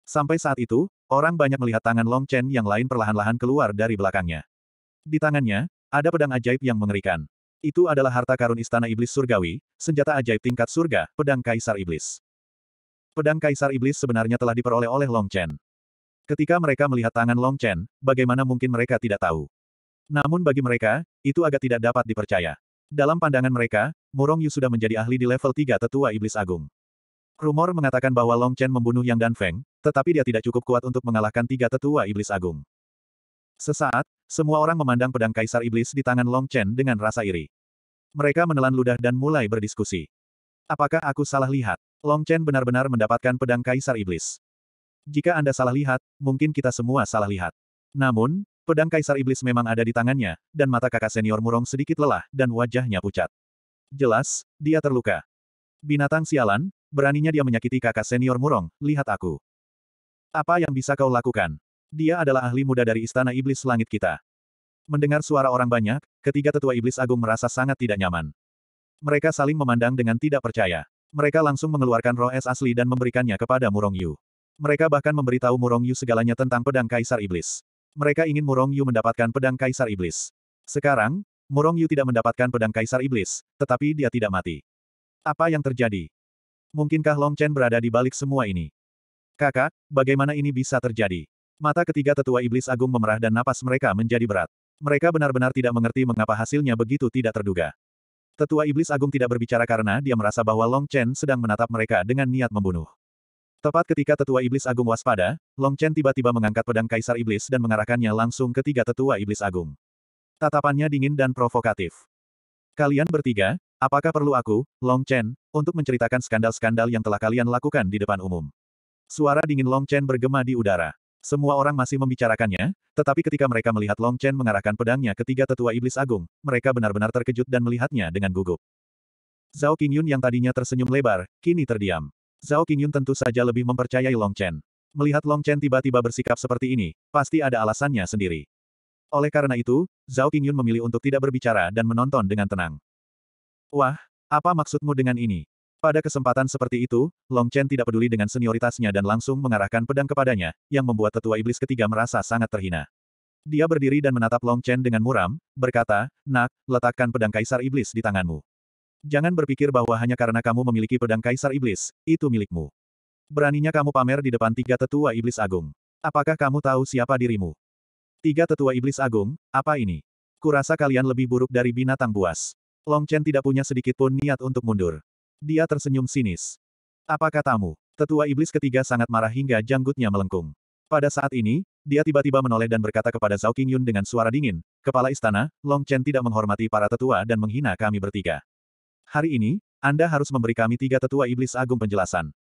Sampai saat itu, orang banyak melihat tangan Long Chen yang lain perlahan-lahan keluar dari belakangnya. Di tangannya, ada pedang ajaib yang mengerikan. Itu adalah harta karun istana iblis surgawi, senjata ajaib tingkat surga, pedang kaisar iblis. Pedang kaisar iblis sebenarnya telah diperoleh oleh Long Chen. Ketika mereka melihat tangan Long Chen, bagaimana mungkin mereka tidak tahu? Namun bagi mereka, itu agak tidak dapat dipercaya. Dalam pandangan mereka, Murong Yu sudah menjadi ahli di level 3 tetua iblis agung. Rumor mengatakan bahwa Long Chen membunuh Yang Dan Feng, tetapi dia tidak cukup kuat untuk mengalahkan tiga tetua iblis agung. Sesaat, semua orang memandang pedang Kaisar Iblis di tangan Long Chen dengan rasa iri. Mereka menelan ludah dan mulai berdiskusi. Apakah aku salah lihat? Long Chen benar-benar mendapatkan pedang Kaisar Iblis. Jika Anda salah lihat, mungkin kita semua salah lihat. Namun, pedang Kaisar Iblis memang ada di tangannya, dan mata kakak senior Murong sedikit lelah dan wajahnya pucat. Jelas, dia terluka. Binatang sialan, beraninya dia menyakiti kakak senior Murong? lihat aku. Apa yang bisa kau lakukan? Dia adalah ahli muda dari Istana Iblis Langit kita. Mendengar suara orang banyak, ketiga tetua Iblis Agung merasa sangat tidak nyaman. Mereka saling memandang dengan tidak percaya. Mereka langsung mengeluarkan roh es asli dan memberikannya kepada Murong Yu. Mereka bahkan memberitahu Murong Yu segalanya tentang pedang Kaisar Iblis. Mereka ingin Murong Yu mendapatkan pedang Kaisar Iblis. Sekarang, Murong Yu tidak mendapatkan pedang Kaisar Iblis, tetapi dia tidak mati. Apa yang terjadi? Mungkinkah Long Chen berada di balik semua ini? Kakak, bagaimana ini bisa terjadi? Mata ketiga tetua iblis agung memerah dan napas mereka menjadi berat. Mereka benar-benar tidak mengerti mengapa hasilnya begitu tidak terduga. Tetua iblis agung tidak berbicara karena dia merasa bahwa Long Chen sedang menatap mereka dengan niat membunuh. Tepat ketika tetua iblis agung waspada, Long Chen tiba-tiba mengangkat pedang kaisar iblis dan mengarahkannya langsung ke tiga tetua iblis agung. Tatapannya dingin dan provokatif. Kalian bertiga, apakah perlu aku, Long Chen, untuk menceritakan skandal-skandal yang telah kalian lakukan di depan umum? Suara dingin Long Chen bergema di udara. Semua orang masih membicarakannya, tetapi ketika mereka melihat Long Chen mengarahkan pedangnya ke tiga tetua iblis agung, mereka benar-benar terkejut dan melihatnya dengan gugup. Zhao Qingyun yang tadinya tersenyum lebar, kini terdiam. Zhao Qingyun tentu saja lebih mempercayai Long Chen. Melihat Long Chen tiba-tiba bersikap seperti ini, pasti ada alasannya sendiri. Oleh karena itu, Zhao Qingyun memilih untuk tidak berbicara dan menonton dengan tenang. Wah, apa maksudmu dengan ini? Pada kesempatan seperti itu, Long Chen tidak peduli dengan senioritasnya dan langsung mengarahkan pedang kepadanya, yang membuat tetua iblis ketiga merasa sangat terhina. Dia berdiri dan menatap Long Chen dengan muram, berkata, Nak, letakkan pedang kaisar iblis di tanganmu. Jangan berpikir bahwa hanya karena kamu memiliki pedang kaisar iblis, itu milikmu. Beraninya kamu pamer di depan tiga tetua iblis agung. Apakah kamu tahu siapa dirimu? Tiga tetua iblis agung, apa ini? Kurasa kalian lebih buruk dari binatang buas. Long Chen tidak punya sedikit pun niat untuk mundur. Dia tersenyum sinis. Apa katamu? Tetua iblis ketiga sangat marah hingga janggutnya melengkung. Pada saat ini, dia tiba-tiba menoleh dan berkata kepada Zhao Qingyun dengan suara dingin, Kepala Istana, Long Chen tidak menghormati para tetua dan menghina kami bertiga. Hari ini, Anda harus memberi kami tiga tetua iblis agung penjelasan.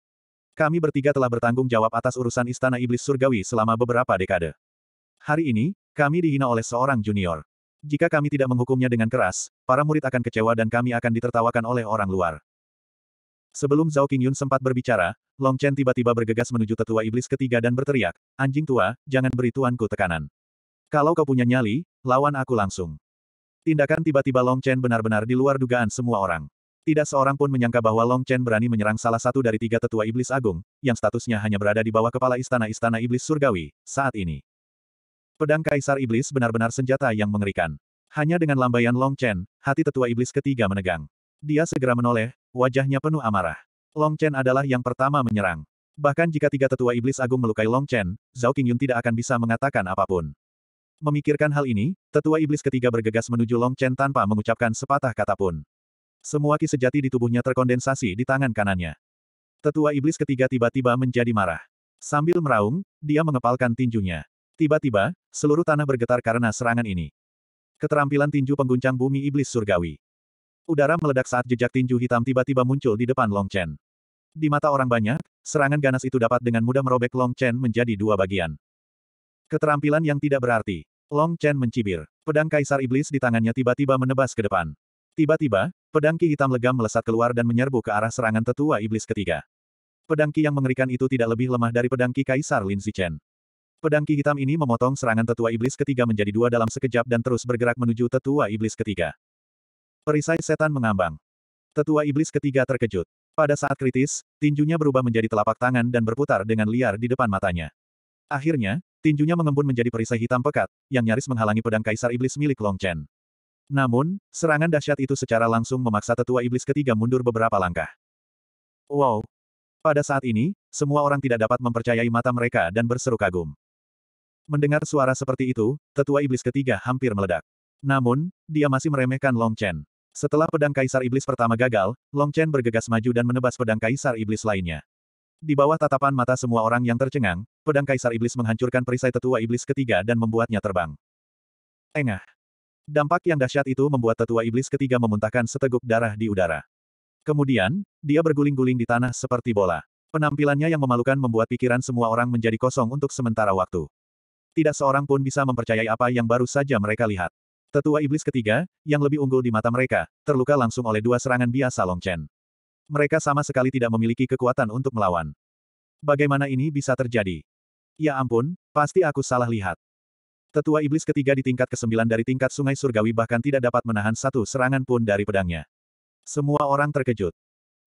Kami bertiga telah bertanggung jawab atas urusan Istana Iblis Surgawi selama beberapa dekade. Hari ini, kami dihina oleh seorang junior. Jika kami tidak menghukumnya dengan keras, para murid akan kecewa dan kami akan ditertawakan oleh orang luar. Sebelum Zhao Qingyun sempat berbicara, Long Chen tiba-tiba bergegas menuju tetua iblis ketiga dan berteriak, Anjing tua, jangan beri tuanku tekanan. Kalau kau punya nyali, lawan aku langsung. Tindakan tiba-tiba Long Chen benar-benar di luar dugaan semua orang. Tidak seorang pun menyangka bahwa Long Chen berani menyerang salah satu dari tiga tetua iblis agung, yang statusnya hanya berada di bawah kepala istana-istana iblis surgawi, saat ini. Pedang Kaisar Iblis benar-benar senjata yang mengerikan. Hanya dengan lambaian Long Chen, hati tetua iblis ketiga menegang. Dia segera menoleh, Wajahnya penuh amarah. Long Chen adalah yang pertama menyerang. Bahkan jika tiga tetua iblis agung melukai Long Chen, Zhao Qingyun tidak akan bisa mengatakan apapun. Memikirkan hal ini, tetua iblis ketiga bergegas menuju Long Chen tanpa mengucapkan sepatah kata pun. Semua ki sejati di tubuhnya terkondensasi di tangan kanannya. Tetua iblis ketiga tiba-tiba menjadi marah. Sambil meraung, dia mengepalkan tinjunya. Tiba-tiba, seluruh tanah bergetar karena serangan ini. Keterampilan tinju pengguncang bumi iblis surgawi. Udara meledak saat jejak tinju hitam tiba-tiba muncul di depan Long Chen. Di mata orang banyak, serangan ganas itu dapat dengan mudah merobek Long Chen menjadi dua bagian. Keterampilan yang tidak berarti. Long Chen mencibir. Pedang Kaisar Iblis di tangannya tiba-tiba menebas ke depan. Tiba-tiba, pedang Ki hitam legam melesat keluar dan menyerbu ke arah serangan tetua Iblis ketiga. Pedang Ki yang mengerikan itu tidak lebih lemah dari pedang Ki Kaisar Lin Zichen. Pedang Ki hitam ini memotong serangan tetua Iblis ketiga menjadi dua dalam sekejap dan terus bergerak menuju tetua Iblis ketiga. Perisai setan mengambang. Tetua iblis ketiga terkejut. Pada saat kritis, tinjunya berubah menjadi telapak tangan dan berputar dengan liar di depan matanya. Akhirnya, tinjunya mengembun menjadi perisai hitam pekat, yang nyaris menghalangi pedang kaisar iblis milik Long Chen. Namun, serangan dahsyat itu secara langsung memaksa tetua iblis ketiga mundur beberapa langkah. Wow! Pada saat ini, semua orang tidak dapat mempercayai mata mereka dan berseru kagum. Mendengar suara seperti itu, tetua iblis ketiga hampir meledak. Namun, dia masih meremehkan Long Chen. Setelah pedang Kaisar Iblis pertama gagal, Long Chen bergegas maju dan menebas pedang Kaisar Iblis lainnya. Di bawah tatapan mata semua orang yang tercengang, pedang Kaisar Iblis menghancurkan perisai tetua Iblis ketiga dan membuatnya terbang. Engah. Dampak yang dahsyat itu membuat tetua Iblis ketiga memuntahkan seteguk darah di udara. Kemudian, dia berguling-guling di tanah seperti bola. Penampilannya yang memalukan membuat pikiran semua orang menjadi kosong untuk sementara waktu. Tidak seorang pun bisa mempercayai apa yang baru saja mereka lihat. Tetua iblis ketiga, yang lebih unggul di mata mereka, terluka langsung oleh dua serangan biasa Long Chen. Mereka sama sekali tidak memiliki kekuatan untuk melawan. Bagaimana ini bisa terjadi? Ya ampun, pasti aku salah lihat. Tetua iblis ketiga di tingkat ke-9 dari tingkat sungai surgawi bahkan tidak dapat menahan satu serangan pun dari pedangnya. Semua orang terkejut.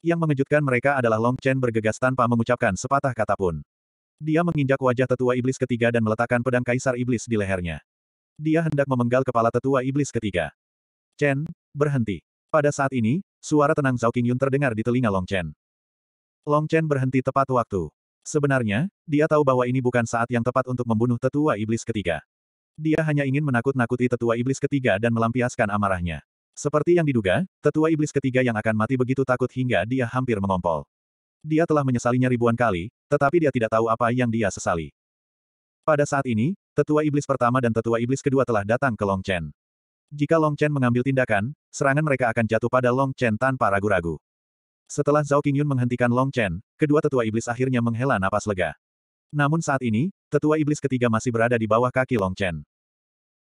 Yang mengejutkan mereka adalah Long Chen bergegas tanpa mengucapkan sepatah kata pun. Dia menginjak wajah tetua iblis ketiga dan meletakkan pedang kaisar iblis di lehernya dia hendak memenggal kepala tetua iblis ketiga. Chen, berhenti. Pada saat ini, suara tenang Zhao Qingyun terdengar di telinga Long Chen. Long Chen berhenti tepat waktu. Sebenarnya, dia tahu bahwa ini bukan saat yang tepat untuk membunuh tetua iblis ketiga. Dia hanya ingin menakut-nakuti tetua iblis ketiga dan melampiaskan amarahnya. Seperti yang diduga, tetua iblis ketiga yang akan mati begitu takut hingga dia hampir mengompol. Dia telah menyesalinya ribuan kali, tetapi dia tidak tahu apa yang dia sesali. Pada saat ini, tetua iblis pertama dan tetua iblis kedua telah datang ke Long Chen. Jika Long Chen mengambil tindakan, serangan mereka akan jatuh pada Long Chen tanpa ragu-ragu. Setelah Zhao Qingyun menghentikan Long Chen, kedua tetua iblis akhirnya menghela napas lega. Namun saat ini, tetua iblis ketiga masih berada di bawah kaki Long Chen.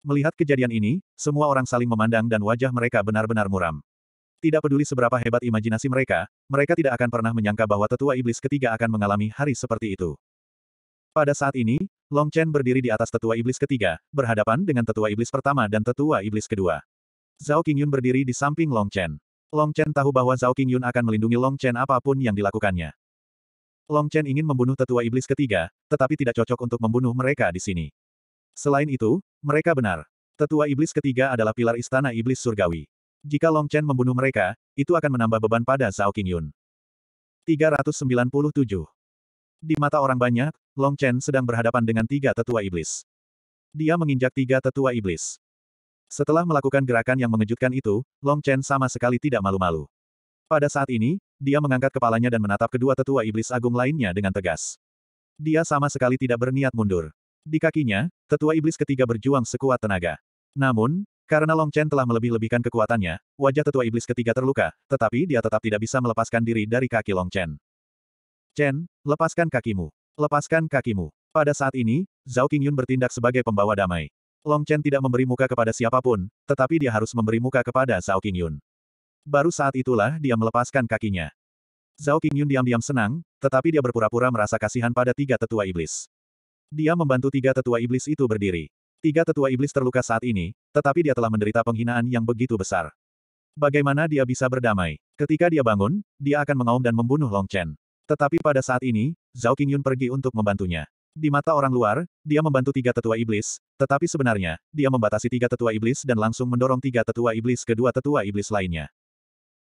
Melihat kejadian ini, semua orang saling memandang dan wajah mereka benar-benar muram. Tidak peduli seberapa hebat imajinasi mereka, mereka tidak akan pernah menyangka bahwa tetua iblis ketiga akan mengalami hari seperti itu. Pada saat ini, Long Chen berdiri di atas tetua iblis ketiga, berhadapan dengan tetua iblis pertama dan tetua iblis kedua. Zhao Qingyun berdiri di samping Long Chen. Long Chen tahu bahwa Zhao Qingyun akan melindungi Long Chen apapun yang dilakukannya. Long Chen ingin membunuh tetua iblis ketiga, tetapi tidak cocok untuk membunuh mereka di sini. Selain itu, mereka benar. Tetua iblis ketiga adalah pilar istana iblis surgawi. Jika Long Chen membunuh mereka, itu akan menambah beban pada Zhao Qingyun. 397. Di mata orang banyak, Long Chen sedang berhadapan dengan tiga tetua iblis. Dia menginjak tiga tetua iblis. Setelah melakukan gerakan yang mengejutkan itu, Long Chen sama sekali tidak malu-malu. Pada saat ini, dia mengangkat kepalanya dan menatap kedua tetua iblis agung lainnya dengan tegas. Dia sama sekali tidak berniat mundur. Di kakinya, tetua iblis ketiga berjuang sekuat tenaga. Namun, karena Long Chen telah melebih-lebihkan kekuatannya, wajah tetua iblis ketiga terluka, tetapi dia tetap tidak bisa melepaskan diri dari kaki Long Chen. Chen, lepaskan kakimu. Lepaskan kakimu. Pada saat ini, Zhao Qingyun bertindak sebagai pembawa damai. Long Chen tidak memberi muka kepada siapapun, tetapi dia harus memberi muka kepada Zhao Qingyun. Baru saat itulah dia melepaskan kakinya. Zhao Qingyun diam-diam senang, tetapi dia berpura-pura merasa kasihan pada tiga tetua iblis. Dia membantu tiga tetua iblis itu berdiri. Tiga tetua iblis terluka saat ini, tetapi dia telah menderita penghinaan yang begitu besar. Bagaimana dia bisa berdamai? Ketika dia bangun, dia akan mengaum dan membunuh Long Chen. Tetapi pada saat ini, Zhao Qingyun pergi untuk membantunya. Di mata orang luar, dia membantu tiga tetua iblis, tetapi sebenarnya, dia membatasi tiga tetua iblis dan langsung mendorong tiga tetua iblis ke dua tetua iblis lainnya.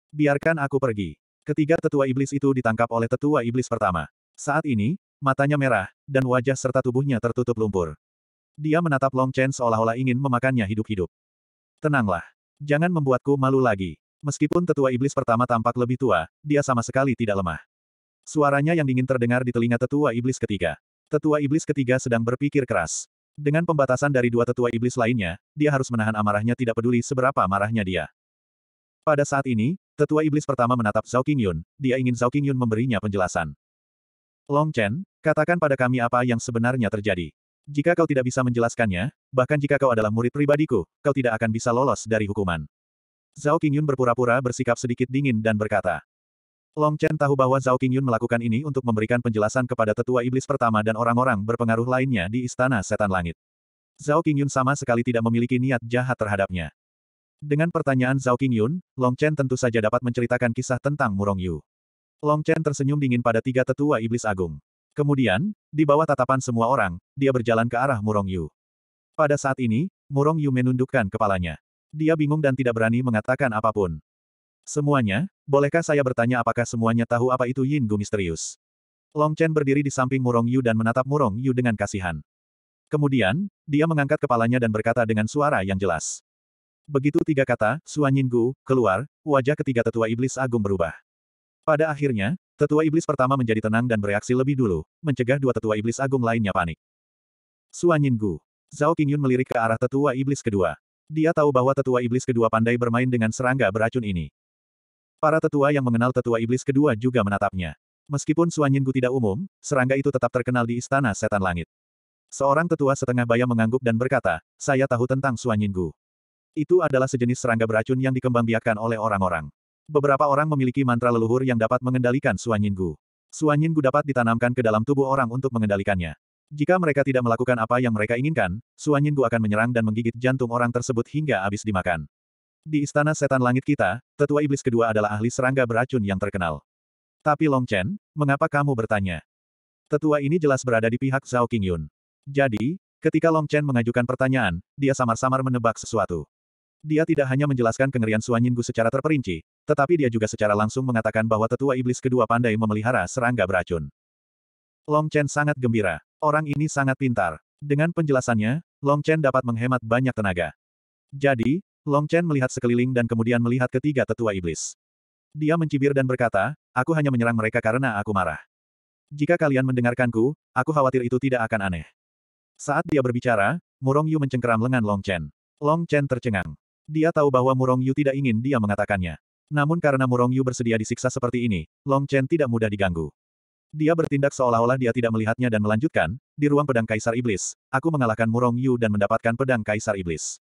Biarkan aku pergi. Ketiga tetua iblis itu ditangkap oleh tetua iblis pertama. Saat ini, matanya merah, dan wajah serta tubuhnya tertutup lumpur. Dia menatap Long Chen seolah-olah ingin memakannya hidup-hidup. Tenanglah. Jangan membuatku malu lagi. Meskipun tetua iblis pertama tampak lebih tua, dia sama sekali tidak lemah. Suaranya yang dingin terdengar di telinga tetua iblis ketiga. Tetua iblis ketiga sedang berpikir keras. Dengan pembatasan dari dua tetua iblis lainnya, dia harus menahan amarahnya tidak peduli seberapa marahnya dia. Pada saat ini, tetua iblis pertama menatap Zhao Qingyun, dia ingin Zhao Qingyun memberinya penjelasan. Long Chen, katakan pada kami apa yang sebenarnya terjadi. Jika kau tidak bisa menjelaskannya, bahkan jika kau adalah murid pribadiku, kau tidak akan bisa lolos dari hukuman. Zhao Qingyun berpura-pura bersikap sedikit dingin dan berkata, Long Chen tahu bahwa Zhao Qingyun melakukan ini untuk memberikan penjelasan kepada tetua iblis pertama dan orang-orang berpengaruh lainnya di Istana Setan Langit. Zhao Qingyun sama sekali tidak memiliki niat jahat terhadapnya. Dengan pertanyaan Zhao Qingyun, Long Chen tentu saja dapat menceritakan kisah tentang Murong Yu. Long Chen tersenyum dingin pada tiga tetua iblis agung. Kemudian, di bawah tatapan semua orang, dia berjalan ke arah Murong Yu. Pada saat ini, Murong Yu menundukkan kepalanya. Dia bingung dan tidak berani mengatakan apapun. Semuanya, bolehkah saya bertanya apakah semuanya tahu apa itu Yin Gu misterius? Long Chen berdiri di samping Murong Yu dan menatap Murong Yu dengan kasihan. Kemudian, dia mengangkat kepalanya dan berkata dengan suara yang jelas. Begitu tiga kata, Suan Yin Gu, keluar, wajah ketiga tetua iblis agung berubah. Pada akhirnya, tetua iblis pertama menjadi tenang dan bereaksi lebih dulu, mencegah dua tetua iblis agung lainnya panik. Suan Yin Gu. Zhao Qingyun melirik ke arah tetua iblis kedua. Dia tahu bahwa tetua iblis kedua pandai bermain dengan serangga beracun ini. Para tetua yang mengenal tetua iblis kedua juga menatapnya. Meskipun Suanyingu tidak umum, serangga itu tetap terkenal di Istana Setan Langit. Seorang tetua setengah baya mengangguk dan berkata, saya tahu tentang Suanyingu. Itu adalah sejenis serangga beracun yang dikembangbiakkan oleh orang-orang. Beberapa orang memiliki mantra leluhur yang dapat mengendalikan Suanyingu. Suanyingu dapat ditanamkan ke dalam tubuh orang untuk mengendalikannya. Jika mereka tidak melakukan apa yang mereka inginkan, Suanyingu akan menyerang dan menggigit jantung orang tersebut hingga habis dimakan. Di istana setan langit kita, tetua iblis kedua adalah ahli serangga beracun yang terkenal. Tapi Long Chen, mengapa kamu bertanya? Tetua ini jelas berada di pihak Zhao Qingyun. Jadi, ketika Long Chen mengajukan pertanyaan, dia samar-samar menebak sesuatu. Dia tidak hanya menjelaskan kengerian Suan Gu secara terperinci, tetapi dia juga secara langsung mengatakan bahwa tetua iblis kedua pandai memelihara serangga beracun. Long Chen sangat gembira. Orang ini sangat pintar. Dengan penjelasannya, Long Chen dapat menghemat banyak tenaga. Jadi, Long Chen melihat sekeliling dan kemudian melihat ketiga tetua iblis. Dia mencibir dan berkata, aku hanya menyerang mereka karena aku marah. Jika kalian mendengarkanku, aku khawatir itu tidak akan aneh. Saat dia berbicara, Murong Yu mencengkeram lengan Long Chen. Long Chen tercengang. Dia tahu bahwa Murong Yu tidak ingin dia mengatakannya. Namun karena Murong Yu bersedia disiksa seperti ini, Long Chen tidak mudah diganggu. Dia bertindak seolah-olah dia tidak melihatnya dan melanjutkan, di ruang pedang Kaisar Iblis, aku mengalahkan Murong Yu dan mendapatkan pedang Kaisar Iblis.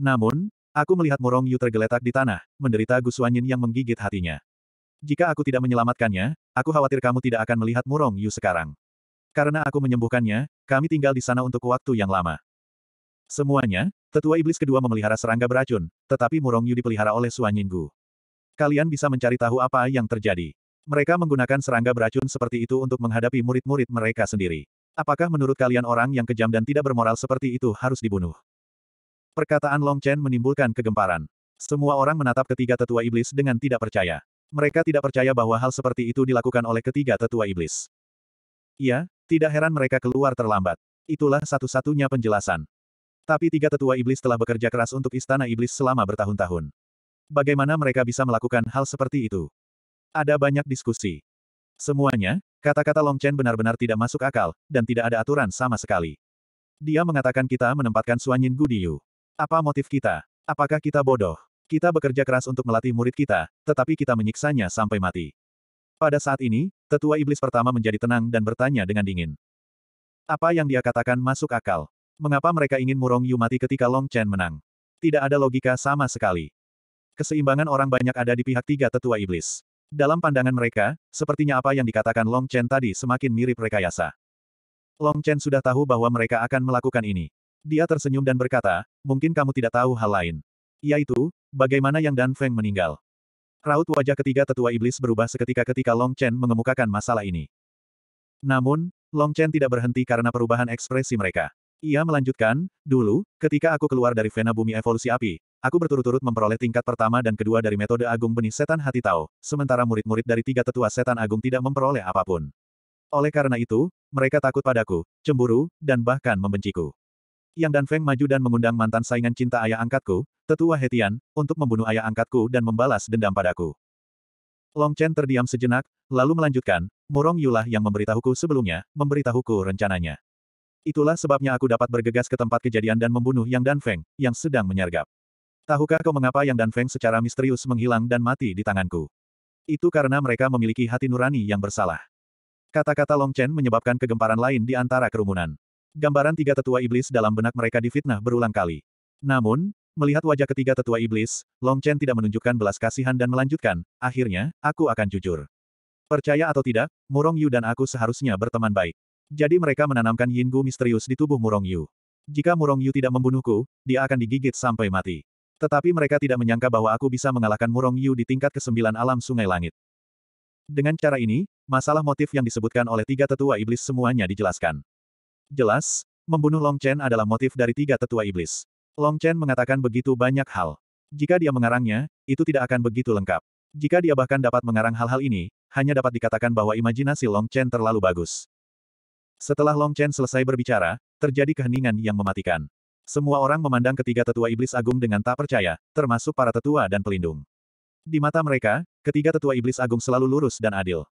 Namun, Aku melihat Murong Yu tergeletak di tanah, menderita Yin yang menggigit hatinya. Jika aku tidak menyelamatkannya, aku khawatir kamu tidak akan melihat Murong Yu sekarang. Karena aku menyembuhkannya, kami tinggal di sana untuk waktu yang lama. Semuanya, tetua iblis kedua memelihara serangga beracun, tetapi Murong Yu dipelihara oleh Suanyin Gu. Kalian bisa mencari tahu apa yang terjadi. Mereka menggunakan serangga beracun seperti itu untuk menghadapi murid-murid mereka sendiri. Apakah menurut kalian orang yang kejam dan tidak bermoral seperti itu harus dibunuh? Perkataan Long Chen menimbulkan kegemparan. Semua orang menatap ketiga tetua iblis dengan tidak percaya. Mereka tidak percaya bahwa hal seperti itu dilakukan oleh ketiga tetua iblis. Iya, tidak heran mereka keluar terlambat. Itulah satu-satunya penjelasan. Tapi tiga tetua iblis telah bekerja keras untuk istana iblis selama bertahun-tahun. Bagaimana mereka bisa melakukan hal seperti itu? Ada banyak diskusi. Semuanya, kata-kata Long Chen benar-benar tidak masuk akal, dan tidak ada aturan sama sekali. Dia mengatakan kita menempatkan Suanyin Gudiyu. Apa motif kita? Apakah kita bodoh? Kita bekerja keras untuk melatih murid kita, tetapi kita menyiksanya sampai mati. Pada saat ini, tetua iblis pertama menjadi tenang dan bertanya dengan dingin. Apa yang dia katakan masuk akal. Mengapa mereka ingin Murong Yu mati ketika Long Chen menang? Tidak ada logika sama sekali. Keseimbangan orang banyak ada di pihak tiga tetua iblis. Dalam pandangan mereka, sepertinya apa yang dikatakan Long Chen tadi semakin mirip rekayasa. Long Chen sudah tahu bahwa mereka akan melakukan ini. Dia tersenyum dan berkata, mungkin kamu tidak tahu hal lain. Yaitu, bagaimana yang Dan Feng meninggal. Raut wajah ketiga tetua iblis berubah seketika ketika Long Chen mengemukakan masalah ini. Namun, Long Chen tidak berhenti karena perubahan ekspresi mereka. Ia melanjutkan, dulu, ketika aku keluar dari Vena Bumi Evolusi Api, aku berturut-turut memperoleh tingkat pertama dan kedua dari metode Agung Benih Setan Hati Tao, sementara murid-murid dari tiga tetua Setan Agung tidak memperoleh apapun. Oleh karena itu, mereka takut padaku, cemburu, dan bahkan membenciku. Yang Dan Feng maju dan mengundang mantan saingan cinta ayah angkatku, tetua Hetian, untuk membunuh ayah angkatku dan membalas dendam padaku. Long Chen terdiam sejenak, lalu melanjutkan, Murong Yulah yang memberitahuku sebelumnya, memberitahuku rencananya. Itulah sebabnya aku dapat bergegas ke tempat kejadian dan membunuh Yang Dan Feng, yang sedang menyergap. Tahukah kau mengapa Yang Dan Feng secara misterius menghilang dan mati di tanganku? Itu karena mereka memiliki hati nurani yang bersalah. Kata-kata Long Chen menyebabkan kegemparan lain di antara kerumunan. Gambaran tiga tetua iblis dalam benak mereka difitnah berulang kali. Namun, melihat wajah ketiga tetua iblis, Long Chen tidak menunjukkan belas kasihan dan melanjutkan, akhirnya, aku akan jujur. Percaya atau tidak, Murong Yu dan aku seharusnya berteman baik. Jadi mereka menanamkan Yin Gu misterius di tubuh Murong Yu. Jika Murong Yu tidak membunuhku, dia akan digigit sampai mati. Tetapi mereka tidak menyangka bahwa aku bisa mengalahkan Murong Yu di tingkat kesembilan alam sungai langit. Dengan cara ini, masalah motif yang disebutkan oleh tiga tetua iblis semuanya dijelaskan. Jelas, membunuh Long Chen adalah motif dari tiga tetua iblis. Long Chen mengatakan begitu banyak hal. Jika dia mengarangnya, itu tidak akan begitu lengkap. Jika dia bahkan dapat mengarang hal-hal ini, hanya dapat dikatakan bahwa imajinasi Long Chen terlalu bagus. Setelah Long Chen selesai berbicara, terjadi keheningan yang mematikan. Semua orang memandang ketiga tetua iblis agung dengan tak percaya, termasuk para tetua dan pelindung. Di mata mereka, ketiga tetua iblis agung selalu lurus dan adil.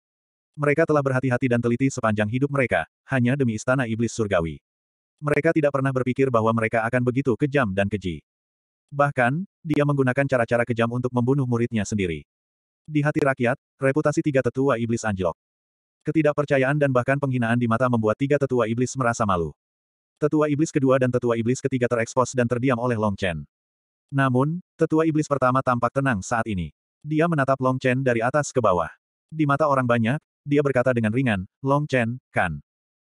Mereka telah berhati-hati dan teliti sepanjang hidup mereka, hanya demi istana iblis surgawi. Mereka tidak pernah berpikir bahwa mereka akan begitu kejam dan keji. Bahkan, dia menggunakan cara-cara kejam untuk membunuh muridnya sendiri. Di hati rakyat, reputasi tiga tetua iblis anjlok. Ketidakpercayaan dan bahkan penghinaan di mata membuat tiga tetua iblis merasa malu. Tetua iblis kedua dan tetua iblis ketiga terekspos dan terdiam oleh Long Chen. Namun, tetua iblis pertama tampak tenang saat ini. Dia menatap Long Chen dari atas ke bawah. Di mata orang banyak, dia berkata dengan ringan, Long Chen, kan.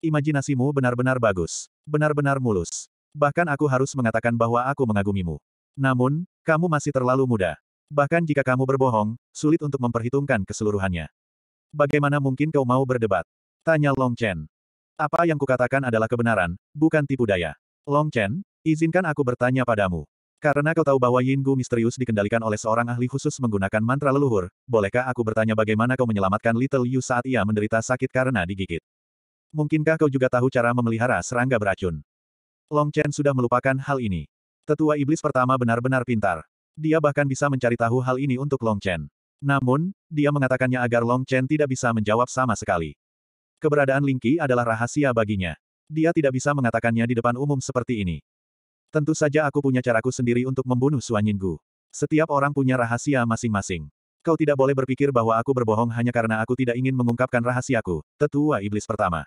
Imajinasimu benar-benar bagus. Benar-benar mulus. Bahkan aku harus mengatakan bahwa aku mengagumimu. Namun, kamu masih terlalu muda. Bahkan jika kamu berbohong, sulit untuk memperhitungkan keseluruhannya. Bagaimana mungkin kau mau berdebat? Tanya Long Chen. Apa yang kukatakan adalah kebenaran, bukan tipu daya. Long Chen, izinkan aku bertanya padamu. Karena kau tahu bahwa Yin Gu misterius dikendalikan oleh seorang ahli khusus menggunakan mantra leluhur, bolehkah aku bertanya bagaimana kau menyelamatkan Little Yu saat ia menderita sakit karena digigit? Mungkinkah kau juga tahu cara memelihara serangga beracun? Long Chen sudah melupakan hal ini. Tetua iblis pertama benar-benar pintar. Dia bahkan bisa mencari tahu hal ini untuk Long Chen. Namun, dia mengatakannya agar Long Chen tidak bisa menjawab sama sekali. Keberadaan Ling Lingqi adalah rahasia baginya. Dia tidak bisa mengatakannya di depan umum seperti ini. Tentu saja aku punya caraku sendiri untuk membunuh Suanyingu. Setiap orang punya rahasia masing-masing. Kau tidak boleh berpikir bahwa aku berbohong hanya karena aku tidak ingin mengungkapkan rahasiaku, tetua iblis pertama.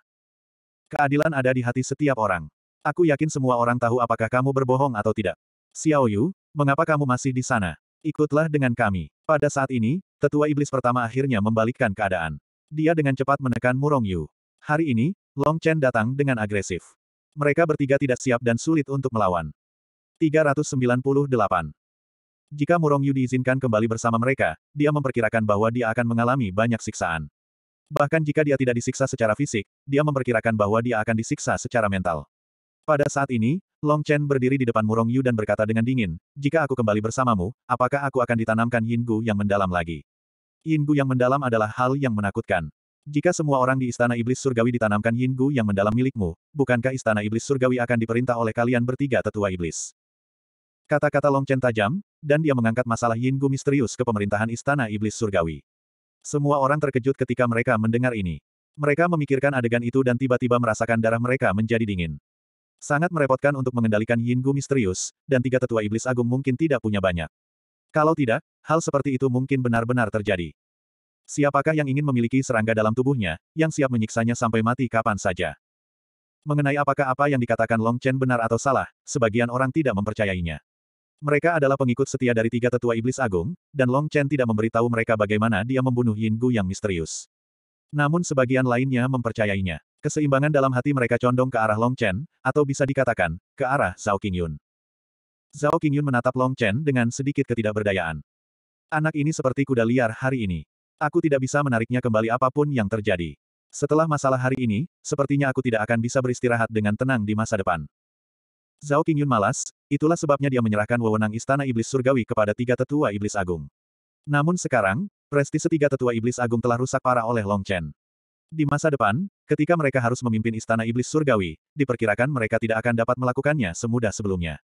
Keadilan ada di hati setiap orang. Aku yakin semua orang tahu apakah kamu berbohong atau tidak. Xiao Yu, mengapa kamu masih di sana? Ikutlah dengan kami. Pada saat ini, tetua iblis pertama akhirnya membalikkan keadaan. Dia dengan cepat menekan Murong Yu. Hari ini, Long Chen datang dengan agresif. Mereka bertiga tidak siap dan sulit untuk melawan. 398. Jika Murong Yu diizinkan kembali bersama mereka, dia memperkirakan bahwa dia akan mengalami banyak siksaan. Bahkan jika dia tidak disiksa secara fisik, dia memperkirakan bahwa dia akan disiksa secara mental. Pada saat ini, Long Chen berdiri di depan Murong Yu dan berkata dengan dingin, jika aku kembali bersamamu, apakah aku akan ditanamkan Yin Gu yang mendalam lagi? Yin Gu yang mendalam adalah hal yang menakutkan. Jika semua orang di istana iblis surgawi ditanamkan yin gu yang mendalam milikmu, bukankah istana iblis surgawi akan diperintah oleh kalian bertiga tetua iblis? Kata-kata Long Chen tajam, dan dia mengangkat masalah yin gu misterius ke pemerintahan istana iblis surgawi. Semua orang terkejut ketika mereka mendengar ini. Mereka memikirkan adegan itu dan tiba-tiba merasakan darah mereka menjadi dingin. Sangat merepotkan untuk mengendalikan Yin Gu misterius, dan tiga tetua iblis agung mungkin tidak punya banyak. Kalau tidak, hal seperti itu mungkin benar-benar terjadi. Siapakah yang ingin memiliki serangga dalam tubuhnya, yang siap menyiksanya sampai mati kapan saja? Mengenai apakah apa yang dikatakan Long Chen benar atau salah, sebagian orang tidak mempercayainya. Mereka adalah pengikut setia dari tiga tetua iblis agung, dan Long Chen tidak memberitahu mereka bagaimana dia membunuh Yin Gu yang misterius. Namun sebagian lainnya mempercayainya. Keseimbangan dalam hati mereka condong ke arah Long Chen, atau bisa dikatakan, ke arah Zhao Qingyun. Zhao Qingyun menatap Long Chen dengan sedikit ketidakberdayaan. Anak ini seperti kuda liar hari ini. Aku tidak bisa menariknya kembali apapun yang terjadi. Setelah masalah hari ini, sepertinya aku tidak akan bisa beristirahat dengan tenang di masa depan. Zhao Qingyun malas, itulah sebabnya dia menyerahkan wewenang Istana Iblis Surgawi kepada tiga tetua Iblis Agung. Namun sekarang, prestise tiga tetua Iblis Agung telah rusak parah oleh Long Chen. Di masa depan, ketika mereka harus memimpin Istana Iblis Surgawi, diperkirakan mereka tidak akan dapat melakukannya semudah sebelumnya.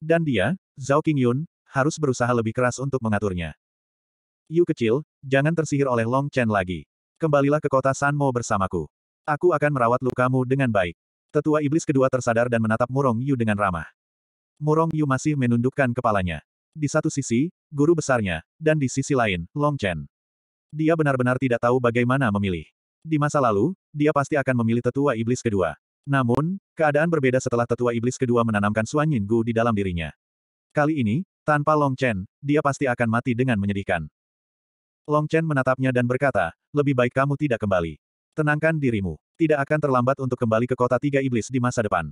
Dan dia, Zhao Qingyun, harus berusaha lebih keras untuk mengaturnya. Yu kecil, jangan tersihir oleh Long Chen lagi. Kembalilah ke kota Sanmo bersamaku. Aku akan merawat lukamu dengan baik. Tetua iblis kedua tersadar dan menatap Murong Yu dengan ramah. Murong Yu masih menundukkan kepalanya. Di satu sisi, guru besarnya, dan di sisi lain, Long Chen. Dia benar-benar tidak tahu bagaimana memilih. Di masa lalu, dia pasti akan memilih tetua iblis kedua. Namun, keadaan berbeda setelah tetua iblis kedua menanamkan Suan Yin Gu di dalam dirinya. Kali ini, tanpa Long Chen, dia pasti akan mati dengan menyedihkan. Long Chen menatapnya dan berkata, lebih baik kamu tidak kembali. Tenangkan dirimu. Tidak akan terlambat untuk kembali ke kota tiga iblis di masa depan.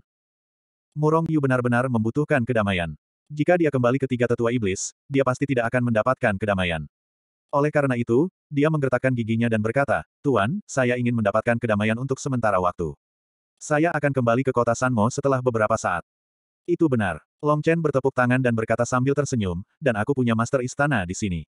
Murong Yu benar-benar membutuhkan kedamaian. Jika dia kembali ke tiga tetua iblis, dia pasti tidak akan mendapatkan kedamaian. Oleh karena itu, dia menggertakkan giginya dan berkata, Tuan, saya ingin mendapatkan kedamaian untuk sementara waktu. Saya akan kembali ke kota Sanmo setelah beberapa saat. Itu benar. Long Chen bertepuk tangan dan berkata sambil tersenyum, dan aku punya master istana di sini.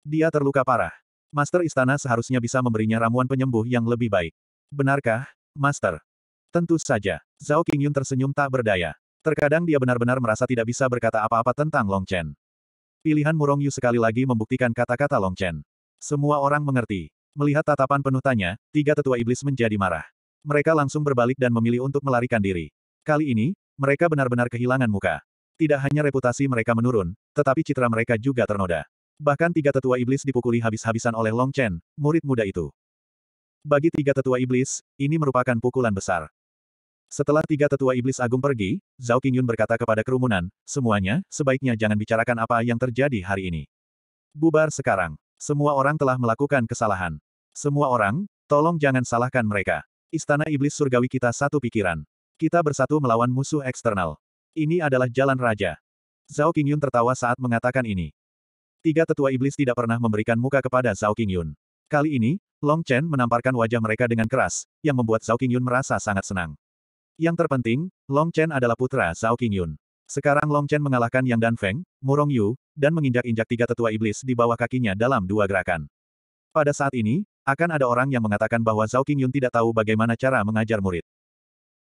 Dia terluka parah. Master Istana seharusnya bisa memberinya ramuan penyembuh yang lebih baik. Benarkah, Master? Tentu saja. Zhao Qingyun tersenyum tak berdaya. Terkadang dia benar-benar merasa tidak bisa berkata apa-apa tentang Long Chen. Pilihan Murong Yu sekali lagi membuktikan kata-kata Long Chen. Semua orang mengerti. Melihat tatapan penuh tanya, tiga tetua iblis menjadi marah. Mereka langsung berbalik dan memilih untuk melarikan diri. Kali ini, mereka benar-benar kehilangan muka. Tidak hanya reputasi mereka menurun, tetapi citra mereka juga ternoda. Bahkan tiga tetua iblis dipukuli habis-habisan oleh Long Chen, murid muda itu. Bagi tiga tetua iblis, ini merupakan pukulan besar. Setelah tiga tetua iblis agung pergi, Zhao Qingyun berkata kepada kerumunan, semuanya, sebaiknya jangan bicarakan apa yang terjadi hari ini. Bubar sekarang. Semua orang telah melakukan kesalahan. Semua orang, tolong jangan salahkan mereka. Istana iblis surgawi kita satu pikiran. Kita bersatu melawan musuh eksternal. Ini adalah jalan raja. Zhao Qingyun tertawa saat mengatakan ini. Tiga tetua iblis tidak pernah memberikan muka kepada Zhao Qingyun. Kali ini, Long Chen menamparkan wajah mereka dengan keras, yang membuat Zhao Qingyun merasa sangat senang. Yang terpenting, Long Chen adalah putra Zhao Qingyun. Sekarang Long Chen mengalahkan Yang Dan Feng, Murong Yu, dan menginjak-injak tiga tetua iblis di bawah kakinya dalam dua gerakan. Pada saat ini, akan ada orang yang mengatakan bahwa Zhao Qingyun tidak tahu bagaimana cara mengajar murid.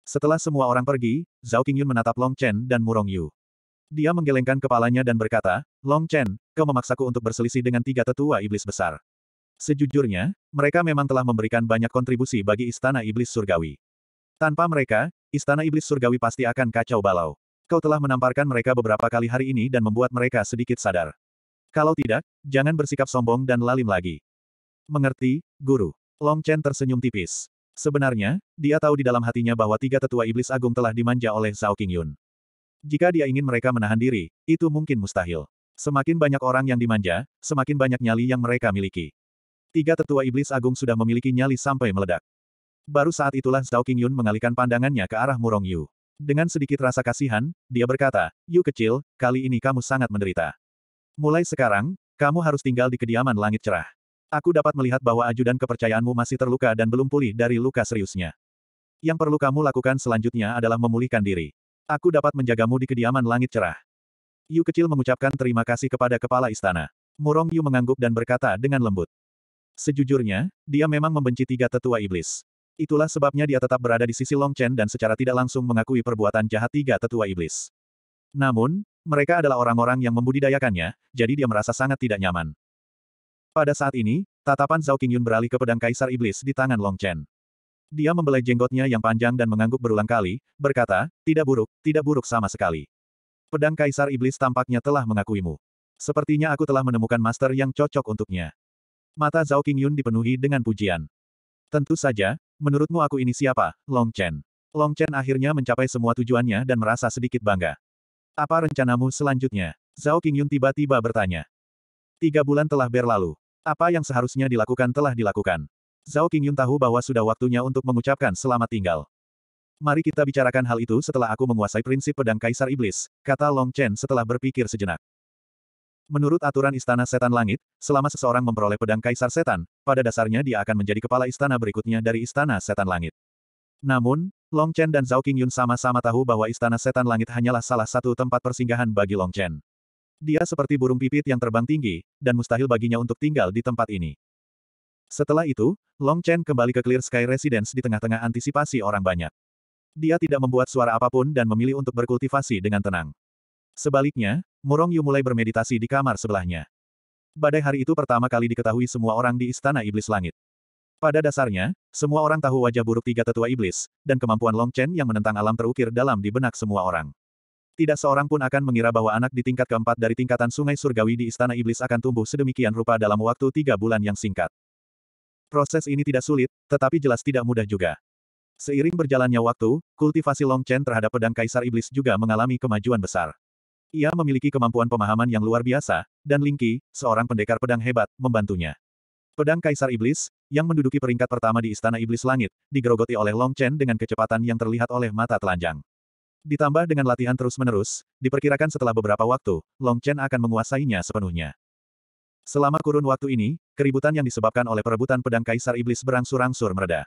Setelah semua orang pergi, Zhao Qingyun menatap Long Chen dan Murong Yu. Dia menggelengkan kepalanya dan berkata, Long Chen, kau memaksaku untuk berselisih dengan tiga tetua iblis besar. Sejujurnya, mereka memang telah memberikan banyak kontribusi bagi Istana Iblis Surgawi. Tanpa mereka, Istana Iblis Surgawi pasti akan kacau balau. Kau telah menamparkan mereka beberapa kali hari ini dan membuat mereka sedikit sadar. Kalau tidak, jangan bersikap sombong dan lalim lagi. Mengerti, Guru. Long Chen tersenyum tipis. Sebenarnya, dia tahu di dalam hatinya bahwa tiga tetua iblis agung telah dimanja oleh Zhao Qingyun. Jika dia ingin mereka menahan diri, itu mungkin mustahil. Semakin banyak orang yang dimanja, semakin banyak nyali yang mereka miliki. Tiga tetua iblis agung sudah memiliki nyali sampai meledak. Baru saat itulah Zhao Qingyun mengalihkan pandangannya ke arah Murong Yu. Dengan sedikit rasa kasihan, dia berkata, Yu kecil, kali ini kamu sangat menderita. Mulai sekarang, kamu harus tinggal di kediaman langit cerah. Aku dapat melihat bahwa ajudan kepercayaanmu masih terluka dan belum pulih dari luka seriusnya. Yang perlu kamu lakukan selanjutnya adalah memulihkan diri. Aku dapat menjagamu di kediaman langit cerah. Yu kecil mengucapkan terima kasih kepada kepala istana. Murong Yu mengangguk dan berkata dengan lembut. Sejujurnya, dia memang membenci tiga tetua iblis. Itulah sebabnya dia tetap berada di sisi Long Chen dan secara tidak langsung mengakui perbuatan jahat tiga tetua iblis. Namun, mereka adalah orang-orang yang membudidayakannya, jadi dia merasa sangat tidak nyaman. Pada saat ini, tatapan Zhao Qingyun beralih ke pedang Kaisar Iblis di tangan Long Chen. Dia membelai jenggotnya yang panjang dan mengangguk berulang kali, berkata, tidak buruk, tidak buruk sama sekali. Pedang Kaisar Iblis tampaknya telah mengakuimu. Sepertinya aku telah menemukan master yang cocok untuknya. Mata Zhao Qingyun dipenuhi dengan pujian. Tentu saja, menurutmu aku ini siapa, Long Chen? Long Chen akhirnya mencapai semua tujuannya dan merasa sedikit bangga. Apa rencanamu selanjutnya? Zhao Qingyun tiba-tiba bertanya. Tiga bulan telah berlalu. Apa yang seharusnya dilakukan telah dilakukan. Zhao Qingyun tahu bahwa sudah waktunya untuk mengucapkan selamat tinggal. Mari kita bicarakan hal itu setelah aku menguasai prinsip pedang Kaisar Iblis, kata Long Chen setelah berpikir sejenak. Menurut aturan Istana Setan Langit, selama seseorang memperoleh pedang Kaisar Setan, pada dasarnya dia akan menjadi kepala istana berikutnya dari Istana Setan Langit. Namun, Long Chen dan Zhao Qingyun sama-sama tahu bahwa Istana Setan Langit hanyalah salah satu tempat persinggahan bagi Long Chen. Dia seperti burung pipit yang terbang tinggi, dan mustahil baginya untuk tinggal di tempat ini. Setelah itu, Long Chen kembali ke Clear Sky Residence di tengah-tengah antisipasi orang banyak. Dia tidak membuat suara apapun dan memilih untuk berkultivasi dengan tenang. Sebaliknya, Murong Yu mulai bermeditasi di kamar sebelahnya. Badai hari itu pertama kali diketahui semua orang di Istana Iblis Langit. Pada dasarnya, semua orang tahu wajah buruk tiga tetua iblis, dan kemampuan Long Chen yang menentang alam terukir dalam di benak semua orang. Tidak seorang pun akan mengira bahwa anak di tingkat keempat dari tingkatan sungai surgawi di Istana Iblis akan tumbuh sedemikian rupa dalam waktu tiga bulan yang singkat. Proses ini tidak sulit, tetapi jelas tidak mudah juga. Seiring berjalannya waktu, kultivasi Long Chen terhadap pedang Kaisar Iblis juga mengalami kemajuan besar. Ia memiliki kemampuan pemahaman yang luar biasa, dan Lingqi, seorang pendekar pedang hebat, membantunya. Pedang Kaisar Iblis, yang menduduki peringkat pertama di Istana Iblis Langit, digerogoti oleh Long Chen dengan kecepatan yang terlihat oleh mata telanjang. Ditambah dengan latihan terus-menerus, diperkirakan setelah beberapa waktu, Long Chen akan menguasainya sepenuhnya. Selama kurun waktu ini, keributan yang disebabkan oleh perebutan pedang Kaisar Iblis berangsur-angsur mereda.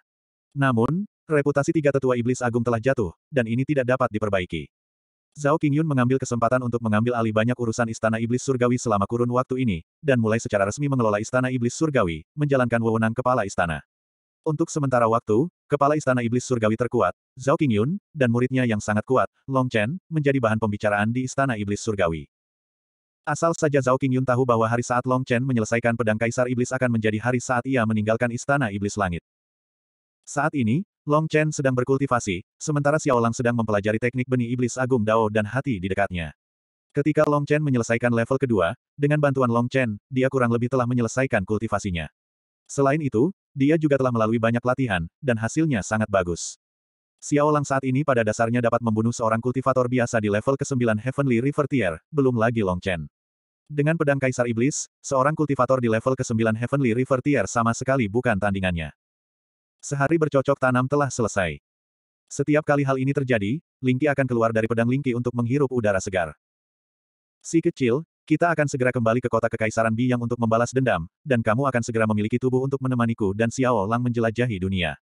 Namun, reputasi tiga tetua Iblis Agung telah jatuh, dan ini tidak dapat diperbaiki. Zhao Qingyun mengambil kesempatan untuk mengambil alih banyak urusan Istana Iblis Surgawi selama kurun waktu ini, dan mulai secara resmi mengelola Istana Iblis Surgawi, menjalankan wewenang Kepala Istana. Untuk sementara waktu, Kepala Istana Iblis Surgawi terkuat, Zhao Qingyun, dan muridnya yang sangat kuat, Long Chen, menjadi bahan pembicaraan di Istana Iblis Surgawi. Asal saja Zhao Qingyun tahu bahwa hari saat Long Chen menyelesaikan pedang Kaisar Iblis akan menjadi hari saat ia meninggalkan Istana Iblis Langit. Saat ini, Long Chen sedang berkultivasi, sementara Xiao Lang sedang mempelajari teknik benih Iblis Agung Dao dan hati di dekatnya. Ketika Long Chen menyelesaikan level kedua, dengan bantuan Long Chen, dia kurang lebih telah menyelesaikan kultivasinya. Selain itu, dia juga telah melalui banyak latihan, dan hasilnya sangat bagus. Xiao Lang saat ini pada dasarnya dapat membunuh seorang kultivator biasa di level ke-9 Heavenly River Tier, belum lagi Long Chen. Dengan pedang Kaisar Iblis, seorang kultivator di level ke-9 Heavenly River Tier sama sekali bukan tandingannya. Sehari bercocok tanam telah selesai. Setiap kali hal ini terjadi, Lingki akan keluar dari pedang Lingki untuk menghirup udara segar. Si kecil, kita akan segera kembali ke kota Kekaisaran Bi yang untuk membalas dendam, dan kamu akan segera memiliki tubuh untuk menemaniku dan Xiao Lang menjelajahi dunia.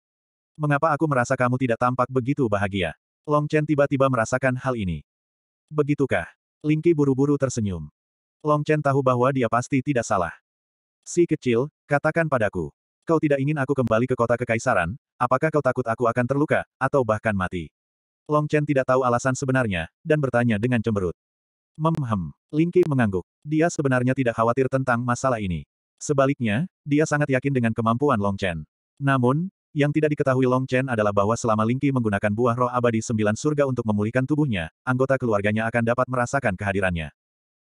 Mengapa aku merasa kamu tidak tampak begitu bahagia? Long Chen tiba-tiba merasakan hal ini. Begitukah? Lingki buru-buru tersenyum. Long Chen tahu bahwa dia pasti tidak salah. Si kecil, katakan padaku. Kau tidak ingin aku kembali ke kota kekaisaran, apakah kau takut aku akan terluka, atau bahkan mati? Long Chen tidak tahu alasan sebenarnya, dan bertanya dengan cemberut. Memhem, Lingki mengangguk. Dia sebenarnya tidak khawatir tentang masalah ini. Sebaliknya, dia sangat yakin dengan kemampuan Long Chen. Namun, yang tidak diketahui Long Chen adalah bahwa selama Lingki menggunakan buah roh abadi sembilan surga untuk memulihkan tubuhnya, anggota keluarganya akan dapat merasakan kehadirannya.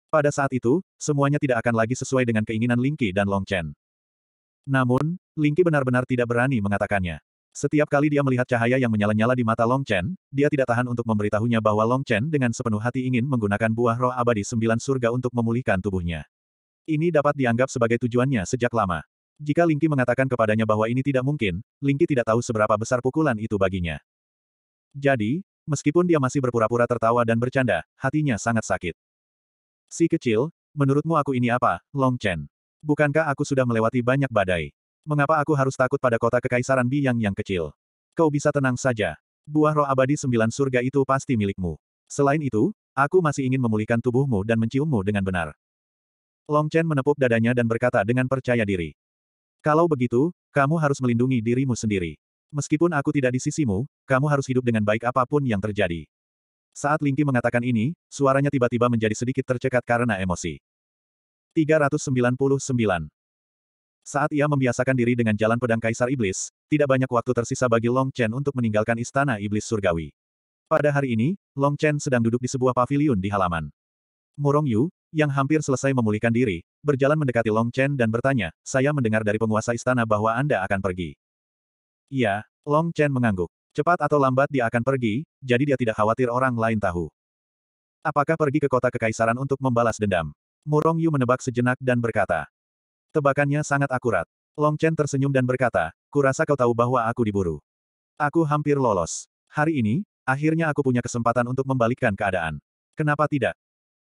Pada saat itu, semuanya tidak akan lagi sesuai dengan keinginan Lingqi dan Long Chen. Namun, Lingqi benar-benar tidak berani mengatakannya. Setiap kali dia melihat cahaya yang menyala-nyala di mata Long Chen, dia tidak tahan untuk memberitahunya bahwa Long Chen dengan sepenuh hati ingin menggunakan buah roh abadi sembilan surga untuk memulihkan tubuhnya. Ini dapat dianggap sebagai tujuannya sejak lama. Jika Lingqi mengatakan kepadanya bahwa ini tidak mungkin, Lingqi tidak tahu seberapa besar pukulan itu baginya. Jadi, meskipun dia masih berpura-pura tertawa dan bercanda, hatinya sangat sakit. Si kecil, menurutmu aku ini apa, Long Chen? Bukankah aku sudah melewati banyak badai? Mengapa aku harus takut pada kota kekaisaran Biang yang kecil? Kau bisa tenang saja. Buah roh abadi sembilan surga itu pasti milikmu. Selain itu, aku masih ingin memulihkan tubuhmu dan menciummu dengan benar. Long Chen menepuk dadanya dan berkata dengan percaya diri. Kalau begitu, kamu harus melindungi dirimu sendiri. Meskipun aku tidak di sisimu, kamu harus hidup dengan baik apapun yang terjadi. Saat Lingki mengatakan ini, suaranya tiba-tiba menjadi sedikit tercekat karena emosi. 399. Saat ia membiasakan diri dengan jalan pedang Kaisar Iblis, tidak banyak waktu tersisa bagi Long Chen untuk meninggalkan Istana Iblis Surgawi. Pada hari ini, Long Chen sedang duduk di sebuah paviliun di halaman. Murong Yu, yang hampir selesai memulihkan diri, berjalan mendekati Long Chen dan bertanya, saya mendengar dari penguasa istana bahwa Anda akan pergi. Iya, Long Chen mengangguk. Cepat atau lambat dia akan pergi, jadi dia tidak khawatir orang lain tahu. Apakah pergi ke kota kekaisaran untuk membalas dendam? Murong Yu menebak sejenak dan berkata. Tebakannya sangat akurat. Long Chen tersenyum dan berkata, kurasa kau tahu bahwa aku diburu. Aku hampir lolos. Hari ini, akhirnya aku punya kesempatan untuk membalikkan keadaan. Kenapa tidak?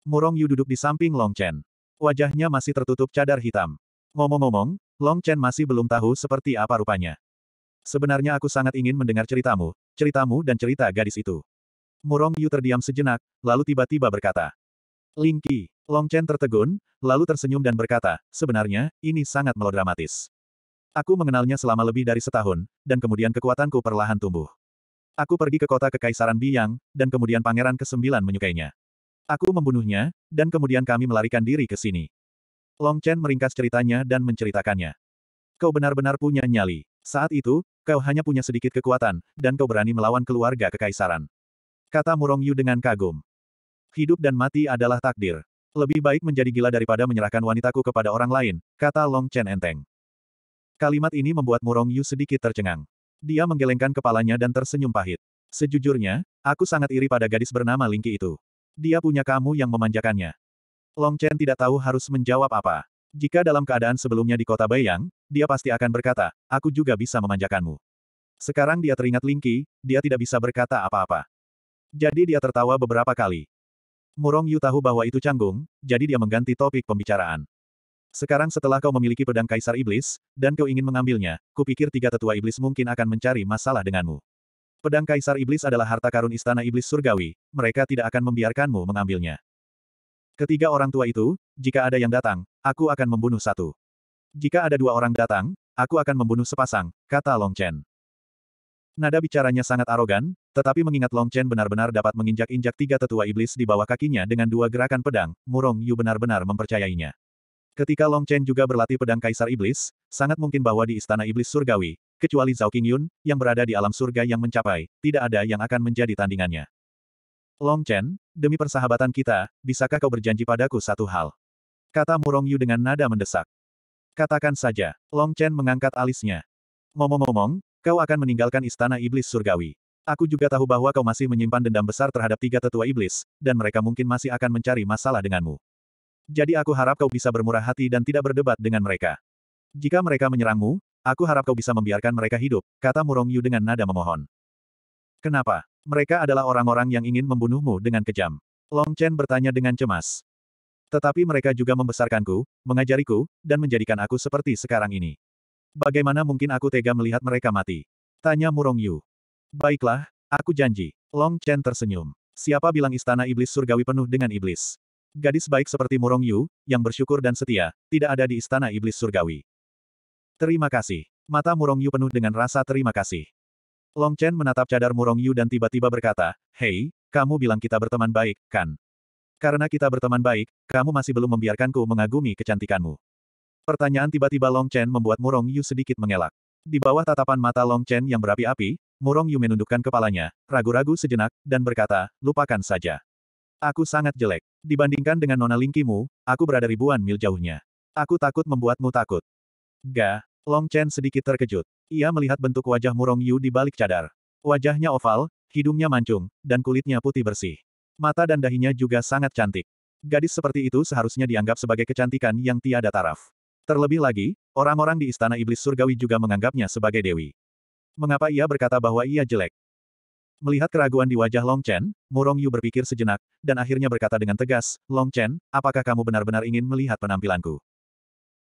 Murong Yu duduk di samping Long Chen. Wajahnya masih tertutup cadar hitam. Ngomong-ngomong, Long Chen masih belum tahu seperti apa rupanya. Sebenarnya aku sangat ingin mendengar ceritamu, ceritamu dan cerita gadis itu. Murong Yu terdiam sejenak, lalu tiba-tiba berkata. Ling Qi, Long Chen tertegun, lalu tersenyum dan berkata, sebenarnya, ini sangat melodramatis. Aku mengenalnya selama lebih dari setahun, dan kemudian kekuatanku perlahan tumbuh. Aku pergi ke kota Kekaisaran Biyang, dan kemudian Pangeran ke-9 menyukainya. Aku membunuhnya, dan kemudian kami melarikan diri ke sini. Long Chen meringkas ceritanya dan menceritakannya. Kau benar-benar punya nyali. Saat itu, Kau hanya punya sedikit kekuatan, dan kau berani melawan keluarga kekaisaran. Kata Murong Yu dengan kagum. Hidup dan mati adalah takdir. Lebih baik menjadi gila daripada menyerahkan wanitaku kepada orang lain, kata Long Chen enteng. Kalimat ini membuat Murong Yu sedikit tercengang. Dia menggelengkan kepalanya dan tersenyum pahit. Sejujurnya, aku sangat iri pada gadis bernama Lingki itu. Dia punya kamu yang memanjakannya. Long Chen tidak tahu harus menjawab apa. Jika dalam keadaan sebelumnya di kota Bayang? dia pasti akan berkata, aku juga bisa memanjakanmu. Sekarang dia teringat Lingqi, dia tidak bisa berkata apa-apa. Jadi dia tertawa beberapa kali. Murong Yu tahu bahwa itu canggung, jadi dia mengganti topik pembicaraan. Sekarang setelah kau memiliki pedang kaisar iblis, dan kau ingin mengambilnya, kupikir tiga tetua iblis mungkin akan mencari masalah denganmu. Pedang kaisar iblis adalah harta karun istana iblis surgawi, mereka tidak akan membiarkanmu mengambilnya. Ketiga orang tua itu, jika ada yang datang, aku akan membunuh satu. Jika ada dua orang datang, aku akan membunuh sepasang, kata Long Chen. Nada bicaranya sangat arogan, tetapi mengingat Long Chen benar-benar dapat menginjak-injak tiga tetua iblis di bawah kakinya dengan dua gerakan pedang, Murong Yu benar-benar mempercayainya. Ketika Long Chen juga berlatih pedang Kaisar Iblis, sangat mungkin bahwa di Istana Iblis Surgawi, kecuali Zhao Qingyun, yang berada di alam surga yang mencapai, tidak ada yang akan menjadi tandingannya. Long Chen, demi persahabatan kita, bisakah kau berjanji padaku satu hal? Kata Murong Yu dengan nada mendesak. Katakan saja, Long Chen mengangkat alisnya. Ngomong-ngomong, kau akan meninggalkan istana iblis surgawi. Aku juga tahu bahwa kau masih menyimpan dendam besar terhadap tiga tetua iblis, dan mereka mungkin masih akan mencari masalah denganmu. Jadi aku harap kau bisa bermurah hati dan tidak berdebat dengan mereka. Jika mereka menyerangmu, aku harap kau bisa membiarkan mereka hidup, kata Murong Yu dengan nada memohon. Kenapa? Mereka adalah orang-orang yang ingin membunuhmu dengan kejam. Long Chen bertanya dengan cemas. Tetapi mereka juga membesarkanku, mengajariku, dan menjadikan aku seperti sekarang ini. Bagaimana mungkin aku tega melihat mereka mati? Tanya Murong Yu. Baiklah, aku janji. Long Chen tersenyum. Siapa bilang istana iblis surgawi penuh dengan iblis? Gadis baik seperti Murong Yu, yang bersyukur dan setia, tidak ada di istana iblis surgawi. Terima kasih. Mata Murong Yu penuh dengan rasa terima kasih. Long Chen menatap cadar Murong Yu dan tiba-tiba berkata, Hei, kamu bilang kita berteman baik, kan? Karena kita berteman baik, kamu masih belum membiarkanku mengagumi kecantikanmu. Pertanyaan tiba-tiba Long Chen membuat Murong Yu sedikit mengelak. Di bawah tatapan mata Long Chen yang berapi-api, Murong Yu menundukkan kepalanya, ragu-ragu sejenak, dan berkata, lupakan saja. Aku sangat jelek. Dibandingkan dengan Nona Lingkimu, aku berada ribuan mil jauhnya. Aku takut membuatmu takut. Ga, Long Chen sedikit terkejut. Ia melihat bentuk wajah Murong Yu di balik cadar. Wajahnya oval, hidungnya mancung, dan kulitnya putih bersih. Mata dan dahinya juga sangat cantik. Gadis seperti itu seharusnya dianggap sebagai kecantikan yang tiada taraf. Terlebih lagi, orang-orang di Istana Iblis Surgawi juga menganggapnya sebagai dewi. Mengapa ia berkata bahwa ia jelek? Melihat keraguan di wajah Long Chen, Murong Yu berpikir sejenak, dan akhirnya berkata dengan tegas, Long Chen, apakah kamu benar-benar ingin melihat penampilanku?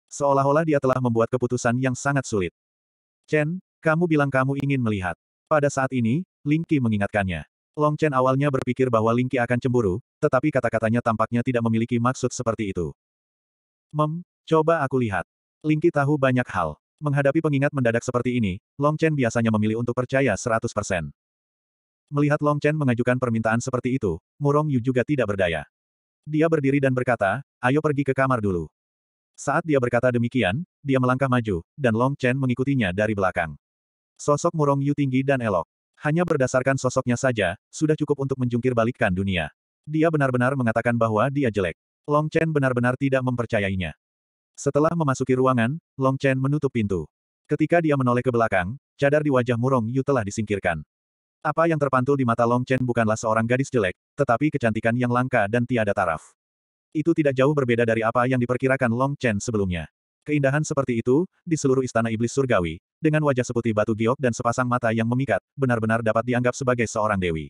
Seolah-olah dia telah membuat keputusan yang sangat sulit. Chen, kamu bilang kamu ingin melihat. Pada saat ini, Ling Qi mengingatkannya. Long Chen awalnya berpikir bahwa Lingqi akan cemburu, tetapi kata-katanya tampaknya tidak memiliki maksud seperti itu. Mem, coba aku lihat. Lingqi tahu banyak hal. Menghadapi pengingat mendadak seperti ini, Long Chen biasanya memilih untuk percaya 100%. Melihat Long Chen mengajukan permintaan seperti itu, Murong Yu juga tidak berdaya. Dia berdiri dan berkata, ayo pergi ke kamar dulu. Saat dia berkata demikian, dia melangkah maju, dan Long Chen mengikutinya dari belakang. Sosok Murong Yu tinggi dan elok. Hanya berdasarkan sosoknya saja, sudah cukup untuk menjungkir balikkan dunia. Dia benar-benar mengatakan bahwa dia jelek. Long Chen benar-benar tidak mempercayainya. Setelah memasuki ruangan, Long Chen menutup pintu. Ketika dia menoleh ke belakang, cadar di wajah Murong Yu telah disingkirkan. Apa yang terpantul di mata Long Chen bukanlah seorang gadis jelek, tetapi kecantikan yang langka dan tiada taraf. Itu tidak jauh berbeda dari apa yang diperkirakan Long Chen sebelumnya. Keindahan seperti itu, di seluruh istana iblis surgawi, dengan wajah seputih batu giok dan sepasang mata yang memikat, benar-benar dapat dianggap sebagai seorang dewi.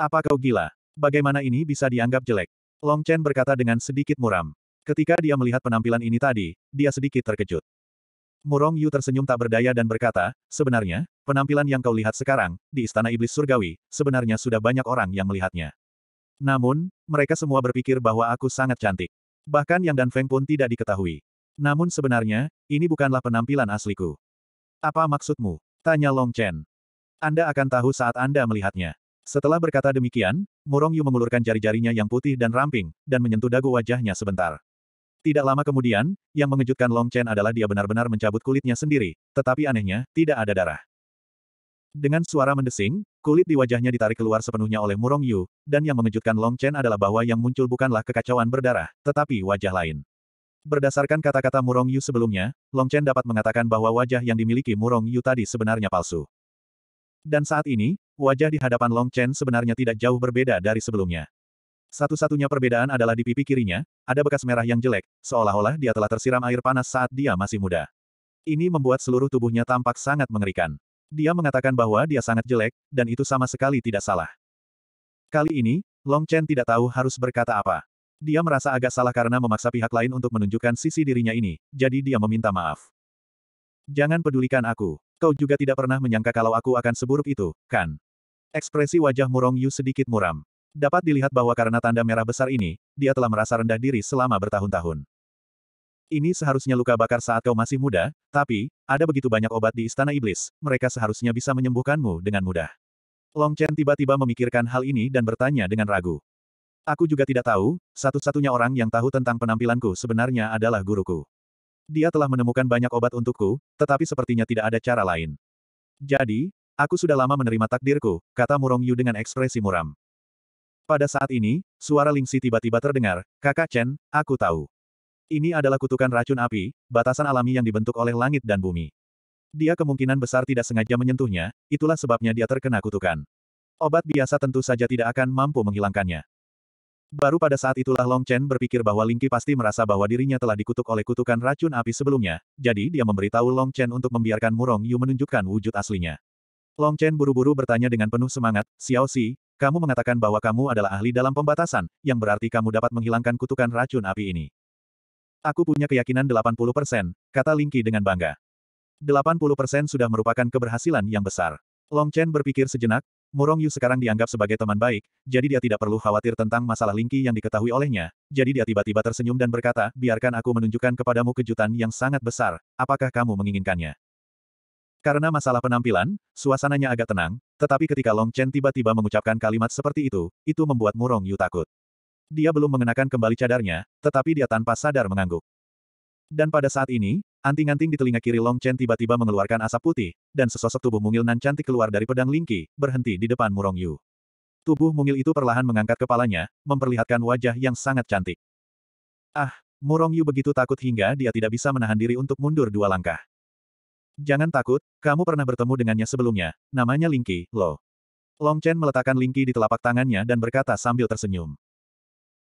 Apa kau gila? Bagaimana ini bisa dianggap jelek? Long Chen berkata dengan sedikit muram. Ketika dia melihat penampilan ini tadi, dia sedikit terkejut. Murong Yu tersenyum tak berdaya dan berkata, sebenarnya, penampilan yang kau lihat sekarang, di Istana Iblis Surgawi, sebenarnya sudah banyak orang yang melihatnya. Namun, mereka semua berpikir bahwa aku sangat cantik. Bahkan Yang Dan Feng pun tidak diketahui. Namun sebenarnya, ini bukanlah penampilan asliku. Apa maksudmu? Tanya Long Chen. Anda akan tahu saat Anda melihatnya. Setelah berkata demikian, Murong Yu mengulurkan jari-jarinya yang putih dan ramping, dan menyentuh dagu wajahnya sebentar. Tidak lama kemudian, yang mengejutkan Long Chen adalah dia benar-benar mencabut kulitnya sendiri, tetapi anehnya, tidak ada darah. Dengan suara mendesing, kulit di wajahnya ditarik keluar sepenuhnya oleh Murong Yu, dan yang mengejutkan Long Chen adalah bahwa yang muncul bukanlah kekacauan berdarah, tetapi wajah lain. Berdasarkan kata-kata Murong Yu sebelumnya, Long Chen dapat mengatakan bahwa wajah yang dimiliki Murong Yu tadi sebenarnya palsu. Dan saat ini, wajah di hadapan Long Chen sebenarnya tidak jauh berbeda dari sebelumnya. Satu-satunya perbedaan adalah di pipi kirinya, ada bekas merah yang jelek, seolah-olah dia telah tersiram air panas saat dia masih muda. Ini membuat seluruh tubuhnya tampak sangat mengerikan. Dia mengatakan bahwa dia sangat jelek, dan itu sama sekali tidak salah. Kali ini, Long Chen tidak tahu harus berkata apa. Dia merasa agak salah karena memaksa pihak lain untuk menunjukkan sisi dirinya ini, jadi dia meminta maaf. Jangan pedulikan aku. Kau juga tidak pernah menyangka kalau aku akan seburuk itu, kan? Ekspresi wajah Murong Yu sedikit muram. Dapat dilihat bahwa karena tanda merah besar ini, dia telah merasa rendah diri selama bertahun-tahun. Ini seharusnya luka bakar saat kau masih muda, tapi, ada begitu banyak obat di Istana Iblis, mereka seharusnya bisa menyembuhkanmu dengan mudah. Long Chen tiba-tiba memikirkan hal ini dan bertanya dengan ragu. Aku juga tidak tahu, satu-satunya orang yang tahu tentang penampilanku sebenarnya adalah guruku. Dia telah menemukan banyak obat untukku, tetapi sepertinya tidak ada cara lain. Jadi, aku sudah lama menerima takdirku, kata Murong Yu dengan ekspresi muram. Pada saat ini, suara Lingxi tiba-tiba terdengar, kakak Chen, aku tahu. Ini adalah kutukan racun api, batasan alami yang dibentuk oleh langit dan bumi. Dia kemungkinan besar tidak sengaja menyentuhnya, itulah sebabnya dia terkena kutukan. Obat biasa tentu saja tidak akan mampu menghilangkannya. Baru pada saat itulah Long Chen berpikir bahwa Lingqi pasti merasa bahwa dirinya telah dikutuk oleh kutukan racun api sebelumnya, jadi dia memberitahu Long Chen untuk membiarkan Murong Yu menunjukkan wujud aslinya. Long Chen buru-buru bertanya dengan penuh semangat, Xiao Si, kamu mengatakan bahwa kamu adalah ahli dalam pembatasan, yang berarti kamu dapat menghilangkan kutukan racun api ini. Aku punya keyakinan 80%, kata Lingqi dengan bangga. 80% sudah merupakan keberhasilan yang besar. Long Chen berpikir sejenak, Murong Yu sekarang dianggap sebagai teman baik, jadi dia tidak perlu khawatir tentang masalah Lingqi yang diketahui olehnya, jadi dia tiba-tiba tersenyum dan berkata, biarkan aku menunjukkan kepadamu kejutan yang sangat besar, apakah kamu menginginkannya? Karena masalah penampilan, suasananya agak tenang, tetapi ketika Long Chen tiba-tiba mengucapkan kalimat seperti itu, itu membuat Murong Yu takut. Dia belum mengenakan kembali cadarnya, tetapi dia tanpa sadar mengangguk. Dan pada saat ini, anting-anting di telinga kiri Long Chen tiba-tiba mengeluarkan asap putih, dan sesosok tubuh mungil nan cantik keluar dari pedang Lingqi, berhenti di depan Murong Yu. Tubuh mungil itu perlahan mengangkat kepalanya, memperlihatkan wajah yang sangat cantik. Ah, Murong Yu begitu takut hingga dia tidak bisa menahan diri untuk mundur dua langkah. Jangan takut, kamu pernah bertemu dengannya sebelumnya, namanya Lingqi, Lo. Long Chen meletakkan Lingqi di telapak tangannya dan berkata sambil tersenyum.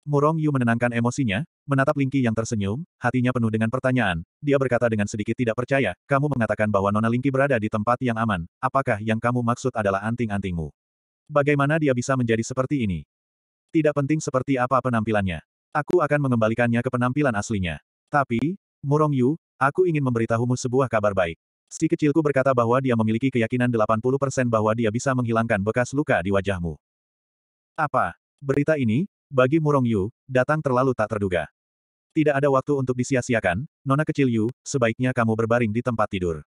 Murong Yu menenangkan emosinya, menatap Lingqi yang tersenyum, hatinya penuh dengan pertanyaan. Dia berkata dengan sedikit tidak percaya, kamu mengatakan bahwa Nona Lingqi berada di tempat yang aman, apakah yang kamu maksud adalah anting-antingmu? Bagaimana dia bisa menjadi seperti ini? Tidak penting seperti apa penampilannya. Aku akan mengembalikannya ke penampilan aslinya. Tapi, Murong Yu, aku ingin memberitahumu sebuah kabar baik. Si kecilku berkata bahwa dia memiliki keyakinan 80% bahwa dia bisa menghilangkan bekas luka di wajahmu. Apa? Berita ini, bagi Murong Yu, datang terlalu tak terduga. Tidak ada waktu untuk disia-siakan, Nona kecil Yu, sebaiknya kamu berbaring di tempat tidur.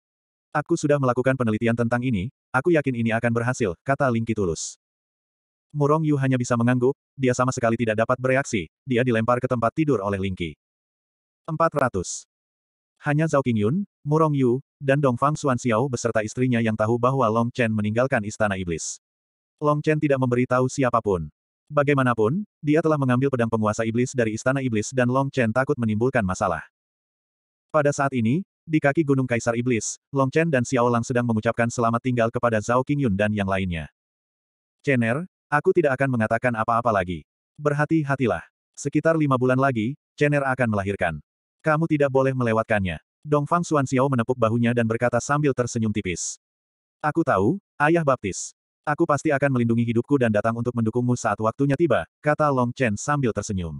Aku sudah melakukan penelitian tentang ini, aku yakin ini akan berhasil, kata Lingki Tulus. Murong Yu hanya bisa mengangguk, dia sama sekali tidak dapat bereaksi, dia dilempar ke tempat tidur oleh Lingki. 400. Hanya Zhao Qingyun, Murong Yu, dan Dongfang Xiao beserta istrinya yang tahu bahwa Long Chen meninggalkan Istana Iblis. Long Chen tidak memberitahu siapapun. Bagaimanapun, dia telah mengambil pedang penguasa iblis dari Istana Iblis dan Long Chen takut menimbulkan masalah. Pada saat ini, di kaki Gunung Kaisar Iblis, Long Chen dan Xiao Lang sedang mengucapkan selamat tinggal kepada Zhao Qingyun dan yang lainnya. Chener, aku tidak akan mengatakan apa-apa lagi. Berhati-hatilah. Sekitar lima bulan lagi, Chener akan melahirkan. Kamu tidak boleh melewatkannya. Dong Fang Xuan Xiao menepuk bahunya dan berkata sambil tersenyum tipis. Aku tahu, ayah baptis. Aku pasti akan melindungi hidupku dan datang untuk mendukungmu saat waktunya tiba, kata Long Chen sambil tersenyum.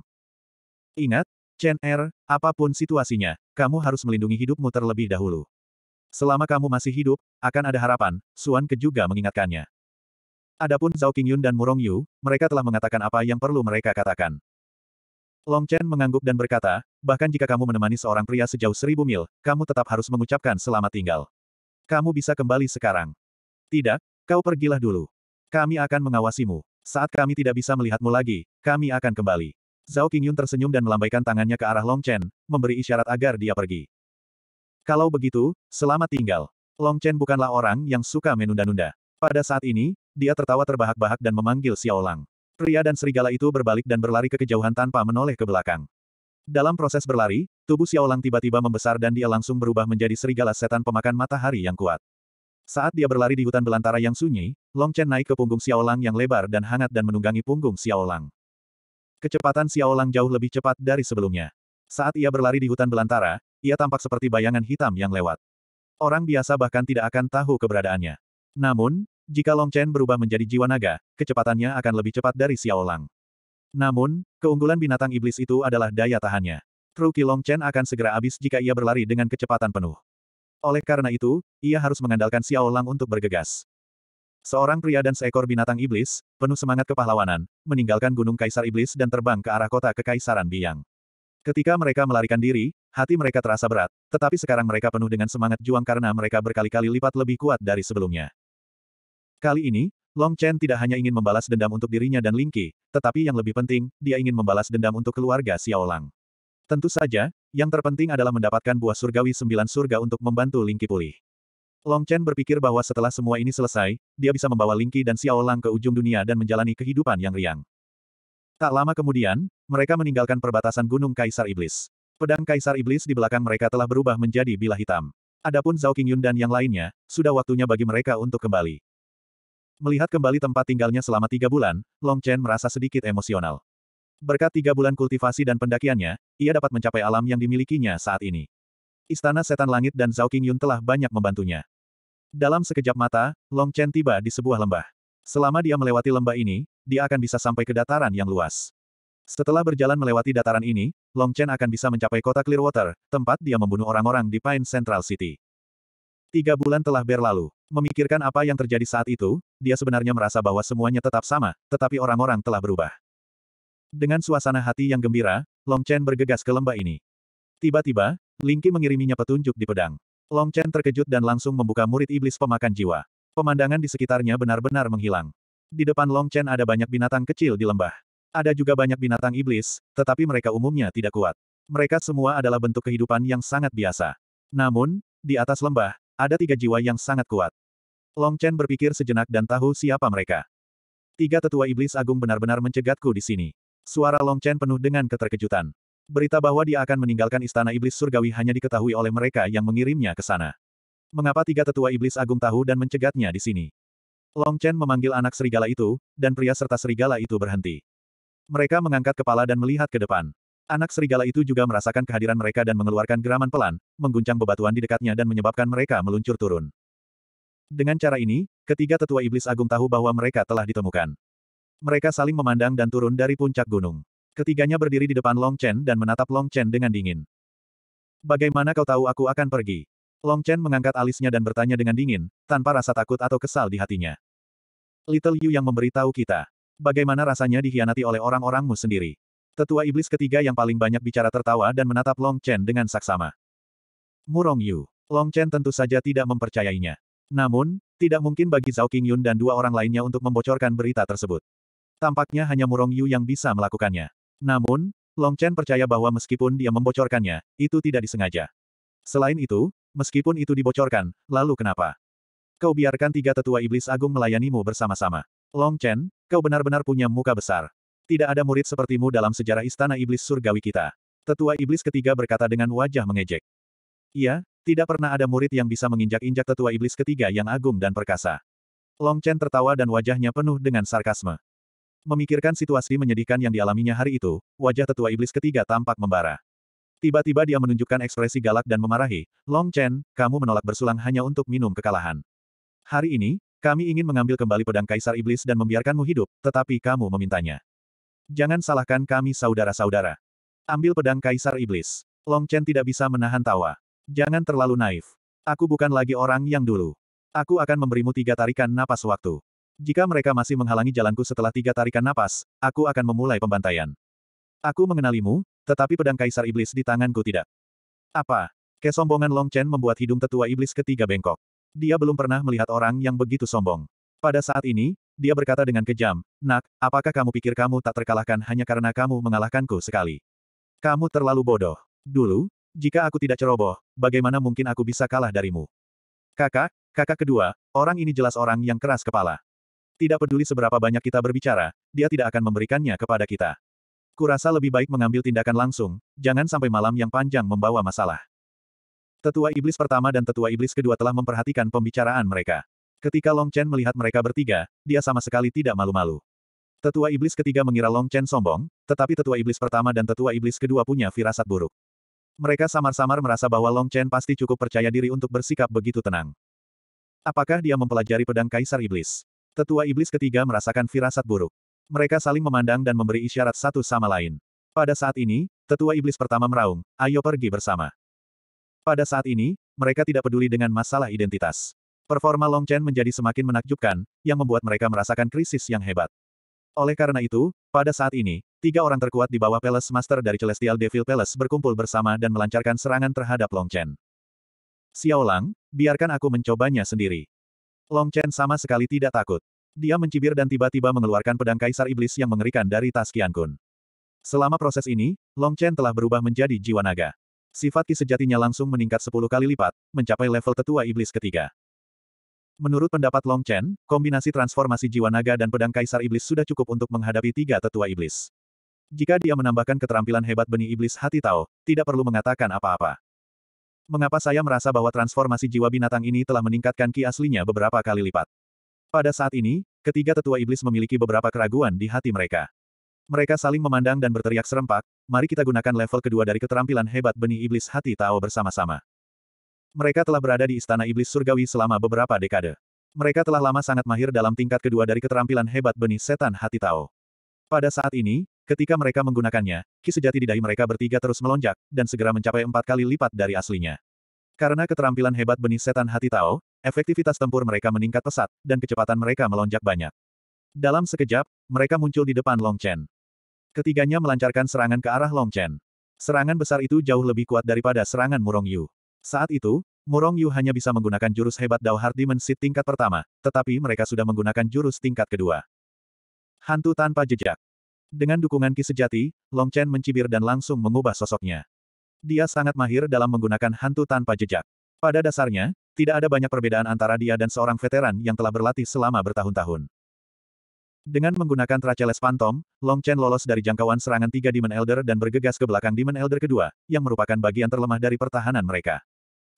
Ingat, Chen Er, apapun situasinya, kamu harus melindungi hidupmu terlebih dahulu. Selama kamu masih hidup, akan ada harapan, Suan Ke juga mengingatkannya. Adapun Zhao Qingyun dan Murong Yu, mereka telah mengatakan apa yang perlu mereka katakan. Long Chen mengangguk dan berkata, bahkan jika kamu menemani seorang pria sejauh seribu mil, kamu tetap harus mengucapkan selamat tinggal. Kamu bisa kembali sekarang. Tidak, Kau pergilah dulu. Kami akan mengawasimu. Saat kami tidak bisa melihatmu lagi, kami akan kembali. Zhao Qingyun tersenyum dan melambaikan tangannya ke arah Long Chen, memberi isyarat agar dia pergi. Kalau begitu, selamat tinggal. Long Chen bukanlah orang yang suka menunda-nunda. Pada saat ini, dia tertawa terbahak-bahak dan memanggil Xiao Lang. Pria dan serigala itu berbalik dan berlari ke kejauhan tanpa menoleh ke belakang. Dalam proses berlari, tubuh Xiao Lang tiba-tiba membesar dan dia langsung berubah menjadi serigala setan pemakan matahari yang kuat. Saat dia berlari di hutan belantara yang sunyi, Long Chen naik ke punggung Xiaolang yang lebar dan hangat dan menunggangi punggung Xiaolang. Kecepatan Xiaolang jauh lebih cepat dari sebelumnya. Saat ia berlari di hutan belantara, ia tampak seperti bayangan hitam yang lewat. Orang biasa bahkan tidak akan tahu keberadaannya. Namun, jika Long Chen berubah menjadi jiwa naga, kecepatannya akan lebih cepat dari Xiaolang. Namun, keunggulan binatang iblis itu adalah daya tahannya. Truki Long Chen akan segera habis jika ia berlari dengan kecepatan penuh. Oleh karena itu, ia harus mengandalkan Xiao Lang untuk bergegas. Seorang pria dan seekor binatang iblis, penuh semangat kepahlawanan, meninggalkan Gunung Kaisar Iblis dan terbang ke arah kota Kekaisaran Biang. Ketika mereka melarikan diri, hati mereka terasa berat, tetapi sekarang mereka penuh dengan semangat juang karena mereka berkali-kali lipat lebih kuat dari sebelumnya. Kali ini, Long Chen tidak hanya ingin membalas dendam untuk dirinya dan Ling tetapi yang lebih penting, dia ingin membalas dendam untuk keluarga Xiao Lang. Tentu saja, yang terpenting adalah mendapatkan buah surgawi sembilan surga untuk membantu Lingki pulih. Long Chen berpikir bahwa setelah semua ini selesai, dia bisa membawa Lingki dan Xiao Lang ke ujung dunia dan menjalani kehidupan yang riang. Tak lama kemudian, mereka meninggalkan perbatasan Gunung Kaisar Iblis. Pedang Kaisar Iblis di belakang mereka telah berubah menjadi bilah hitam. Adapun Zhao Qingyun dan yang lainnya, sudah waktunya bagi mereka untuk kembali. Melihat kembali tempat tinggalnya selama tiga bulan, Long Chen merasa sedikit emosional. Berkat tiga bulan kultivasi dan pendakiannya, ia dapat mencapai alam yang dimilikinya saat ini. Istana Setan Langit dan Zhao Qingyun telah banyak membantunya. Dalam sekejap mata, Long Chen tiba di sebuah lembah. Selama dia melewati lembah ini, dia akan bisa sampai ke dataran yang luas. Setelah berjalan melewati dataran ini, Long Chen akan bisa mencapai kota Clearwater, tempat dia membunuh orang-orang di Pine Central City. Tiga bulan telah berlalu. Memikirkan apa yang terjadi saat itu, dia sebenarnya merasa bahwa semuanya tetap sama, tetapi orang-orang telah berubah. Dengan suasana hati yang gembira, Long Chen bergegas ke lembah ini. Tiba-tiba, Ling Qi mengiriminya petunjuk di pedang. Long Chen terkejut dan langsung membuka murid iblis pemakan jiwa. Pemandangan di sekitarnya benar-benar menghilang. Di depan Long Chen ada banyak binatang kecil di lembah. Ada juga banyak binatang iblis, tetapi mereka umumnya tidak kuat. Mereka semua adalah bentuk kehidupan yang sangat biasa. Namun, di atas lembah, ada tiga jiwa yang sangat kuat. Long Chen berpikir sejenak dan tahu siapa mereka. Tiga tetua iblis agung benar-benar mencegatku di sini. Suara Long Chen penuh dengan keterkejutan. Berita bahwa dia akan meninggalkan istana iblis surgawi hanya diketahui oleh mereka yang mengirimnya ke sana. Mengapa tiga tetua iblis agung tahu dan mencegatnya di sini? Long Chen memanggil anak serigala itu, dan pria serta serigala itu berhenti. Mereka mengangkat kepala dan melihat ke depan. Anak serigala itu juga merasakan kehadiran mereka dan mengeluarkan geraman pelan, mengguncang bebatuan di dekatnya dan menyebabkan mereka meluncur turun. Dengan cara ini, ketiga tetua iblis agung tahu bahwa mereka telah ditemukan. Mereka saling memandang dan turun dari puncak gunung. Ketiganya berdiri di depan Long Chen dan menatap Long Chen dengan dingin. Bagaimana kau tahu aku akan pergi? Long Chen mengangkat alisnya dan bertanya dengan dingin, tanpa rasa takut atau kesal di hatinya. Little Yu yang memberitahu kita. Bagaimana rasanya dikhianati oleh orang-orangmu sendiri? Tetua iblis ketiga yang paling banyak bicara tertawa dan menatap Long Chen dengan saksama. Murong Yu. Long Chen tentu saja tidak mempercayainya. Namun, tidak mungkin bagi Zhao Qingyun dan dua orang lainnya untuk membocorkan berita tersebut. Tampaknya hanya Murong Yu yang bisa melakukannya. Namun, Long Chen percaya bahwa meskipun dia membocorkannya, itu tidak disengaja. Selain itu, meskipun itu dibocorkan, lalu kenapa? Kau biarkan tiga tetua iblis agung melayanimu bersama-sama. Long Chen, kau benar-benar punya muka besar. Tidak ada murid sepertimu dalam sejarah istana iblis surgawi kita. Tetua iblis ketiga berkata dengan wajah mengejek. Iya, tidak pernah ada murid yang bisa menginjak-injak tetua iblis ketiga yang agung dan perkasa. Long Chen tertawa dan wajahnya penuh dengan sarkasme. Memikirkan situasi menyedihkan yang dialaminya hari itu, wajah tetua iblis ketiga tampak membara. Tiba-tiba dia menunjukkan ekspresi galak dan memarahi, Long Chen, kamu menolak bersulang hanya untuk minum kekalahan. Hari ini, kami ingin mengambil kembali pedang kaisar iblis dan membiarkanmu hidup, tetapi kamu memintanya. Jangan salahkan kami saudara-saudara. Ambil pedang kaisar iblis. Long Chen tidak bisa menahan tawa. Jangan terlalu naif. Aku bukan lagi orang yang dulu. Aku akan memberimu tiga tarikan napas waktu. Jika mereka masih menghalangi jalanku setelah tiga tarikan napas, aku akan memulai pembantaian. Aku mengenalimu, tetapi pedang kaisar iblis di tanganku tidak. Apa? Kesombongan Long Chen membuat hidung tetua iblis ketiga bengkok. Dia belum pernah melihat orang yang begitu sombong. Pada saat ini, dia berkata dengan kejam, Nak, apakah kamu pikir kamu tak terkalahkan hanya karena kamu mengalahkanku sekali? Kamu terlalu bodoh. Dulu, jika aku tidak ceroboh, bagaimana mungkin aku bisa kalah darimu? Kakak, kakak kedua, orang ini jelas orang yang keras kepala. Tidak peduli seberapa banyak kita berbicara, dia tidak akan memberikannya kepada kita. Kurasa lebih baik mengambil tindakan langsung, jangan sampai malam yang panjang membawa masalah. Tetua Iblis pertama dan Tetua Iblis kedua telah memperhatikan pembicaraan mereka. Ketika Long Chen melihat mereka bertiga, dia sama sekali tidak malu-malu. Tetua Iblis ketiga mengira Long Chen sombong, tetapi Tetua Iblis pertama dan Tetua Iblis kedua punya firasat buruk. Mereka samar-samar merasa bahwa Long Chen pasti cukup percaya diri untuk bersikap begitu tenang. Apakah dia mempelajari pedang Kaisar Iblis? Tetua iblis ketiga merasakan firasat buruk. Mereka saling memandang dan memberi isyarat satu sama lain. Pada saat ini, tetua iblis pertama meraung, ayo pergi bersama. Pada saat ini, mereka tidak peduli dengan masalah identitas. Performa Long Chen menjadi semakin menakjubkan, yang membuat mereka merasakan krisis yang hebat. Oleh karena itu, pada saat ini, tiga orang terkuat di bawah Palace Master dari Celestial Devil Palace berkumpul bersama dan melancarkan serangan terhadap Long Chen. Xiao Lang, biarkan aku mencobanya sendiri. Long Chen sama sekali tidak takut. Dia mencibir dan tiba-tiba mengeluarkan pedang kaisar iblis yang mengerikan dari tas Kian Kun. Selama proses ini, Long Chen telah berubah menjadi jiwa naga. Sifat ki sejatinya langsung meningkat 10 kali lipat, mencapai level tetua iblis ketiga. Menurut pendapat Long Chen, kombinasi transformasi jiwa naga dan pedang kaisar iblis sudah cukup untuk menghadapi tiga tetua iblis. Jika dia menambahkan keterampilan hebat benih iblis hati Tao, tidak perlu mengatakan apa-apa. Mengapa saya merasa bahwa transformasi jiwa binatang ini telah meningkatkan ki aslinya beberapa kali lipat? Pada saat ini, ketiga tetua iblis memiliki beberapa keraguan di hati mereka. Mereka saling memandang dan berteriak serempak, mari kita gunakan level kedua dari keterampilan hebat benih iblis hati Tao bersama-sama. Mereka telah berada di istana iblis surgawi selama beberapa dekade. Mereka telah lama sangat mahir dalam tingkat kedua dari keterampilan hebat benih setan hati Tao. Pada saat ini, Ketika mereka menggunakannya, ki sejati di dahi mereka bertiga terus melonjak, dan segera mencapai empat kali lipat dari aslinya. Karena keterampilan hebat benih setan hati Tao, efektivitas tempur mereka meningkat pesat, dan kecepatan mereka melonjak banyak. Dalam sekejap, mereka muncul di depan Long Chen. Ketiganya melancarkan serangan ke arah Long Chen. Serangan besar itu jauh lebih kuat daripada serangan Murong Yu. Saat itu, Murong Yu hanya bisa menggunakan jurus hebat Dao Hard Seed tingkat pertama, tetapi mereka sudah menggunakan jurus tingkat kedua. Hantu tanpa jejak. Dengan dukungan Ki sejati, Long Chen mencibir dan langsung mengubah sosoknya. Dia sangat mahir dalam menggunakan hantu tanpa jejak. Pada dasarnya, tidak ada banyak perbedaan antara dia dan seorang veteran yang telah berlatih selama bertahun-tahun. Dengan menggunakan Traceles Phantom, Long Chen lolos dari jangkauan serangan tiga Demon Elder dan bergegas ke belakang Demon Elder kedua, yang merupakan bagian terlemah dari pertahanan mereka.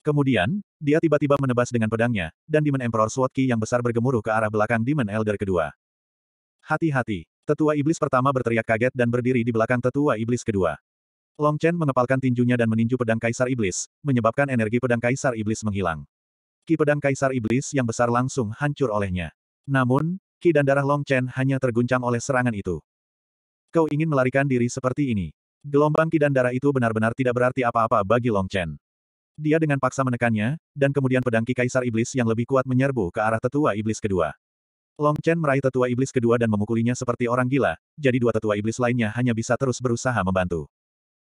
Kemudian, dia tiba-tiba menebas dengan pedangnya, dan Demon Emperor Sword yang besar bergemuruh ke arah belakang Demon Elder kedua. Hati-hati, Tetua iblis pertama berteriak kaget dan berdiri di belakang tetua iblis kedua. Long Chen mengepalkan tinjunya dan meninju pedang kaisar iblis, menyebabkan energi pedang kaisar iblis menghilang. Ki pedang kaisar iblis yang besar langsung hancur olehnya. Namun, ki dan darah Long Chen hanya terguncang oleh serangan itu. Kau ingin melarikan diri seperti ini. Gelombang ki dan darah itu benar-benar tidak berarti apa-apa bagi Long Chen. Dia dengan paksa menekannya, dan kemudian pedang ki kaisar iblis yang lebih kuat menyerbu ke arah tetua iblis kedua. Long Chen meraih tetua iblis kedua dan memukulinya seperti orang gila, jadi dua tetua iblis lainnya hanya bisa terus berusaha membantu.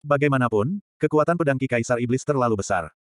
Bagaimanapun, kekuatan pedang Ki Kaisar Iblis terlalu besar.